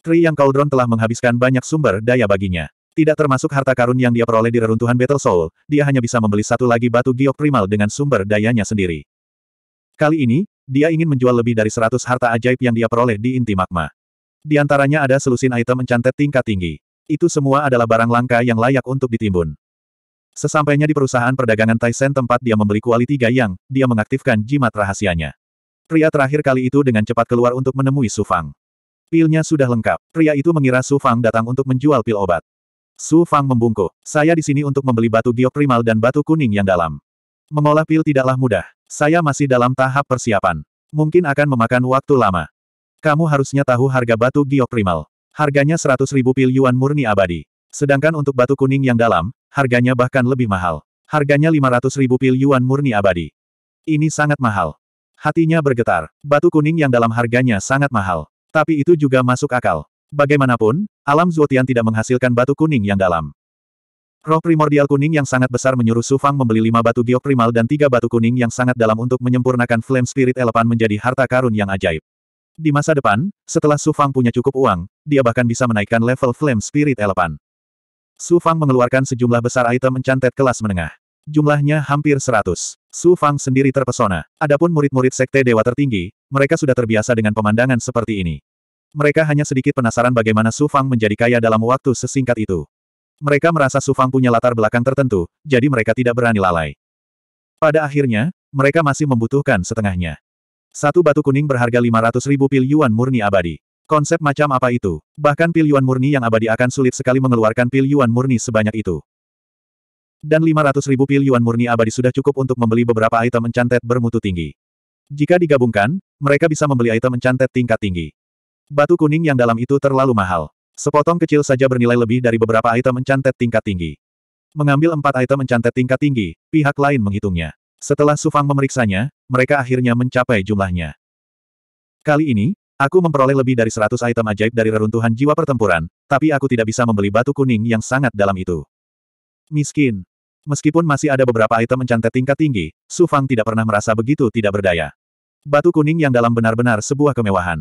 Tri yang Cauldron telah menghabiskan banyak sumber daya baginya. Tidak termasuk harta karun yang dia peroleh di reruntuhan Battle Soul, dia hanya bisa membeli satu lagi batu giok primal dengan sumber dayanya sendiri. Kali ini, dia ingin menjual lebih dari 100 harta ajaib yang dia peroleh di inti magma. Di antaranya ada selusin item encantet tingkat tinggi. Itu semua adalah barang langka yang layak untuk ditimbun. Sesampainya di perusahaan perdagangan Tyson tempat dia membeli kuali tiga dia mengaktifkan jimat rahasianya. Pria terakhir kali itu dengan cepat keluar untuk menemui Su Fang. Pilnya sudah lengkap. Pria itu mengira Su Fang datang untuk menjual pil obat. Su Fang membungkuk. Saya di sini untuk membeli batu giok dan batu kuning yang dalam. Mengolah pil tidaklah mudah. Saya masih dalam tahap persiapan. Mungkin akan memakan waktu lama. Kamu harusnya tahu harga batu giok Harganya 100 ribu pil yuan murni abadi. Sedangkan untuk batu kuning yang dalam, harganya bahkan lebih mahal. Harganya 500 ribu pil yuan murni abadi. Ini sangat mahal. Hatinya bergetar. Batu kuning yang dalam harganya sangat mahal. Tapi itu juga masuk akal. Bagaimanapun, alam Zuotian tidak menghasilkan batu kuning yang dalam. Roh primordial kuning yang sangat besar menyuruh Su Fang membeli lima batu giok dan tiga batu kuning yang sangat dalam untuk menyempurnakan Flame Spirit Elepan menjadi harta karun yang ajaib. Di masa depan, setelah Su Fang punya cukup uang, dia bahkan bisa menaikkan level Flame Spirit Elepan. Su Fang mengeluarkan sejumlah besar item mencantet kelas menengah. Jumlahnya hampir 100. Su Fang sendiri terpesona. Adapun murid-murid sekte dewa tertinggi, mereka sudah terbiasa dengan pemandangan seperti ini. Mereka hanya sedikit penasaran bagaimana Su Fang menjadi kaya dalam waktu sesingkat itu. Mereka merasa Su Fang punya latar belakang tertentu, jadi mereka tidak berani lalai. Pada akhirnya, mereka masih membutuhkan setengahnya. Satu batu kuning berharga 500 ribu pil yuan murni abadi. Konsep macam apa itu? Bahkan pil yuan murni yang abadi akan sulit sekali mengeluarkan pil yuan murni sebanyak itu. Dan 500 ribu pil yuan murni abadi sudah cukup untuk membeli beberapa item encantet bermutu tinggi. Jika digabungkan, mereka bisa membeli item encantet tingkat tinggi. Batu kuning yang dalam itu terlalu mahal. Sepotong kecil saja bernilai lebih dari beberapa item encantet tingkat tinggi. Mengambil empat item encantet tingkat tinggi, pihak lain menghitungnya. Setelah Sufang memeriksanya, mereka akhirnya mencapai jumlahnya. Kali ini, aku memperoleh lebih dari 100 item ajaib dari reruntuhan jiwa pertempuran, tapi aku tidak bisa membeli batu kuning yang sangat dalam itu. Miskin. Meskipun masih ada beberapa item encantet tingkat tinggi, Sufang tidak pernah merasa begitu tidak berdaya. Batu kuning yang dalam benar-benar sebuah kemewahan.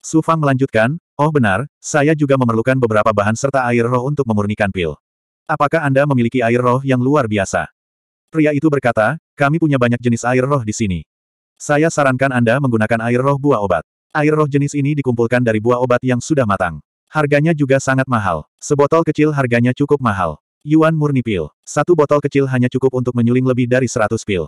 Sufang melanjutkan, oh benar, saya juga memerlukan beberapa bahan serta air roh untuk memurnikan pil. Apakah Anda memiliki air roh yang luar biasa? Pria itu berkata, kami punya banyak jenis air roh di sini. Saya sarankan Anda menggunakan air roh buah obat. Air roh jenis ini dikumpulkan dari buah obat yang sudah matang. Harganya juga sangat mahal. Sebotol kecil harganya cukup mahal. Yuan murni pil. Satu botol kecil hanya cukup untuk menyuling lebih dari 100 pil.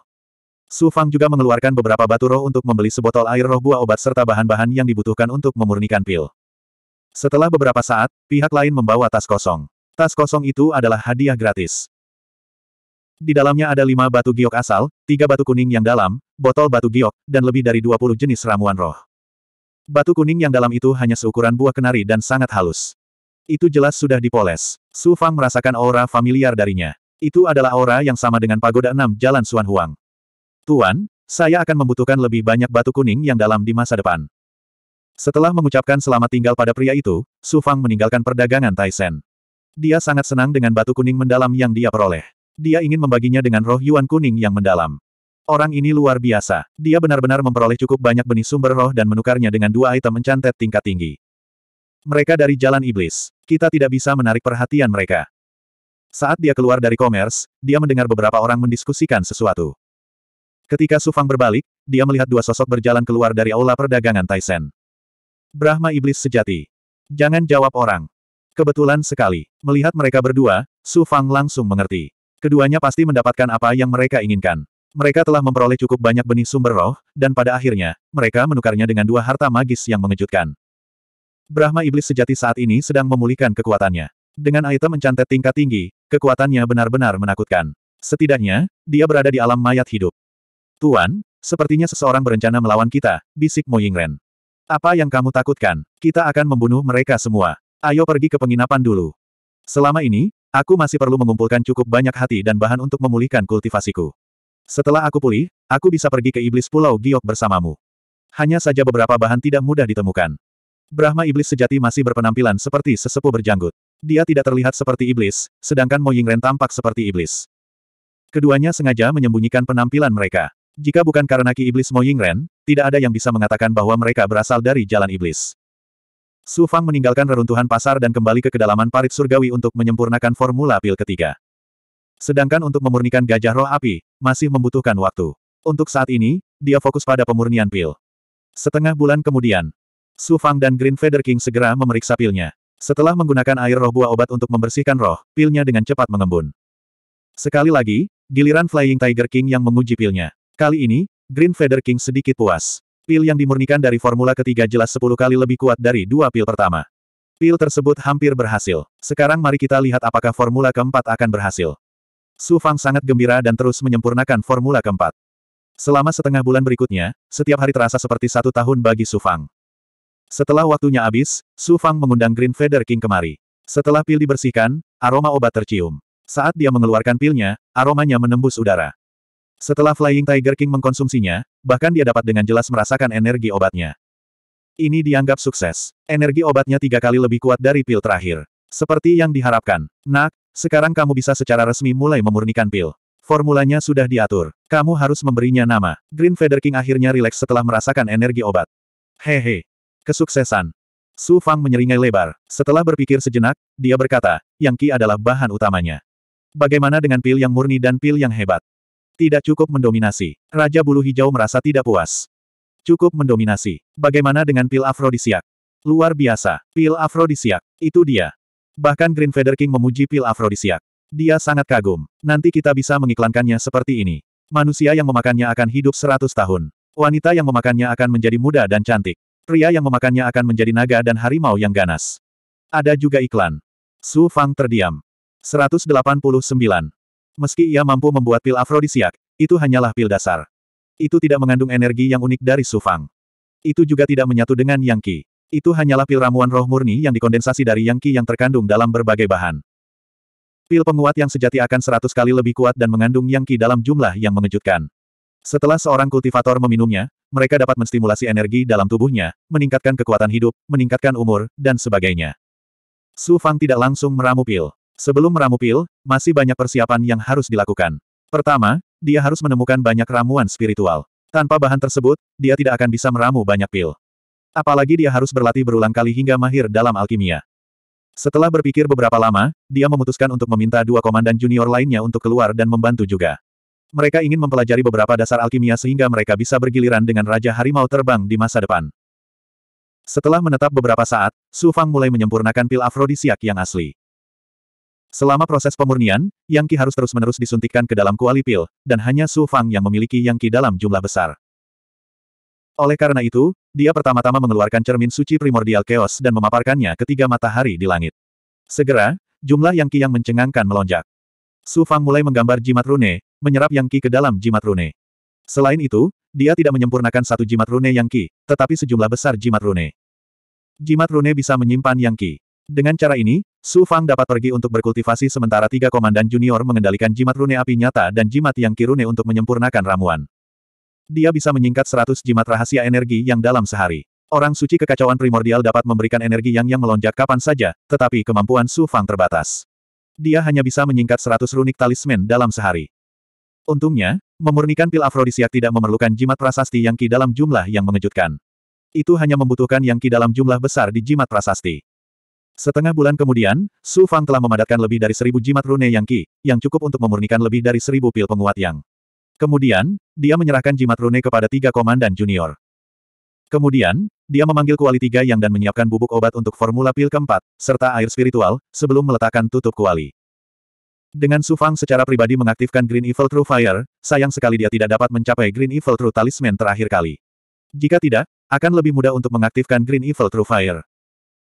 Su Fang juga mengeluarkan beberapa batu roh untuk membeli sebotol air roh buah obat serta bahan-bahan yang dibutuhkan untuk memurnikan pil. Setelah beberapa saat, pihak lain membawa tas kosong. Tas kosong itu adalah hadiah gratis. Di dalamnya ada lima batu giok asal, tiga batu kuning yang dalam, botol batu giok, dan lebih dari 20 jenis ramuan roh. Batu kuning yang dalam itu hanya seukuran buah kenari dan sangat halus. Itu jelas sudah dipoles. Su Fang merasakan aura familiar darinya. Itu adalah aura yang sama dengan pagoda enam Jalan Suan Huang. Tuan, saya akan membutuhkan lebih banyak batu kuning yang dalam di masa depan. Setelah mengucapkan selamat tinggal pada pria itu, Su Fang meninggalkan perdagangan Taisen. Dia sangat senang dengan batu kuning mendalam yang dia peroleh. Dia ingin membaginya dengan roh Yuan kuning yang mendalam. Orang ini luar biasa. Dia benar-benar memperoleh cukup banyak benih sumber roh dan menukarnya dengan dua item mencantet tingkat tinggi. Mereka dari jalan iblis. Kita tidak bisa menarik perhatian mereka. Saat dia keluar dari komers, dia mendengar beberapa orang mendiskusikan sesuatu. Ketika Sufang berbalik, dia melihat dua sosok berjalan keluar dari aula perdagangan Taisen. Brahma iblis sejati. Jangan jawab orang. Kebetulan sekali, melihat mereka berdua, Sufang langsung mengerti. Keduanya pasti mendapatkan apa yang mereka inginkan. Mereka telah memperoleh cukup banyak benih sumber roh, dan pada akhirnya, mereka menukarnya dengan dua harta magis yang mengejutkan. Brahma Iblis sejati saat ini sedang memulihkan kekuatannya. Dengan item encantet tingkat tinggi, kekuatannya benar-benar menakutkan. Setidaknya, dia berada di alam mayat hidup. Tuan, sepertinya seseorang berencana melawan kita, bisik Mo Yingren. Apa yang kamu takutkan? Kita akan membunuh mereka semua. Ayo pergi ke penginapan dulu. Selama ini, Aku masih perlu mengumpulkan cukup banyak hati dan bahan untuk memulihkan kultivasiku. Setelah aku pulih, aku bisa pergi ke iblis pulau Giok bersamamu. Hanya saja beberapa bahan tidak mudah ditemukan. Brahma iblis sejati masih berpenampilan seperti sesepuh berjanggut. Dia tidak terlihat seperti iblis, sedangkan Mo Yingren tampak seperti iblis. Keduanya sengaja menyembunyikan penampilan mereka. Jika bukan karena ki iblis Mo Yingren, tidak ada yang bisa mengatakan bahwa mereka berasal dari jalan iblis. Su Fang meninggalkan reruntuhan pasar dan kembali ke kedalaman parit surgawi untuk menyempurnakan formula pil ketiga. Sedangkan untuk memurnikan gajah roh api, masih membutuhkan waktu. Untuk saat ini, dia fokus pada pemurnian pil. Setengah bulan kemudian, Su Fang dan Green Feather King segera memeriksa pilnya. Setelah menggunakan air roh buah obat untuk membersihkan roh, pilnya dengan cepat mengembun. Sekali lagi, giliran Flying Tiger King yang menguji pilnya. Kali ini, Green Feather King sedikit puas. Pil yang dimurnikan dari formula ketiga jelas 10 kali lebih kuat dari dua pil pertama. Pil tersebut hampir berhasil. Sekarang mari kita lihat apakah formula keempat akan berhasil. Su Fang sangat gembira dan terus menyempurnakan formula keempat. Selama setengah bulan berikutnya, setiap hari terasa seperti satu tahun bagi Su Fang. Setelah waktunya habis, Su Fang mengundang Green Feather King kemari. Setelah pil dibersihkan, aroma obat tercium. Saat dia mengeluarkan pilnya, aromanya menembus udara. Setelah Flying Tiger King mengkonsumsinya, bahkan dia dapat dengan jelas merasakan energi obatnya. Ini dianggap sukses. Energi obatnya tiga kali lebih kuat dari pil terakhir. Seperti yang diharapkan. Nak, sekarang kamu bisa secara resmi mulai memurnikan pil. Formulanya sudah diatur. Kamu harus memberinya nama. Green Feather King akhirnya rileks setelah merasakan energi obat. Hehe. Kesuksesan. Su Fang menyeringai lebar. Setelah berpikir sejenak, dia berkata, Yang Qi adalah bahan utamanya. Bagaimana dengan pil yang murni dan pil yang hebat? Tidak cukup mendominasi. Raja Bulu Hijau merasa tidak puas. Cukup mendominasi. Bagaimana dengan pil afrodisiak? Luar biasa. Pil afrodisiak. Itu dia. Bahkan Green Feather King memuji pil afrodisiak. Dia sangat kagum. Nanti kita bisa mengiklankannya seperti ini. Manusia yang memakannya akan hidup 100 tahun. Wanita yang memakannya akan menjadi muda dan cantik. Pria yang memakannya akan menjadi naga dan harimau yang ganas. Ada juga iklan. Su Fang terdiam. 189. Meski ia mampu membuat pil afrodisiak, itu hanyalah pil dasar. Itu tidak mengandung energi yang unik dari Sufang. Itu juga tidak menyatu dengan Yang Qi. Itu hanyalah pil ramuan roh murni yang dikondensasi dari Yang Qi yang terkandung dalam berbagai bahan. Pil penguat yang sejati akan seratus kali lebih kuat dan mengandung Yang Qi dalam jumlah yang mengejutkan. Setelah seorang kultivator meminumnya, mereka dapat menstimulasi energi dalam tubuhnya, meningkatkan kekuatan hidup, meningkatkan umur, dan sebagainya. Su Fang tidak langsung meramu pil. Sebelum meramu pil, masih banyak persiapan yang harus dilakukan. Pertama, dia harus menemukan banyak ramuan spiritual. Tanpa bahan tersebut, dia tidak akan bisa meramu banyak pil. Apalagi dia harus berlatih berulang kali hingga mahir dalam alkimia. Setelah berpikir beberapa lama, dia memutuskan untuk meminta dua komandan junior lainnya untuk keluar dan membantu juga. Mereka ingin mempelajari beberapa dasar alkimia sehingga mereka bisa bergiliran dengan Raja Harimau Terbang di masa depan. Setelah menetap beberapa saat, Su Fang mulai menyempurnakan pil afrodisiak yang asli. Selama proses pemurnian, yang Qi harus terus-menerus disuntikkan ke dalam kuali pil, dan hanya Su Fang yang memiliki yang Qi dalam jumlah besar. Oleh karena itu, dia pertama-tama mengeluarkan cermin suci primordial chaos dan memaparkannya ketiga matahari di langit. Segera, jumlah yang Qi yang mencengangkan melonjak. Su Fang mulai menggambar jimat rune, menyerap yang Qi ke dalam jimat rune. Selain itu, dia tidak menyempurnakan satu jimat rune yang Qi, tetapi sejumlah besar jimat rune. Jimat rune bisa menyimpan yang Qi. Dengan cara ini, Su Fang dapat pergi untuk berkultivasi sementara tiga komandan junior mengendalikan jimat rune api nyata dan jimat yang kirune untuk menyempurnakan ramuan. Dia bisa menyingkat 100 jimat rahasia energi yang dalam sehari. Orang suci kekacauan primordial dapat memberikan energi yang yang melonjak kapan saja, tetapi kemampuan Su Fang terbatas. Dia hanya bisa menyingkat 100 runik talisman dalam sehari. Untungnya, memurnikan pil afrodisiak tidak memerlukan jimat prasasti yang ki dalam jumlah yang mengejutkan. Itu hanya membutuhkan yang ki dalam jumlah besar di jimat prasasti. Setengah bulan kemudian, Su Fang telah memadatkan lebih dari seribu jimat rune yang ki, yang cukup untuk memurnikan lebih dari seribu pil penguat yang. Kemudian, dia menyerahkan jimat rune kepada tiga komandan junior. Kemudian, dia memanggil kuali tiga yang dan menyiapkan bubuk obat untuk formula pil keempat, serta air spiritual, sebelum meletakkan tutup kuali. Dengan Su Fang secara pribadi mengaktifkan Green Evil True Fire, sayang sekali dia tidak dapat mencapai Green Evil True Talisman terakhir kali. Jika tidak, akan lebih mudah untuk mengaktifkan Green Evil True Fire.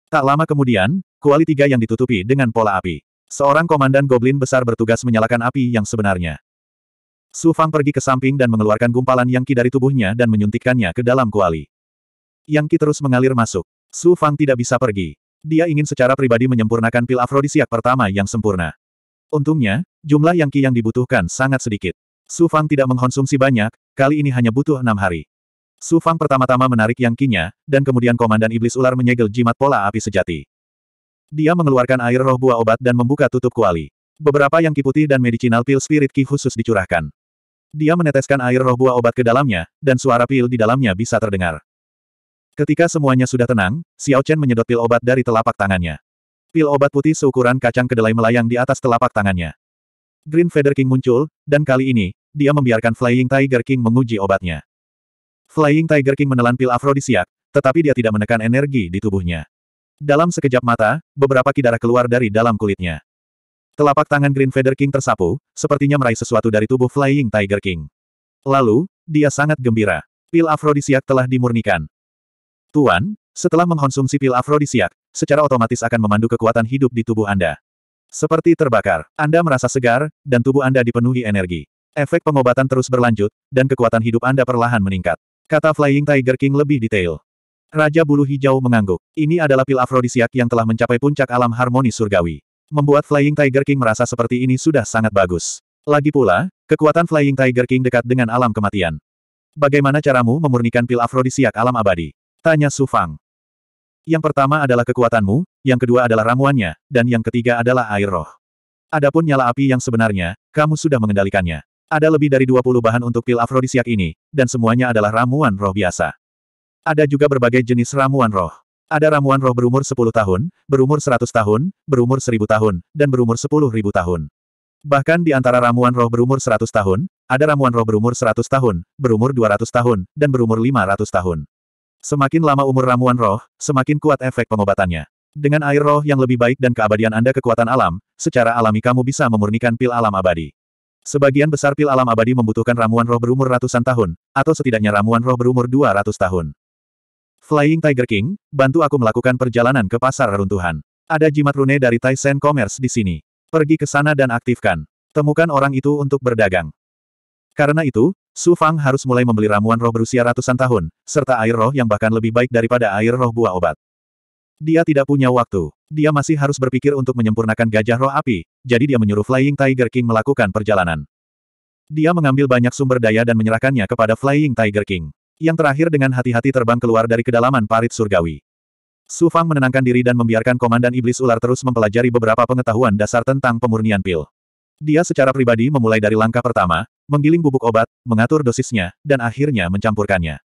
Tak lama kemudian, kuali tiga yang ditutupi dengan pola api. Seorang komandan goblin besar bertugas menyalakan api yang sebenarnya. Su Fang pergi ke samping dan mengeluarkan gumpalan yang ki dari tubuhnya dan menyuntikkannya ke dalam kuali. Yang ki terus mengalir masuk. Su Fang tidak bisa pergi. Dia ingin secara pribadi menyempurnakan pil afrodisiak pertama yang sempurna. Untungnya, jumlah yang ki yang dibutuhkan sangat sedikit. Su Fang tidak mengkonsumsi banyak, kali ini hanya butuh enam hari. Su Fang pertama-tama menarik yang kinya, dan kemudian Komandan Iblis Ular menyegel jimat pola api sejati. Dia mengeluarkan air roh buah obat dan membuka tutup kuali. Beberapa yang putih dan medicinal pil spirit ki khusus dicurahkan. Dia meneteskan air roh buah obat ke dalamnya, dan suara pil di dalamnya bisa terdengar. Ketika semuanya sudah tenang, Xiao Chen menyedot pil obat dari telapak tangannya. Pil obat putih seukuran kacang kedelai melayang di atas telapak tangannya. Green Feather King muncul, dan kali ini, dia membiarkan Flying Tiger King menguji obatnya. Flying Tiger King menelan pil afrodisiak, tetapi dia tidak menekan energi di tubuhnya. Dalam sekejap mata, beberapa kidara keluar dari dalam kulitnya. Telapak tangan Green Feather King tersapu, sepertinya meraih sesuatu dari tubuh Flying Tiger King. Lalu, dia sangat gembira. Pil afrodisiak telah dimurnikan. Tuan, setelah mengkonsumsi pil afrodisiak, secara otomatis akan memandu kekuatan hidup di tubuh Anda. Seperti terbakar, Anda merasa segar, dan tubuh Anda dipenuhi energi. Efek pengobatan terus berlanjut, dan kekuatan hidup Anda perlahan meningkat. Kata Flying Tiger King lebih detail. Raja Bulu Hijau mengangguk. Ini adalah pil afrodisiak yang telah mencapai puncak alam harmoni surgawi. Membuat Flying Tiger King merasa seperti ini sudah sangat bagus. Lagi pula, kekuatan Flying Tiger King dekat dengan alam kematian. Bagaimana caramu memurnikan pil afrodisiak alam abadi? Tanya Su Fang. Yang pertama adalah kekuatanmu, yang kedua adalah ramuannya, dan yang ketiga adalah air roh. Adapun nyala api yang sebenarnya, kamu sudah mengendalikannya. Ada lebih dari 20 bahan untuk pil afrodisiak ini, dan semuanya adalah ramuan roh biasa. Ada juga berbagai jenis ramuan roh. Ada ramuan roh berumur 10 tahun, berumur 100 tahun, berumur 1000 tahun, dan berumur 10.000 tahun. Bahkan di antara ramuan roh berumur 100 tahun, ada ramuan roh berumur 100 tahun, berumur 200 tahun, dan berumur 500 tahun. Semakin lama umur ramuan roh, semakin kuat efek pengobatannya. Dengan air roh yang lebih baik dan keabadian Anda kekuatan alam, secara alami kamu bisa memurnikan pil alam abadi. Sebagian besar pil alam abadi membutuhkan ramuan roh berumur ratusan tahun, atau setidaknya ramuan roh berumur dua ratus tahun. Flying Tiger King, bantu aku melakukan perjalanan ke pasar reruntuhan. Ada jimat rune dari Tyson Commerce di sini. Pergi ke sana dan aktifkan. Temukan orang itu untuk berdagang. Karena itu, Su Fang harus mulai membeli ramuan roh berusia ratusan tahun, serta air roh yang bahkan lebih baik daripada air roh buah obat. Dia tidak punya waktu. Dia masih harus berpikir untuk menyempurnakan gajah roh api, jadi dia menyuruh Flying Tiger King melakukan perjalanan. Dia mengambil banyak sumber daya dan menyerahkannya kepada Flying Tiger King. Yang terakhir dengan hati-hati terbang keluar dari kedalaman parit surgawi. Su Fang menenangkan diri dan membiarkan Komandan Iblis Ular terus mempelajari beberapa pengetahuan dasar tentang pemurnian pil. Dia secara pribadi memulai dari langkah pertama, menggiling bubuk obat, mengatur dosisnya, dan akhirnya mencampurkannya.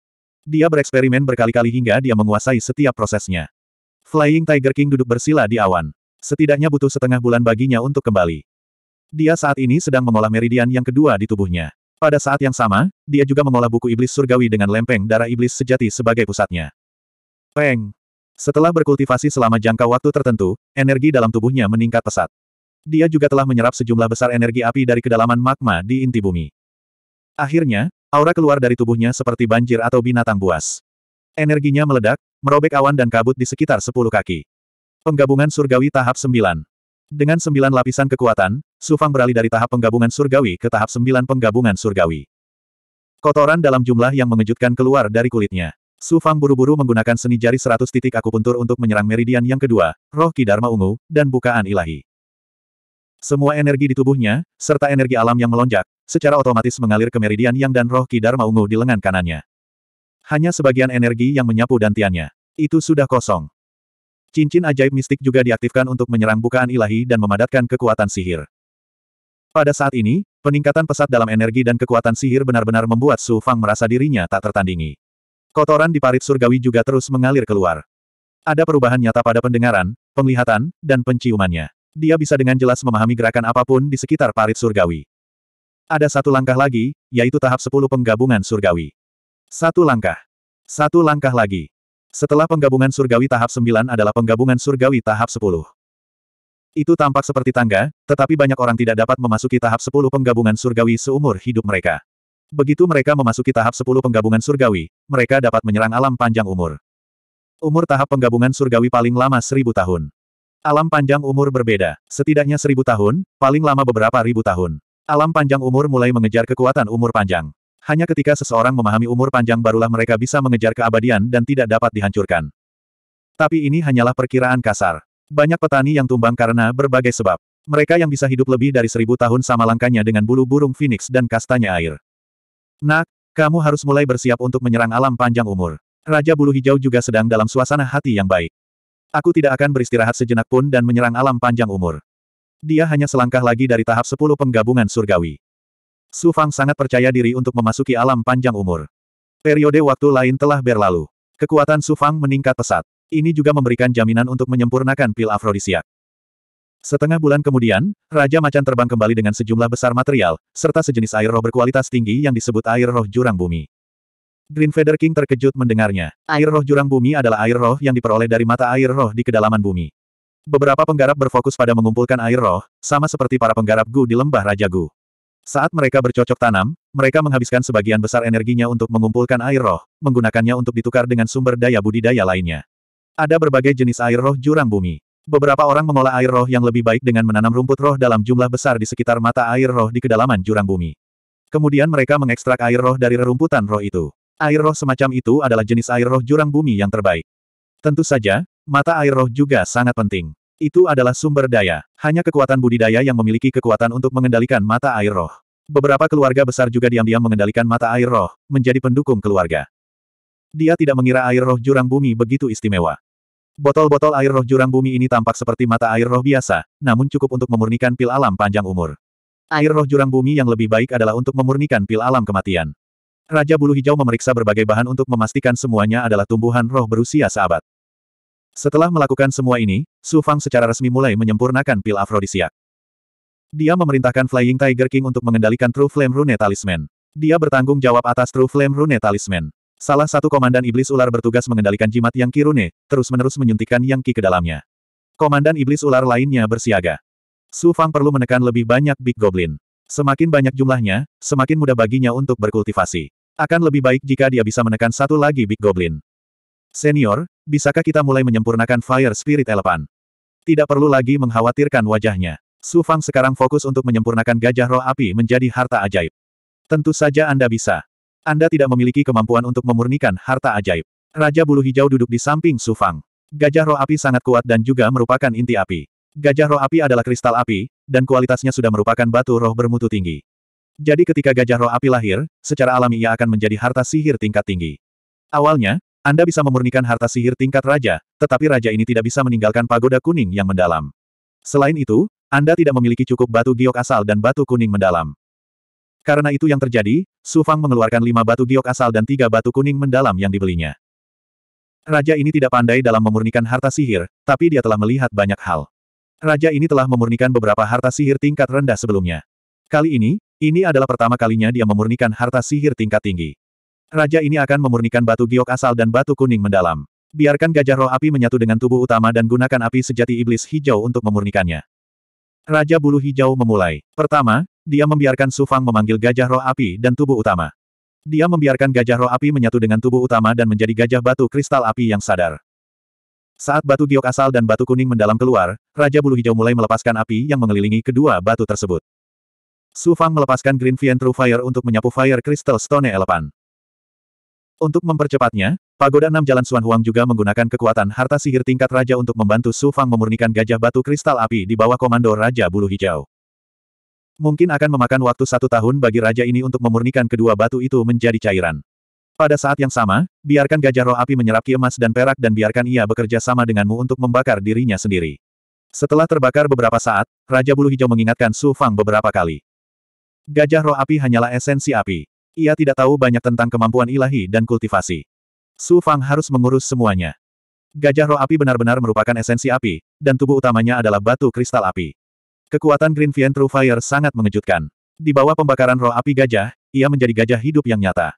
Dia bereksperimen berkali-kali hingga dia menguasai setiap prosesnya. Flying Tiger King duduk bersila di awan. Setidaknya butuh setengah bulan baginya untuk kembali. Dia saat ini sedang mengolah meridian yang kedua di tubuhnya. Pada saat yang sama, dia juga mengolah buku iblis surgawi dengan lempeng darah iblis sejati sebagai pusatnya. Peng! Setelah berkultivasi selama jangka waktu tertentu, energi dalam tubuhnya meningkat pesat. Dia juga telah menyerap sejumlah besar energi api dari kedalaman magma di inti bumi. Akhirnya, aura keluar dari tubuhnya seperti banjir atau binatang buas. Energinya meledak, merobek awan dan kabut di sekitar sepuluh kaki. Penggabungan surgawi tahap sembilan, Dengan sembilan lapisan kekuatan, Sufang beralih dari tahap penggabungan surgawi ke tahap sembilan penggabungan surgawi. Kotoran dalam jumlah yang mengejutkan keluar dari kulitnya. Sufang buru-buru menggunakan seni jari seratus titik akupuntur untuk menyerang meridian yang kedua, roh Ki Dharma Ungu, dan bukaan ilahi. Semua energi di tubuhnya, serta energi alam yang melonjak, secara otomatis mengalir ke meridian yang dan roh Ki Dharma Ungu di lengan kanannya. Hanya sebagian energi yang menyapu dantiannya. Itu sudah kosong. Cincin ajaib mistik juga diaktifkan untuk menyerang bukaan ilahi dan memadatkan kekuatan sihir. Pada saat ini, peningkatan pesat dalam energi dan kekuatan sihir benar-benar membuat Su Fang merasa dirinya tak tertandingi. Kotoran di parit surgawi juga terus mengalir keluar. Ada perubahan nyata pada pendengaran, penglihatan, dan penciumannya. Dia bisa dengan jelas memahami gerakan apapun di sekitar parit surgawi. Ada satu langkah lagi, yaitu tahap 10 penggabungan surgawi. Satu langkah. Satu langkah lagi. Setelah penggabungan surgawi tahap 9 adalah penggabungan surgawi tahap 10. Itu tampak seperti tangga, tetapi banyak orang tidak dapat memasuki tahap 10 penggabungan surgawi seumur hidup mereka. Begitu mereka memasuki tahap 10 penggabungan surgawi, mereka dapat menyerang alam panjang umur. Umur tahap penggabungan surgawi paling lama seribu tahun. Alam panjang umur berbeda, setidaknya seribu tahun, paling lama beberapa ribu tahun. Alam panjang umur mulai mengejar kekuatan umur panjang. Hanya ketika seseorang memahami umur panjang barulah mereka bisa mengejar keabadian dan tidak dapat dihancurkan. Tapi ini hanyalah perkiraan kasar. Banyak petani yang tumbang karena berbagai sebab. Mereka yang bisa hidup lebih dari seribu tahun sama langkahnya dengan bulu burung phoenix dan kastanya air. Nak, kamu harus mulai bersiap untuk menyerang alam panjang umur. Raja Bulu Hijau juga sedang dalam suasana hati yang baik. Aku tidak akan beristirahat sejenak pun dan menyerang alam panjang umur. Dia hanya selangkah lagi dari tahap sepuluh penggabungan surgawi. Su Fang sangat percaya diri untuk memasuki alam panjang umur. Periode waktu lain telah berlalu. Kekuatan Su Fang meningkat pesat. Ini juga memberikan jaminan untuk menyempurnakan pil afrodisiak. Setengah bulan kemudian, Raja Macan terbang kembali dengan sejumlah besar material, serta sejenis air roh berkualitas tinggi yang disebut air roh jurang bumi. Green Feather King terkejut mendengarnya. Air roh jurang bumi adalah air roh yang diperoleh dari mata air roh di kedalaman bumi. Beberapa penggarap berfokus pada mengumpulkan air roh, sama seperti para penggarap Gu di lembah Raja Gu. Saat mereka bercocok tanam, mereka menghabiskan sebagian besar energinya untuk mengumpulkan air roh, menggunakannya untuk ditukar dengan sumber daya budidaya lainnya. Ada berbagai jenis air roh jurang bumi. Beberapa orang mengolah air roh yang lebih baik dengan menanam rumput roh dalam jumlah besar di sekitar mata air roh di kedalaman jurang bumi. Kemudian mereka mengekstrak air roh dari rerumputan roh itu. Air roh semacam itu adalah jenis air roh jurang bumi yang terbaik. Tentu saja, mata air roh juga sangat penting. Itu adalah sumber daya. Hanya kekuatan budidaya yang memiliki kekuatan untuk mengendalikan mata air roh. Beberapa keluarga besar juga diam-diam mengendalikan mata air roh, menjadi pendukung keluarga. Dia tidak mengira air roh jurang bumi begitu istimewa. Botol-botol air roh jurang bumi ini tampak seperti mata air roh biasa, namun cukup untuk memurnikan pil alam panjang umur. Air roh jurang bumi yang lebih baik adalah untuk memurnikan pil alam kematian. Raja Bulu Hijau memeriksa berbagai bahan untuk memastikan semuanya adalah tumbuhan roh berusia seabad. Setelah melakukan semua ini, Su Fang secara resmi mulai menyempurnakan pil afrodisiak. Dia memerintahkan Flying Tiger King untuk mengendalikan True Flame Rune Talisman. Dia bertanggung jawab atas True Flame Rune Talisman. Salah satu komandan iblis ular bertugas mengendalikan jimat yang ki rune, terus-menerus menyuntikkan yang ki ke dalamnya. Komandan iblis ular lainnya bersiaga. Su Fang perlu menekan lebih banyak Big Goblin. Semakin banyak jumlahnya, semakin mudah baginya untuk berkultivasi. Akan lebih baik jika dia bisa menekan satu lagi Big Goblin. Senior, bisakah kita mulai menyempurnakan Fire Spirit Elepan? Tidak perlu lagi mengkhawatirkan wajahnya. Su Fang sekarang fokus untuk menyempurnakan gajah roh api menjadi harta ajaib. Tentu saja Anda bisa. Anda tidak memiliki kemampuan untuk memurnikan harta ajaib. Raja Bulu Hijau duduk di samping Su Fang. Gajah roh api sangat kuat dan juga merupakan inti api. Gajah roh api adalah kristal api, dan kualitasnya sudah merupakan batu roh bermutu tinggi. Jadi ketika gajah roh api lahir, secara alami ia akan menjadi harta sihir tingkat tinggi. Awalnya, anda bisa memurnikan harta sihir tingkat raja, tetapi raja ini tidak bisa meninggalkan pagoda kuning yang mendalam. Selain itu, Anda tidak memiliki cukup batu giok asal dan batu kuning mendalam. Karena itu yang terjadi, Su Fang mengeluarkan lima batu giok asal dan tiga batu kuning mendalam yang dibelinya. Raja ini tidak pandai dalam memurnikan harta sihir, tapi dia telah melihat banyak hal. Raja ini telah memurnikan beberapa harta sihir tingkat rendah sebelumnya. Kali ini, ini adalah pertama kalinya dia memurnikan harta sihir tingkat tinggi. Raja ini akan memurnikan batu giok asal dan batu kuning mendalam. Biarkan gajah roh api menyatu dengan tubuh utama dan gunakan api sejati iblis hijau untuk memurnikannya. Raja bulu hijau memulai. Pertama, dia membiarkan Sufang memanggil gajah roh api dan tubuh utama. Dia membiarkan gajah roh api menyatu dengan tubuh utama dan menjadi gajah batu kristal api yang sadar. Saat batu giok asal dan batu kuning mendalam keluar, Raja Bulu Hijau mulai melepaskan api yang mengelilingi kedua batu tersebut. Sufang melepaskan Green True Fire untuk menyapu Fire Crystal Stone Elephant. Untuk mempercepatnya, Pagoda Enam Jalan Suan Huang juga menggunakan kekuatan harta sihir tingkat raja untuk membantu Su Fang memurnikan gajah batu kristal api di bawah komando Raja Bulu Hijau. Mungkin akan memakan waktu satu tahun bagi raja ini untuk memurnikan kedua batu itu menjadi cairan. Pada saat yang sama, biarkan gajah roh api menyerap ki emas dan perak dan biarkan ia bekerja sama denganmu untuk membakar dirinya sendiri. Setelah terbakar beberapa saat, Raja Bulu Hijau mengingatkan Su Fang beberapa kali. Gajah roh api hanyalah esensi api. Ia tidak tahu banyak tentang kemampuan ilahi dan kultivasi. Su Fang harus mengurus semuanya. Gajah roh api benar-benar merupakan esensi api, dan tubuh utamanya adalah batu kristal api. Kekuatan Green Vien True Fire sangat mengejutkan. Di bawah pembakaran roh api gajah, ia menjadi gajah hidup yang nyata.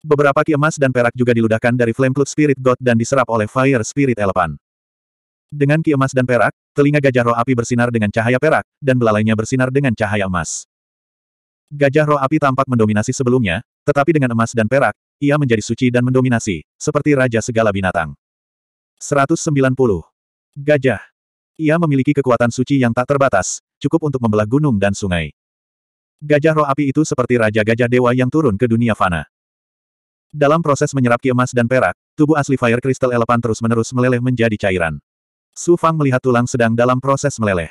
Beberapa ki emas dan perak juga diludahkan dari Flame Cloud Spirit God dan diserap oleh Fire Spirit Elephant. Dengan ki emas dan perak, telinga gajah roh api bersinar dengan cahaya perak, dan belalainya bersinar dengan cahaya emas. Gajah roh api tampak mendominasi sebelumnya, tetapi dengan emas dan perak, ia menjadi suci dan mendominasi, seperti raja segala binatang. 190. Gajah. Ia memiliki kekuatan suci yang tak terbatas, cukup untuk membelah gunung dan sungai. Gajah roh api itu seperti raja gajah dewa yang turun ke dunia fana. Dalam proses menyerap ki emas dan perak, tubuh asli Fire Crystal Elephant terus-menerus meleleh menjadi cairan. Su Fang melihat tulang sedang dalam proses meleleh.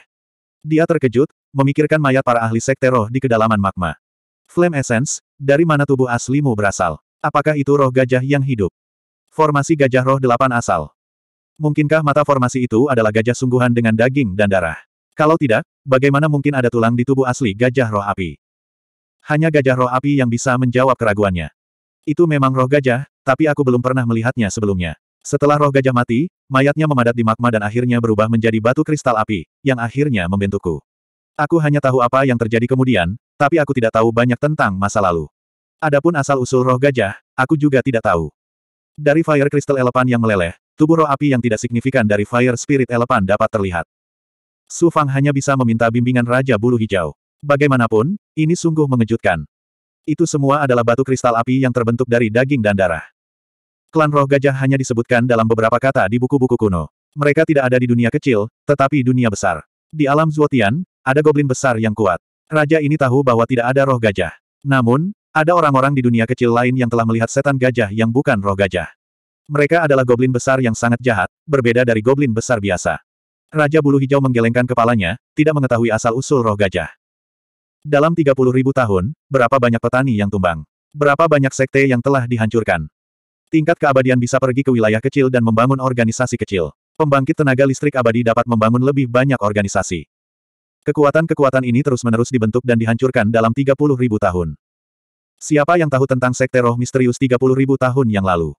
Dia terkejut, memikirkan mayat para ahli sekte roh di kedalaman magma. Flame Essence, dari mana tubuh aslimu berasal? Apakah itu roh gajah yang hidup? Formasi gajah roh delapan asal. Mungkinkah mata formasi itu adalah gajah sungguhan dengan daging dan darah? Kalau tidak, bagaimana mungkin ada tulang di tubuh asli gajah roh api? Hanya gajah roh api yang bisa menjawab keraguannya. Itu memang roh gajah, tapi aku belum pernah melihatnya sebelumnya. Setelah roh gajah mati, mayatnya memadat di magma dan akhirnya berubah menjadi batu kristal api, yang akhirnya membentukku. Aku hanya tahu apa yang terjadi kemudian, tapi aku tidak tahu banyak tentang masa lalu. Adapun asal-usul roh gajah, aku juga tidak tahu. Dari Fire Crystal Elepan yang meleleh, tubuh roh api yang tidak signifikan dari Fire Spirit Elepan dapat terlihat. Su Fang hanya bisa meminta bimbingan Raja Bulu Hijau. Bagaimanapun, ini sungguh mengejutkan. Itu semua adalah batu kristal api yang terbentuk dari daging dan darah. Klan roh gajah hanya disebutkan dalam beberapa kata di buku-buku kuno. Mereka tidak ada di dunia kecil, tetapi dunia besar. Di alam Zuotian, ada goblin besar yang kuat. Raja ini tahu bahwa tidak ada roh gajah. Namun, ada orang-orang di dunia kecil lain yang telah melihat setan gajah yang bukan roh gajah. Mereka adalah goblin besar yang sangat jahat, berbeda dari goblin besar biasa. Raja bulu hijau menggelengkan kepalanya, tidak mengetahui asal-usul roh gajah. Dalam 30 ribu tahun, berapa banyak petani yang tumbang? Berapa banyak sekte yang telah dihancurkan? Tingkat keabadian bisa pergi ke wilayah kecil dan membangun organisasi kecil. Pembangkit tenaga listrik abadi dapat membangun lebih banyak organisasi. Kekuatan-kekuatan ini terus-menerus dibentuk dan dihancurkan dalam ribu tahun. Siapa yang tahu tentang sekte roh misterius 30.000 tahun yang lalu?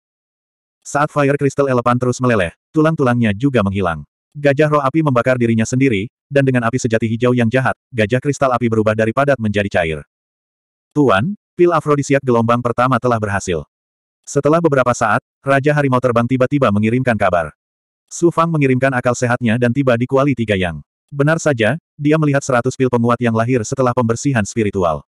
Saat Fire Crystal Elephant terus meleleh, tulang-tulangnya juga menghilang. Gajah roh api membakar dirinya sendiri, dan dengan api sejati hijau yang jahat, gajah kristal api berubah dari padat menjadi cair. Tuan, pil afrodisiak gelombang pertama telah berhasil. Setelah beberapa saat, Raja Harimau Terbang tiba-tiba mengirimkan kabar. Su Fang mengirimkan akal sehatnya dan tiba di kuali tiga yang. Benar saja, dia melihat seratus pil penguat yang lahir setelah pembersihan spiritual.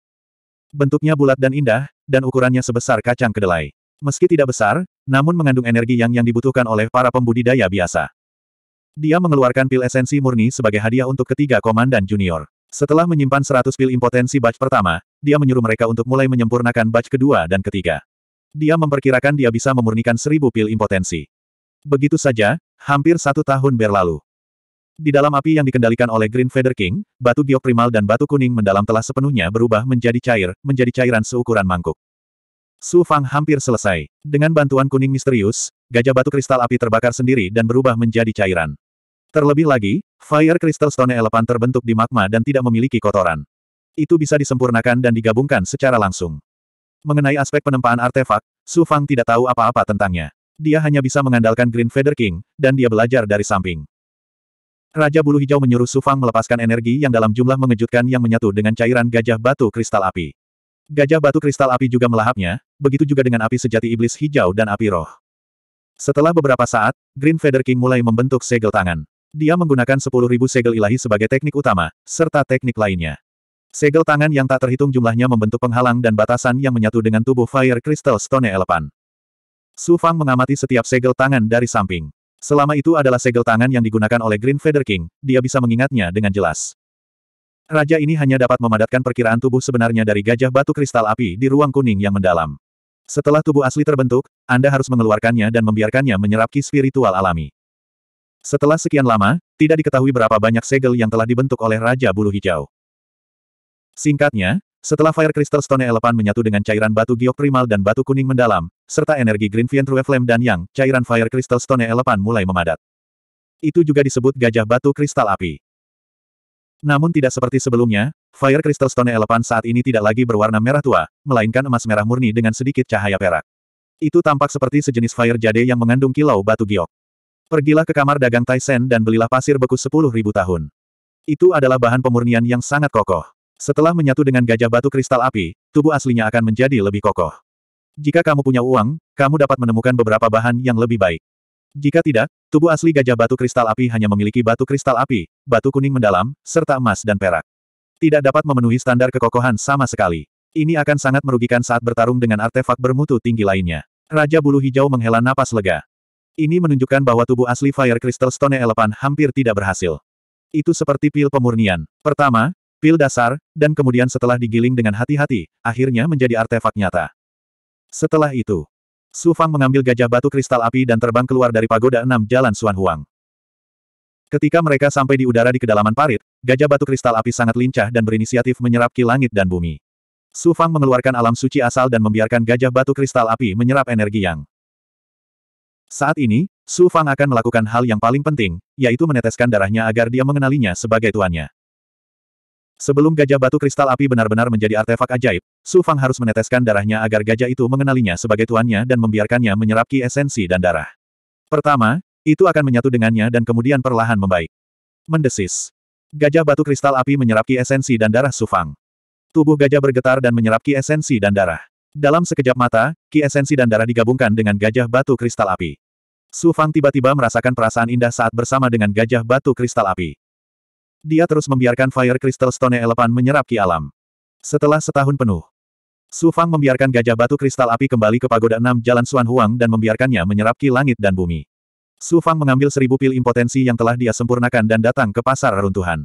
Bentuknya bulat dan indah, dan ukurannya sebesar kacang kedelai. Meski tidak besar, namun mengandung energi yang yang dibutuhkan oleh para pembudidaya biasa. Dia mengeluarkan pil esensi murni sebagai hadiah untuk ketiga komandan junior. Setelah menyimpan seratus pil impotensi batch pertama, dia menyuruh mereka untuk mulai menyempurnakan batch kedua dan ketiga. Dia memperkirakan dia bisa memurnikan seribu pil impotensi. Begitu saja, hampir satu tahun berlalu. Di dalam api yang dikendalikan oleh Green Feather King, batu giok dan batu kuning mendalam telah sepenuhnya berubah menjadi cair, menjadi cairan seukuran mangkuk. Su Fang hampir selesai. Dengan bantuan kuning misterius, gajah batu kristal api terbakar sendiri dan berubah menjadi cairan. Terlebih lagi, Fire Crystal Stone Elephant terbentuk di magma dan tidak memiliki kotoran. Itu bisa disempurnakan dan digabungkan secara langsung. Mengenai aspek penempaan artefak, Su Fang tidak tahu apa-apa tentangnya. Dia hanya bisa mengandalkan Green Feather King, dan dia belajar dari samping. Raja Bulu Hijau menyuruh Sufang melepaskan energi yang dalam jumlah mengejutkan yang menyatu dengan cairan gajah batu kristal api. Gajah batu kristal api juga melahapnya, begitu juga dengan api sejati iblis hijau dan api roh. Setelah beberapa saat, Green Feather King mulai membentuk segel tangan. Dia menggunakan 10.000 segel ilahi sebagai teknik utama, serta teknik lainnya. Segel tangan yang tak terhitung jumlahnya membentuk penghalang dan batasan yang menyatu dengan tubuh Fire Crystal Stone Elephant. Su Fang mengamati setiap segel tangan dari samping. Selama itu adalah segel tangan yang digunakan oleh Green Feather King, dia bisa mengingatnya dengan jelas. Raja ini hanya dapat memadatkan perkiraan tubuh sebenarnya dari gajah batu kristal api di ruang kuning yang mendalam. Setelah tubuh asli terbentuk, Anda harus mengeluarkannya dan membiarkannya menyerap ki spiritual alami. Setelah sekian lama, tidak diketahui berapa banyak segel yang telah dibentuk oleh Raja Bulu Hijau. Singkatnya, setelah Fire Crystal Stone 8 menyatu dengan cairan batu giok primal dan batu kuning mendalam, serta energi Green Fiend True Flame dan Yang, cairan Fire Crystal Stone 8 mulai memadat. Itu juga disebut gajah batu kristal api. Namun tidak seperti sebelumnya, Fire Crystal Stone 8 saat ini tidak lagi berwarna merah tua, melainkan emas merah murni dengan sedikit cahaya perak. Itu tampak seperti sejenis Fire Jade yang mengandung kilau batu giok. Pergilah ke kamar dagang Tyson dan belilah pasir beku 10.000 tahun. Itu adalah bahan pemurnian yang sangat kokoh. Setelah menyatu dengan gajah batu kristal api, tubuh aslinya akan menjadi lebih kokoh. Jika kamu punya uang, kamu dapat menemukan beberapa bahan yang lebih baik. Jika tidak, tubuh asli gajah batu kristal api hanya memiliki batu kristal api, batu kuning mendalam, serta emas dan perak. Tidak dapat memenuhi standar kekokohan sama sekali. Ini akan sangat merugikan saat bertarung dengan artefak bermutu tinggi lainnya. Raja Bulu Hijau menghela napas lega. Ini menunjukkan bahwa tubuh asli Fire Crystal Stone Elephant hampir tidak berhasil. Itu seperti pil pemurnian. Pertama, pil dasar, dan kemudian setelah digiling dengan hati-hati, akhirnya menjadi artefak nyata. Setelah itu, Su Fang mengambil gajah batu kristal api dan terbang keluar dari pagoda enam jalan Suan Huang. Ketika mereka sampai di udara di kedalaman parit, gajah batu kristal api sangat lincah dan berinisiatif menyerap ki langit dan bumi. Su Fang mengeluarkan alam suci asal dan membiarkan gajah batu kristal api menyerap energi yang saat ini, Su Fang akan melakukan hal yang paling penting, yaitu meneteskan darahnya agar dia mengenalinya sebagai tuannya. Sebelum gajah batu kristal api benar-benar menjadi artefak ajaib, Su Fang harus meneteskan darahnya agar gajah itu mengenalinya sebagai tuannya dan membiarkannya menyerap ki esensi dan darah. Pertama, itu akan menyatu dengannya dan kemudian perlahan membaik. Mendesis. Gajah batu kristal api menyerap ki esensi dan darah Su Fang. Tubuh gajah bergetar dan menyerap ki esensi dan darah. Dalam sekejap mata, ki esensi dan darah digabungkan dengan gajah batu kristal api. Su Fang tiba-tiba merasakan perasaan indah saat bersama dengan gajah batu kristal api. Dia terus membiarkan Fire Crystal Stone Elepan menyerap ki alam. Setelah setahun penuh, Su Fang membiarkan gajah batu kristal api kembali ke pagoda enam Jalan Suan Huang dan membiarkannya menyerap ki langit dan bumi. Su Fang mengambil seribu pil impotensi yang telah dia sempurnakan dan datang ke pasar runtuhan.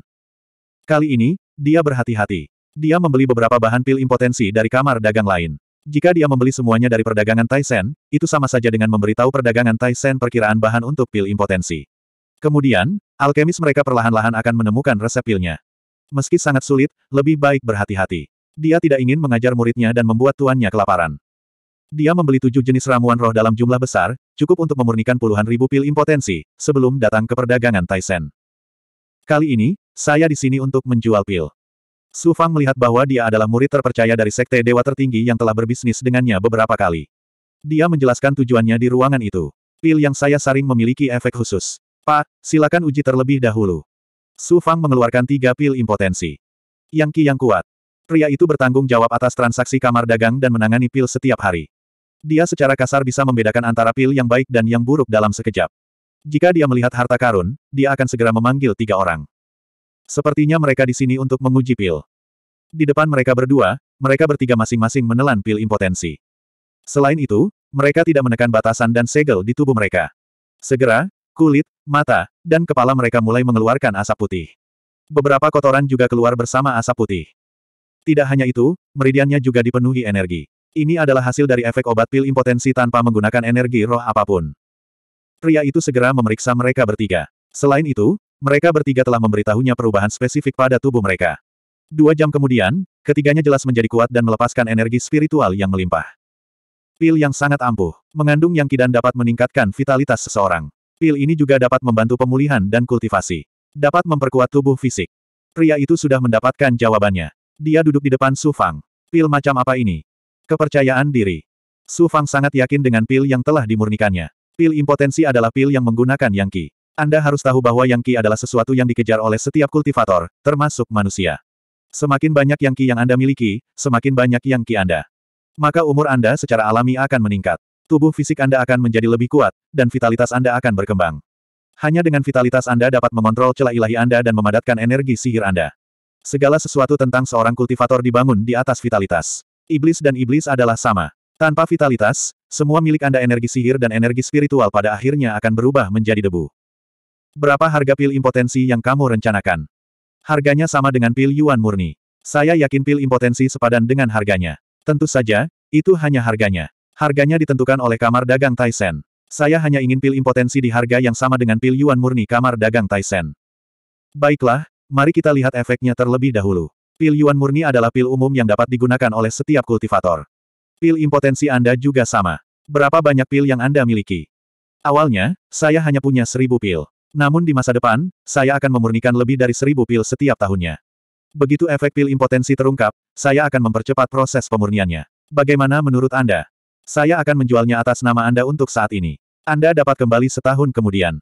Kali ini, dia berhati-hati. Dia membeli beberapa bahan pil impotensi dari kamar dagang lain. Jika dia membeli semuanya dari perdagangan Taisen, itu sama saja dengan memberitahu perdagangan Taisen perkiraan bahan untuk pil impotensi. Kemudian, Alkemis mereka perlahan-lahan akan menemukan resep pilnya. Meski sangat sulit, lebih baik berhati-hati. Dia tidak ingin mengajar muridnya dan membuat tuannya kelaparan. Dia membeli tujuh jenis ramuan roh dalam jumlah besar, cukup untuk memurnikan puluhan ribu pil impotensi, sebelum datang ke perdagangan Tyson. Kali ini, saya di sini untuk menjual pil. Su Fang melihat bahwa dia adalah murid terpercaya dari sekte dewa tertinggi yang telah berbisnis dengannya beberapa kali. Dia menjelaskan tujuannya di ruangan itu. Pil yang saya saring memiliki efek khusus. Pak, silakan uji terlebih dahulu. Su Fang mengeluarkan tiga pil impotensi. Yang ki yang kuat. Pria itu bertanggung jawab atas transaksi kamar dagang dan menangani pil setiap hari. Dia secara kasar bisa membedakan antara pil yang baik dan yang buruk dalam sekejap. Jika dia melihat harta karun, dia akan segera memanggil tiga orang. Sepertinya mereka di sini untuk menguji pil. Di depan mereka berdua, mereka bertiga masing-masing menelan pil impotensi. Selain itu, mereka tidak menekan batasan dan segel di tubuh mereka. Segera, kulit, mata, dan kepala mereka mulai mengeluarkan asap putih. Beberapa kotoran juga keluar bersama asap putih. Tidak hanya itu, meridiannya juga dipenuhi energi. Ini adalah hasil dari efek obat pil impotensi tanpa menggunakan energi roh apapun. Pria itu segera memeriksa mereka bertiga. Selain itu, mereka bertiga telah memberitahunya perubahan spesifik pada tubuh mereka. Dua jam kemudian, ketiganya jelas menjadi kuat dan melepaskan energi spiritual yang melimpah. Pil yang sangat ampuh, mengandung yang kidan dapat meningkatkan vitalitas seseorang. Pil ini juga dapat membantu pemulihan dan kultivasi. Dapat memperkuat tubuh fisik. Pria itu sudah mendapatkan jawabannya. Dia duduk di depan Su Fang. Pil macam apa ini? Kepercayaan diri. Su Fang sangat yakin dengan pil yang telah dimurnikannya. Pil impotensi adalah pil yang menggunakan yang Qi. Anda harus tahu bahwa yang Qi adalah sesuatu yang dikejar oleh setiap kultivator, termasuk manusia. Semakin banyak yang Qi yang Anda miliki, semakin banyak yang Qi Anda. Maka umur Anda secara alami akan meningkat tubuh fisik Anda akan menjadi lebih kuat, dan vitalitas Anda akan berkembang. Hanya dengan vitalitas Anda dapat mengontrol celah ilahi Anda dan memadatkan energi sihir Anda. Segala sesuatu tentang seorang kultivator dibangun di atas vitalitas. Iblis dan iblis adalah sama. Tanpa vitalitas, semua milik Anda energi sihir dan energi spiritual pada akhirnya akan berubah menjadi debu. Berapa harga pil impotensi yang kamu rencanakan? Harganya sama dengan pil Yuan murni. Saya yakin pil impotensi sepadan dengan harganya. Tentu saja, itu hanya harganya. Harganya ditentukan oleh kamar dagang Taisen. Saya hanya ingin pil impotensi di harga yang sama dengan pil yuan murni kamar dagang Taisen. Baiklah, mari kita lihat efeknya terlebih dahulu. Pil yuan murni adalah pil umum yang dapat digunakan oleh setiap kultivator. Pil impotensi Anda juga sama. Berapa banyak pil yang Anda miliki? Awalnya, saya hanya punya seribu pil. Namun di masa depan, saya akan memurnikan lebih dari seribu pil setiap tahunnya. Begitu efek pil impotensi terungkap, saya akan mempercepat proses pemurniannya. Bagaimana menurut Anda? Saya akan menjualnya atas nama Anda untuk saat ini. Anda dapat kembali setahun kemudian.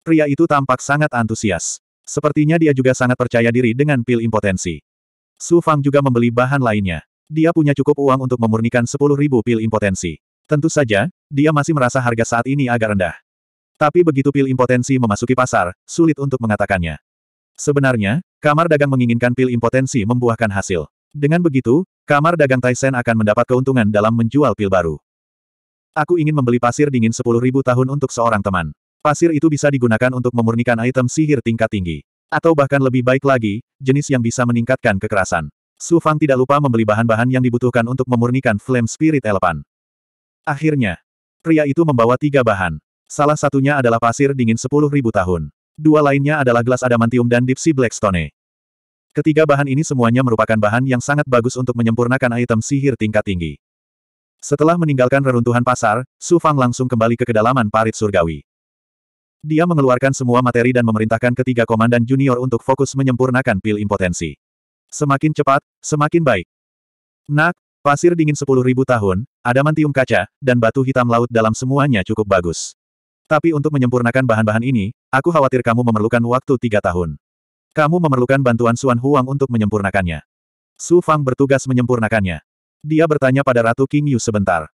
Pria itu tampak sangat antusias. Sepertinya dia juga sangat percaya diri dengan pil impotensi. Su Fang juga membeli bahan lainnya. Dia punya cukup uang untuk memurnikan ribu pil impotensi. Tentu saja, dia masih merasa harga saat ini agak rendah. Tapi begitu pil impotensi memasuki pasar, sulit untuk mengatakannya. Sebenarnya, kamar dagang menginginkan pil impotensi membuahkan hasil. Dengan begitu, Kamar dagang Tyson akan mendapat keuntungan dalam menjual pil baru. Aku ingin membeli pasir dingin 10.000 tahun untuk seorang teman. Pasir itu bisa digunakan untuk memurnikan item sihir tingkat tinggi. Atau bahkan lebih baik lagi, jenis yang bisa meningkatkan kekerasan. Su Fang tidak lupa membeli bahan-bahan yang dibutuhkan untuk memurnikan Flame Spirit Elephant. Akhirnya, pria itu membawa tiga bahan. Salah satunya adalah pasir dingin 10.000 tahun. Dua lainnya adalah gelas adamantium dan dipsi blackstone. Ketiga bahan ini semuanya merupakan bahan yang sangat bagus untuk menyempurnakan item sihir tingkat tinggi. Setelah meninggalkan reruntuhan pasar, Su Fang langsung kembali ke kedalaman parit surgawi. Dia mengeluarkan semua materi dan memerintahkan ketiga komandan junior untuk fokus menyempurnakan pil impotensi. Semakin cepat, semakin baik. Nak, pasir dingin 10.000 tahun, ada adamantium kaca, dan batu hitam laut dalam semuanya cukup bagus. Tapi untuk menyempurnakan bahan-bahan ini, aku khawatir kamu memerlukan waktu tiga tahun. Kamu memerlukan bantuan Xuan Huang untuk menyempurnakannya. Su Fang bertugas menyempurnakannya. Dia bertanya pada Ratu King Yu sebentar.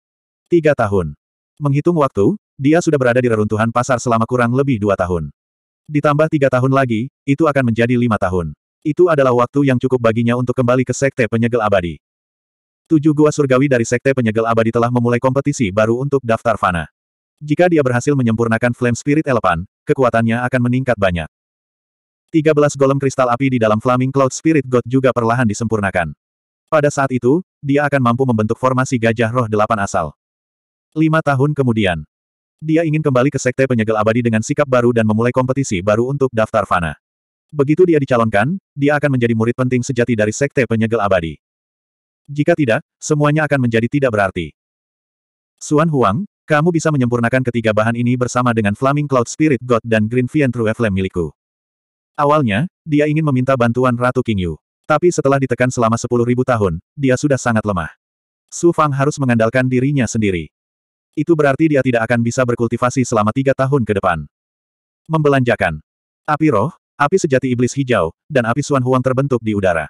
Tiga tahun. Menghitung waktu, dia sudah berada di reruntuhan pasar selama kurang lebih dua tahun. Ditambah tiga tahun lagi, itu akan menjadi lima tahun. Itu adalah waktu yang cukup baginya untuk kembali ke Sekte Penyegel Abadi. Tujuh gua surgawi dari Sekte Penyegel Abadi telah memulai kompetisi baru untuk daftar fana. Jika dia berhasil menyempurnakan Flame Spirit Elepan, kekuatannya akan meningkat banyak. 13 golem kristal api di dalam Flaming Cloud Spirit God juga perlahan disempurnakan. Pada saat itu, dia akan mampu membentuk formasi gajah roh delapan asal. Lima tahun kemudian, dia ingin kembali ke Sekte Penyegel Abadi dengan sikap baru dan memulai kompetisi baru untuk daftar Fana. Begitu dia dicalonkan, dia akan menjadi murid penting sejati dari Sekte Penyegel Abadi. Jika tidak, semuanya akan menjadi tidak berarti. Suan Huang, kamu bisa menyempurnakan ketiga bahan ini bersama dengan Flaming Cloud Spirit God dan Green Fiend True Flame milikku. Awalnya, dia ingin meminta bantuan Ratu King Yu. Tapi setelah ditekan selama 10.000 tahun, dia sudah sangat lemah. Su Fang harus mengandalkan dirinya sendiri. Itu berarti dia tidak akan bisa berkultivasi selama tiga tahun ke depan. Membelanjakan. Api roh, api sejati iblis hijau, dan api Suan Huang terbentuk di udara.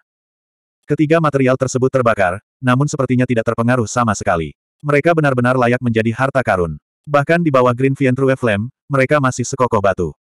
Ketiga material tersebut terbakar, namun sepertinya tidak terpengaruh sama sekali. Mereka benar-benar layak menjadi harta karun. Bahkan di bawah Green Vientrue Flame, mereka masih sekokoh batu.